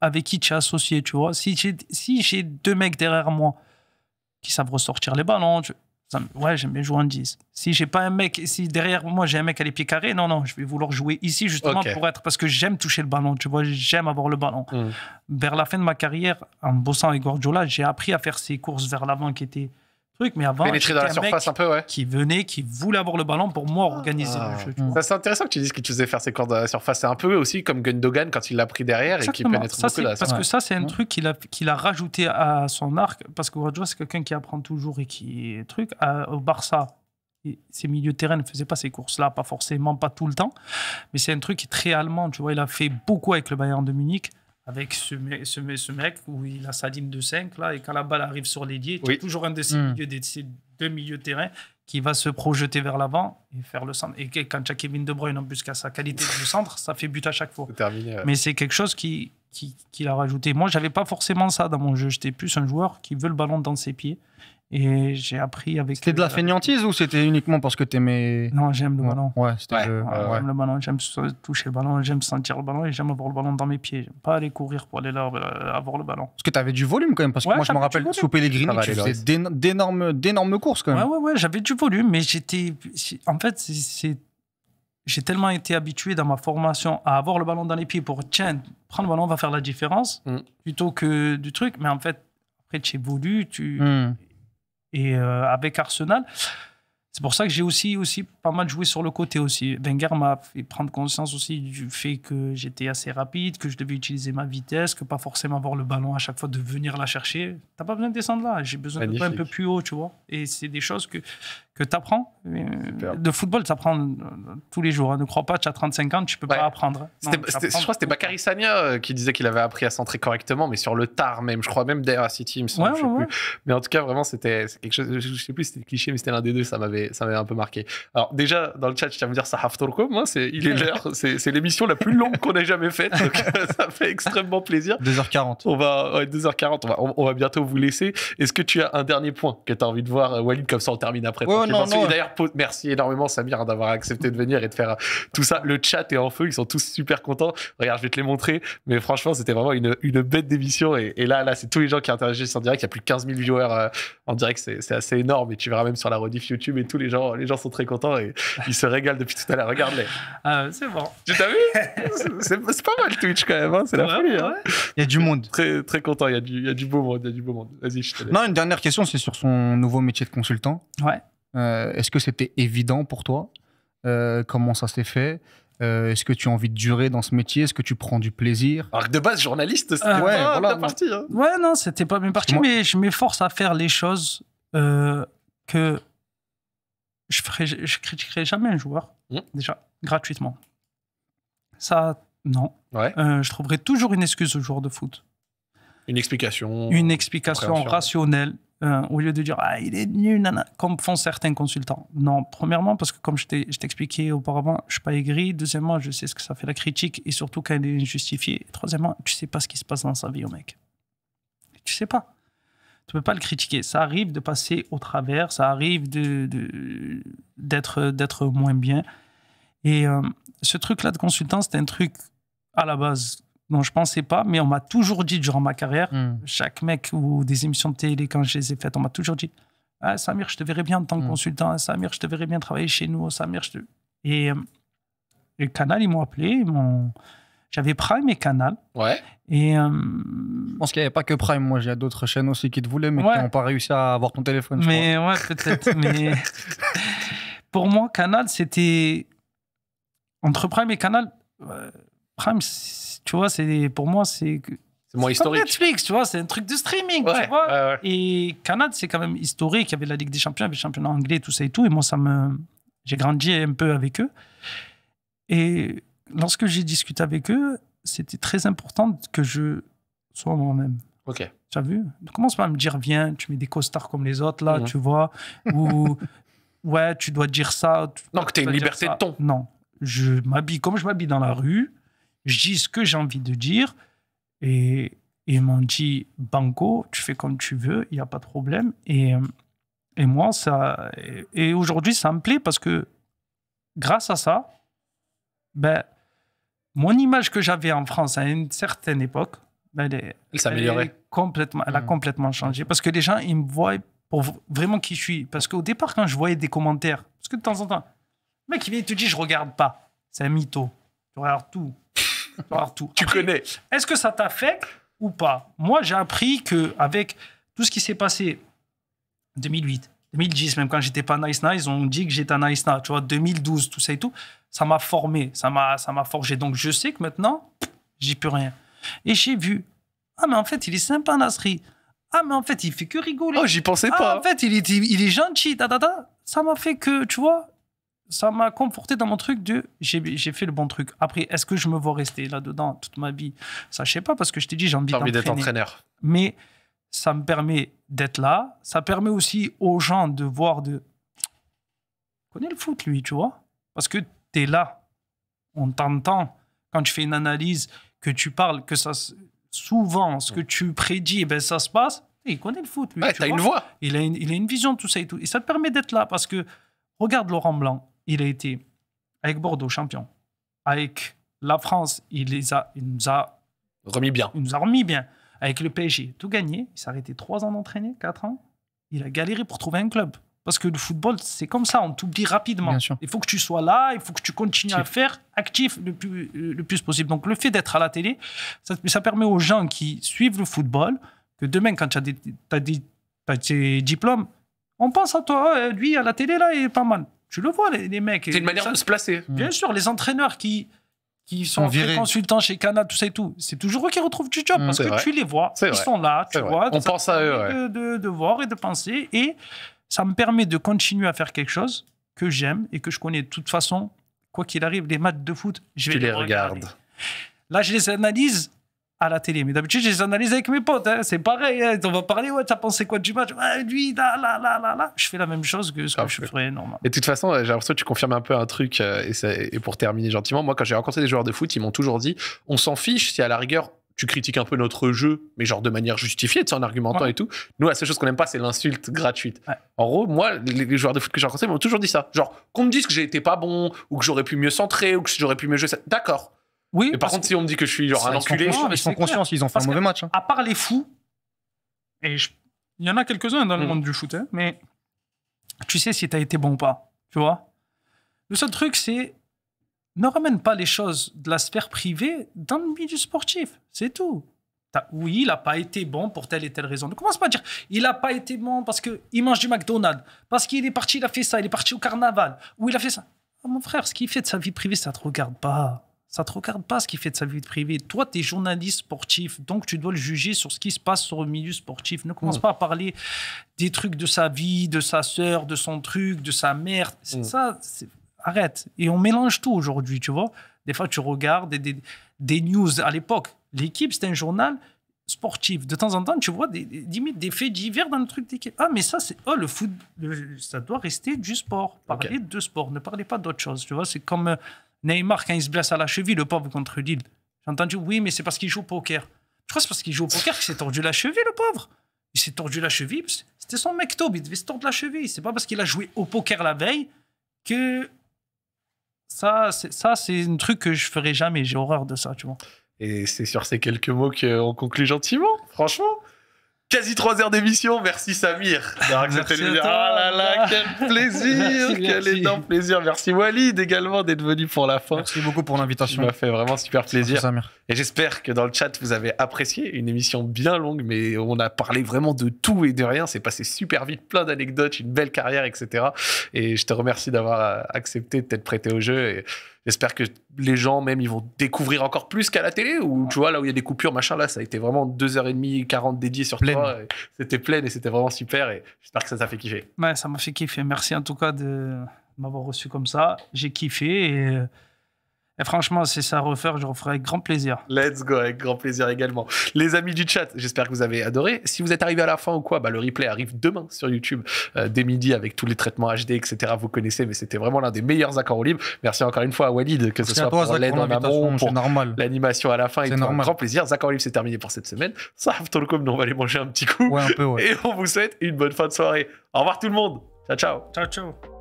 avec qui tu es associé, tu vois. Si j'ai deux mecs derrière moi qui savent ressortir les ballons, ouais, j'aime bien jouer en 10. Si j'ai pas un mec, si derrière moi j'ai un mec à les pieds carrés, non, non, je vais vouloir jouer ici justement pour être, parce que j'aime toucher le ballon, tu vois, j'aime avoir le ballon. Hmm. Vers la fin de ma carrière, en bossant avec Guardiola, j'ai appris à faire ces courses vers l'avant qui étaient truc. Mais avant, pénétrer dans la surface un peu, ouais. Qui venait, qui voulait avoir le ballon pour moi organiser le ah. jeu. C'est intéressant que tu dises qu'il faisait faire ses courses dans la surface. C'est un peu aussi comme Gundogan quand il l'a pris derrière et qui pénètre ça, beaucoup là. Parce que ça, c'est un truc qu'il a, qu'il a rajouté à son arc. Parce que c'est quelqu'un qui apprend toujours et qui est truc. au Barça, ses milieux de terrain ne faisaient pas ces courses-là, pas forcément, pas tout le temps. Mais c'est un truc qui est très allemand. Tu vois, il a fait beaucoup avec le Bayern de Munich avec ce, mec, ce, où il a sa ligne de 5 là, et quand la balle arrive sur l'ailier, il y toujours un hmm. de ces, deux milieux de terrain qui va se projeter vers l'avant et faire le centre. Et quand tu as Kevin De Bruyne en plus qu'à sa qualité de centre, ça fait but à chaque fois. Mais c'est quelque chose qui, qui, qui l'a rajouté. Moi, n'avais pas forcément ça dans mon jeu. J'étais plus un joueur qui veut le ballon dans ses pieds et j'ai appris avec. C'était de la euh, fainéantise ou c'était uniquement parce que t'aimais. Non, j'aime le ballon. Ouais, c'était J'aime le ballon, j'aime toucher le ballon, j'aime sentir le ballon et j'aime avoir le ballon dans mes pieds. J'aime pas aller courir pour aller là euh, avoir le ballon. Parce que t'avais du volume quand même, parce que moi je me rappelle sous Pellegrini, tu faisais d'énormes, d'énormes courses quand même. Ouais, ouais, ouais, j'avais du volume, mais j'étais. En fait, c'est. J'ai tellement été habitué dans ma formation à avoir le ballon dans les pieds pour tiens, prendre le ballon on va faire la différence mm. plutôt que du truc. Mais en fait, après, tu voulu tu. Mm et euh, avec Arsenal. C'est pour ça que j'ai aussi, aussi pas mal joué sur le côté aussi. Wenger m'a fait prendre conscience aussi du fait que j'étais assez rapide, que je devais utiliser ma vitesse, que pas forcément avoir le ballon à chaque fois de venir la chercher. T'as pas besoin de descendre là, j'ai besoin d'être un peu plus haut, tu vois. Et c'est des choses que, t'apprends euh, De football, ça prend euh, tous les jours. Hein. Ne crois pas, tu as 35 ans, tu peux pas apprendre. je crois que c'était Bakary Sania euh, qui disait qu'il avait appris à centrer correctement, mais sur le tard même. Je crois même d'ailleurs City, Mais en tout cas, vraiment, c'était quelque chose. Je sais plus c'était cliché, mais c'était l'un des deux. Ça m'avait un peu marqué. Alors, déjà, dans le chat, je tiens à me dire ça fait Hein, c'est il est l'heure. C'est l'émission la plus longue qu'on ait jamais faite. ça fait extrêmement plaisir. 2h40. On va, 2h40. On va, on, va bientôt vous laisser. Est-ce que tu as un dernier point que tu as envie de voir, Walid, comme ça on termine après? D'ailleurs, merci énormément, Samir, hein, d'avoir accepté de venir et de faire euh, tout ça. Le chat est en feu, ils sont tous super contents. Regarde, je vais te les montrer. Mais franchement, c'était vraiment une, une bête d'émission. Et, là, là c'est tous les gens qui interagissent en direct. Il y a plus de 15 000 viewers euh, en direct. C'est assez énorme. Et tu verras même sur la rediff YouTube et tous les gens, les gens sont très contents et ils se régalent depuis tout à l'heure. Regarde-les. Euh, c'est bon. Tu t'as vu C'est pas mal Twitch quand même. Hein. C'est la folie. Hein. Il y a du monde. Très, très content. Il y, a du, il y a du beau monde. monde. Vas-y, je te laisse. Non, une dernière question, c'est sur son nouveau métier de consultant. Ouais. Euh, est-ce que c'était évident pour toi euh, Comment ça s'est fait euh, Est-ce que tu as envie de durer dans ce métier Est-ce que tu prends du plaisir Alors que de base, journaliste, c'était ah. pas voilà, partie. Hein. Ouais, non, c'était pas ma partie mais je m'efforce à faire les choses que je je critiquerai jamais un joueur, mmh. déjà, gratuitement. Ça, non. je trouverai toujours une excuse au joueur de foot. Une explication. Une explication rationnelle euh, au lieu de dire ah, il est nul, nana, comme font certains consultants. Non, premièrement, parce que comme je t'expliquais auparavant, je ne suis pas aigri. Deuxièmement, je sais ce que ça fait la critique et surtout quand elle est injustifiée. Troisièmement, tu ne sais pas ce qui se passe dans sa vie au mec. Tu ne sais pas. Tu ne peux pas le critiquer. Ça arrive de passer au travers, ça arrive d'être de, d'être moins bien. Et euh, ce truc-là de consultant, c'est un truc à la base dont je pensais pas, mais on m'a toujours dit durant ma carrière, hmm. chaque mec ou des émissions de télé, quand je les ai faites, on m'a toujours dit ah, Samir, je te verrais bien en tant que hmm. consultant, ah, Samir, je te verrais bien travailler chez nous, ah, Samir, je te... Et, le euh, Canal, ils m'ont appelé, mon... j'avais Prime et Canal. Ouais. Et, euh, Je pense qu'il n'y avait pas que Prime, moi, j'ai d'autres chaînes aussi qui te voulaient, mais qui n'ont pas réussi à avoir ton téléphone. mais ouais, peut-être, mais pour moi, Canal, c'était. Entre Prime et Canal, euh, Prime, c'est tu vois, c'est pour moi, c'est. C'est moins historique. Netflix, tu vois, c'est un truc de streaming, tu vois. Et Canada, c'est quand même historique. Il y avait la Ligue des Champions, il y avait le championnat anglais, tout ça et tout. Et moi, ça me. J'ai grandi un peu avec eux. Et lorsque j'ai discuté avec eux, c'était très important que je sois moi-même. Ok. Tu as vu Ne commence pas à me dire, viens, tu mets des costards comme les autres, là, mhm. tu vois. Ou, ouais, tu dois dire ça. non, que tu as une liberté de ton. Non. Je m'habille comme je m'habille dans la rue je dis ce que j'ai envie de dire. Et, ils m'ont dit, Banco, tu fais comme tu veux, il n'y a pas de problème. Et, et moi, ça. Et, aujourd'hui, ça me plaît parce que grâce à ça, ben, mon image que j'avais en France à une certaine époque, ben, elle, s'est complètement, elle a mmh. complètement changé. Parce que les gens, ils me voient pour vraiment qui je suis. Parce qu'au départ, quand je voyais des commentaires, parce que de temps en temps, le mec, il vient et te dit, je regarde pas. C'est un mytho. Tu regardes tout partout. Tu connais. Est-ce que ça t'affecte ou pas Moi, j'ai appris que avec tout ce qui s'est passé 2008, 2010, même quand j'étais pas nice nice, on dit que j'étais un nice nice. Tu vois, 2012, tout ça et tout, ça m'a formé, ça m'a, ça m'a forgé. Donc je sais que maintenant, j'y peux rien. Et j'ai vu, ah mais en fait, il est sympa Nasri. Ah mais en fait, il fait que rigoler. Oh, j'y pensais ah, pas. En fait, il est, il est gentil. Ta, ta, Ça m'a fait que, tu vois, ça m'a conforté dans mon truc de j'ai fait le bon truc. Après, est-ce que je me vois rester là-dedans toute ma vie Ça, je sais pas, parce que je t'ai dit, j'ai envie, d'être entraîneur. Mais ça me permet d'être là. Ça permet aussi aux gens de voir de. Connais le foot, lui, tu vois Parce que tu es là. On t'entend. Quand tu fais une analyse, que tu parles, que ça. Souvent, ce que tu prédis, eh ben, ça se passe. Et il connaît le foot, lui. tu une voix. Il a une, il a une vision de tout ça et tout. Et ça te permet d'être là parce que. Regarde Laurent Blanc il a été avec Bordeaux champion. Avec la France, il, les a, il nous a remis bien. Il nous a remis bien. Avec le PSG, tout gagné. Il s'est arrêté trois ans d'entraîner, quatre ans. Il a galéré pour trouver un club. Parce que le football, c'est comme ça, on t'oublie rapidement. Il faut que tu sois là, il faut que tu continues à faire actif euh, le plus, possible. Donc le fait d'être à la télé, ça, permet aux gens qui suivent le football que demain, quand tu as, as, as, tes diplômes, on pense à toi, euh, lui à la télé, là, il est pas mal. Tu le vois, les, mecs. C'est une manière de se placer. Mm. Bien sûr, les entraîneurs qui, qui sont consultants chez Cana, tout ça et tout, c'est toujours eux qui retrouvent du job mm. parce que tu les vois, ils sont là, tu vois. On pense à eux. De, de, voir et de penser. Et ça me permet de continuer à faire quelque chose que j'aime et que je connais de toute façon. Quoi qu'il arrive, les matchs de foot, je vais tu les, regarde Là, je les analyse à la télé. Mais d'habitude, je les analyse avec mes potes. Hein. C'est pareil. Hein. On va parler, ouais, t'as pensé quoi du match Lui, là, là, là, là, Je fais la même chose que ce que je ferais normalement. Et de toute façon, euh, j'ai l'impression que tu confirmes un peu un truc. Euh, et, pour terminer gentiment, moi, quand j'ai rencontré des joueurs de foot, ils m'ont toujours dit on s'en fiche si à la rigueur, tu critiques un peu notre jeu, mais genre de manière justifiée, en argumentant et tout. Nous, la seule chose qu'on n'aime pas, c'est l'insulte gratuite. En gros, moi, les, joueurs de foot que j'ai rencontrés m'ont toujours dit ça. Genre, qu'on me dise que j'ai été pas bon, ou que j'aurais pu mieux centrer, ou que j'aurais pu mieux jouer. D'accord. Oui. Mais par contre, si on me dit que je suis genre un enculé, ils sont, conscients, ils ont fait un mauvais match. Hein. À part les fous, et il y en a quelques-uns dans le mm. monde du foot, hein, mais tu sais si t'as été bon ou pas, tu vois. Le seul truc, c'est ne ramène pas les choses de la sphère privée dans le milieu sportif, c'est tout. Oui, il n'a pas été bon pour telle et telle raison. Ne commence pas à dire il n'a pas été bon parce qu'il mange du McDonald's, parce qu'il est parti, il a fait ça, il est parti au carnaval, ou il a fait ça. Ah, mon frère, ce qu'il fait de sa vie privée, ça ne te regarde pas. Ça ne te regarde pas ce qu'il fait de sa vie privée. Toi, tu es journaliste sportif, donc tu dois le juger sur ce qui se passe sur le milieu sportif. Ne commence mm. pas à parler des trucs de sa vie, de sa sœur, de son truc, de sa mère. Mm. ça, arrête. Et on mélange tout aujourd'hui, tu vois. Des fois, tu regardes des, des, news à l'époque. L'équipe, c'était un journal sportif. De temps en temps, tu vois des, des faits divers dans le truc d'équipe. Ah, mais ça, c'est oh, le foot, ça doit rester du sport. Parler de sport, ne parlez pas d'autre chose. Tu vois, c'est comme euh, Neymar, quand il se blesse à la cheville, le pauvre contre Lille, j'ai entendu oui, mais c'est parce qu'il joue au poker. Je crois que c'est parce qu'il joue au poker qu'il s'est tordu la cheville, le pauvre. Il s'est tordu la cheville. C'était son mec Toby, il devait se tordre la cheville. C'est pas parce qu'il a joué au poker la veille que. Ça, c'est un truc que je ferai jamais. J'ai horreur de ça, tu vois. Et c'est sur ces quelques mots qu'on conclut gentiment, franchement quasi trois heures d'émission. Merci Samir d'avoir Ah là là, quel plaisir, quel énorme plaisir. Merci Walid également d'être venu pour la fin. Merci beaucoup pour l'invitation. Ça m'a fait vraiment super plaisir. Et j'espère que dans le chat vous avez apprécié une émission bien longue, mais on a parlé vraiment de tout et de rien. C'est passé super vite, plein d'anecdotes, une belle carrière, etc. Et je te remercie d'avoir accepté de t'être prêté au jeu. J'espère que les gens, même, ils vont découvrir encore plus qu'à la télé, ou tu vois, là où il y a des coupures, machin, là, ça a été vraiment 2h30, 40 dédiés sur plein. toi. C'était plein et c'était vraiment super, et j'espère que ça t'a fait kiffer. Ouais, ça m'a fait kiffer. Merci en tout cas de m'avoir reçu comme ça. J'ai kiffé et. Euh, franchement, c'est ça refaire, je referai avec grand plaisir. Let's go, avec grand plaisir également. Les amis du chat, j'espère que vous avez adoré. Si vous êtes arrivés à la fin ou quoi, bah, le replay arrive demain sur YouTube, euh, dès midi, avec tous les traitements HD, etc. Vous connaissez, mais c'était vraiment l'un des meilleurs accords au Merci encore une fois à Walid, que ce soit pour l'aide en amont, pour l'animation à la fin. C'est un Grand plaisir. Zach libre, c'est terminé pour cette semaine. Sauf nous on va aller manger un petit coup. Ouais, un peu, ouais. Et on vous souhaite une bonne fin de soirée. Au revoir tout le monde. Ciao, ciao. Ciao, ciao.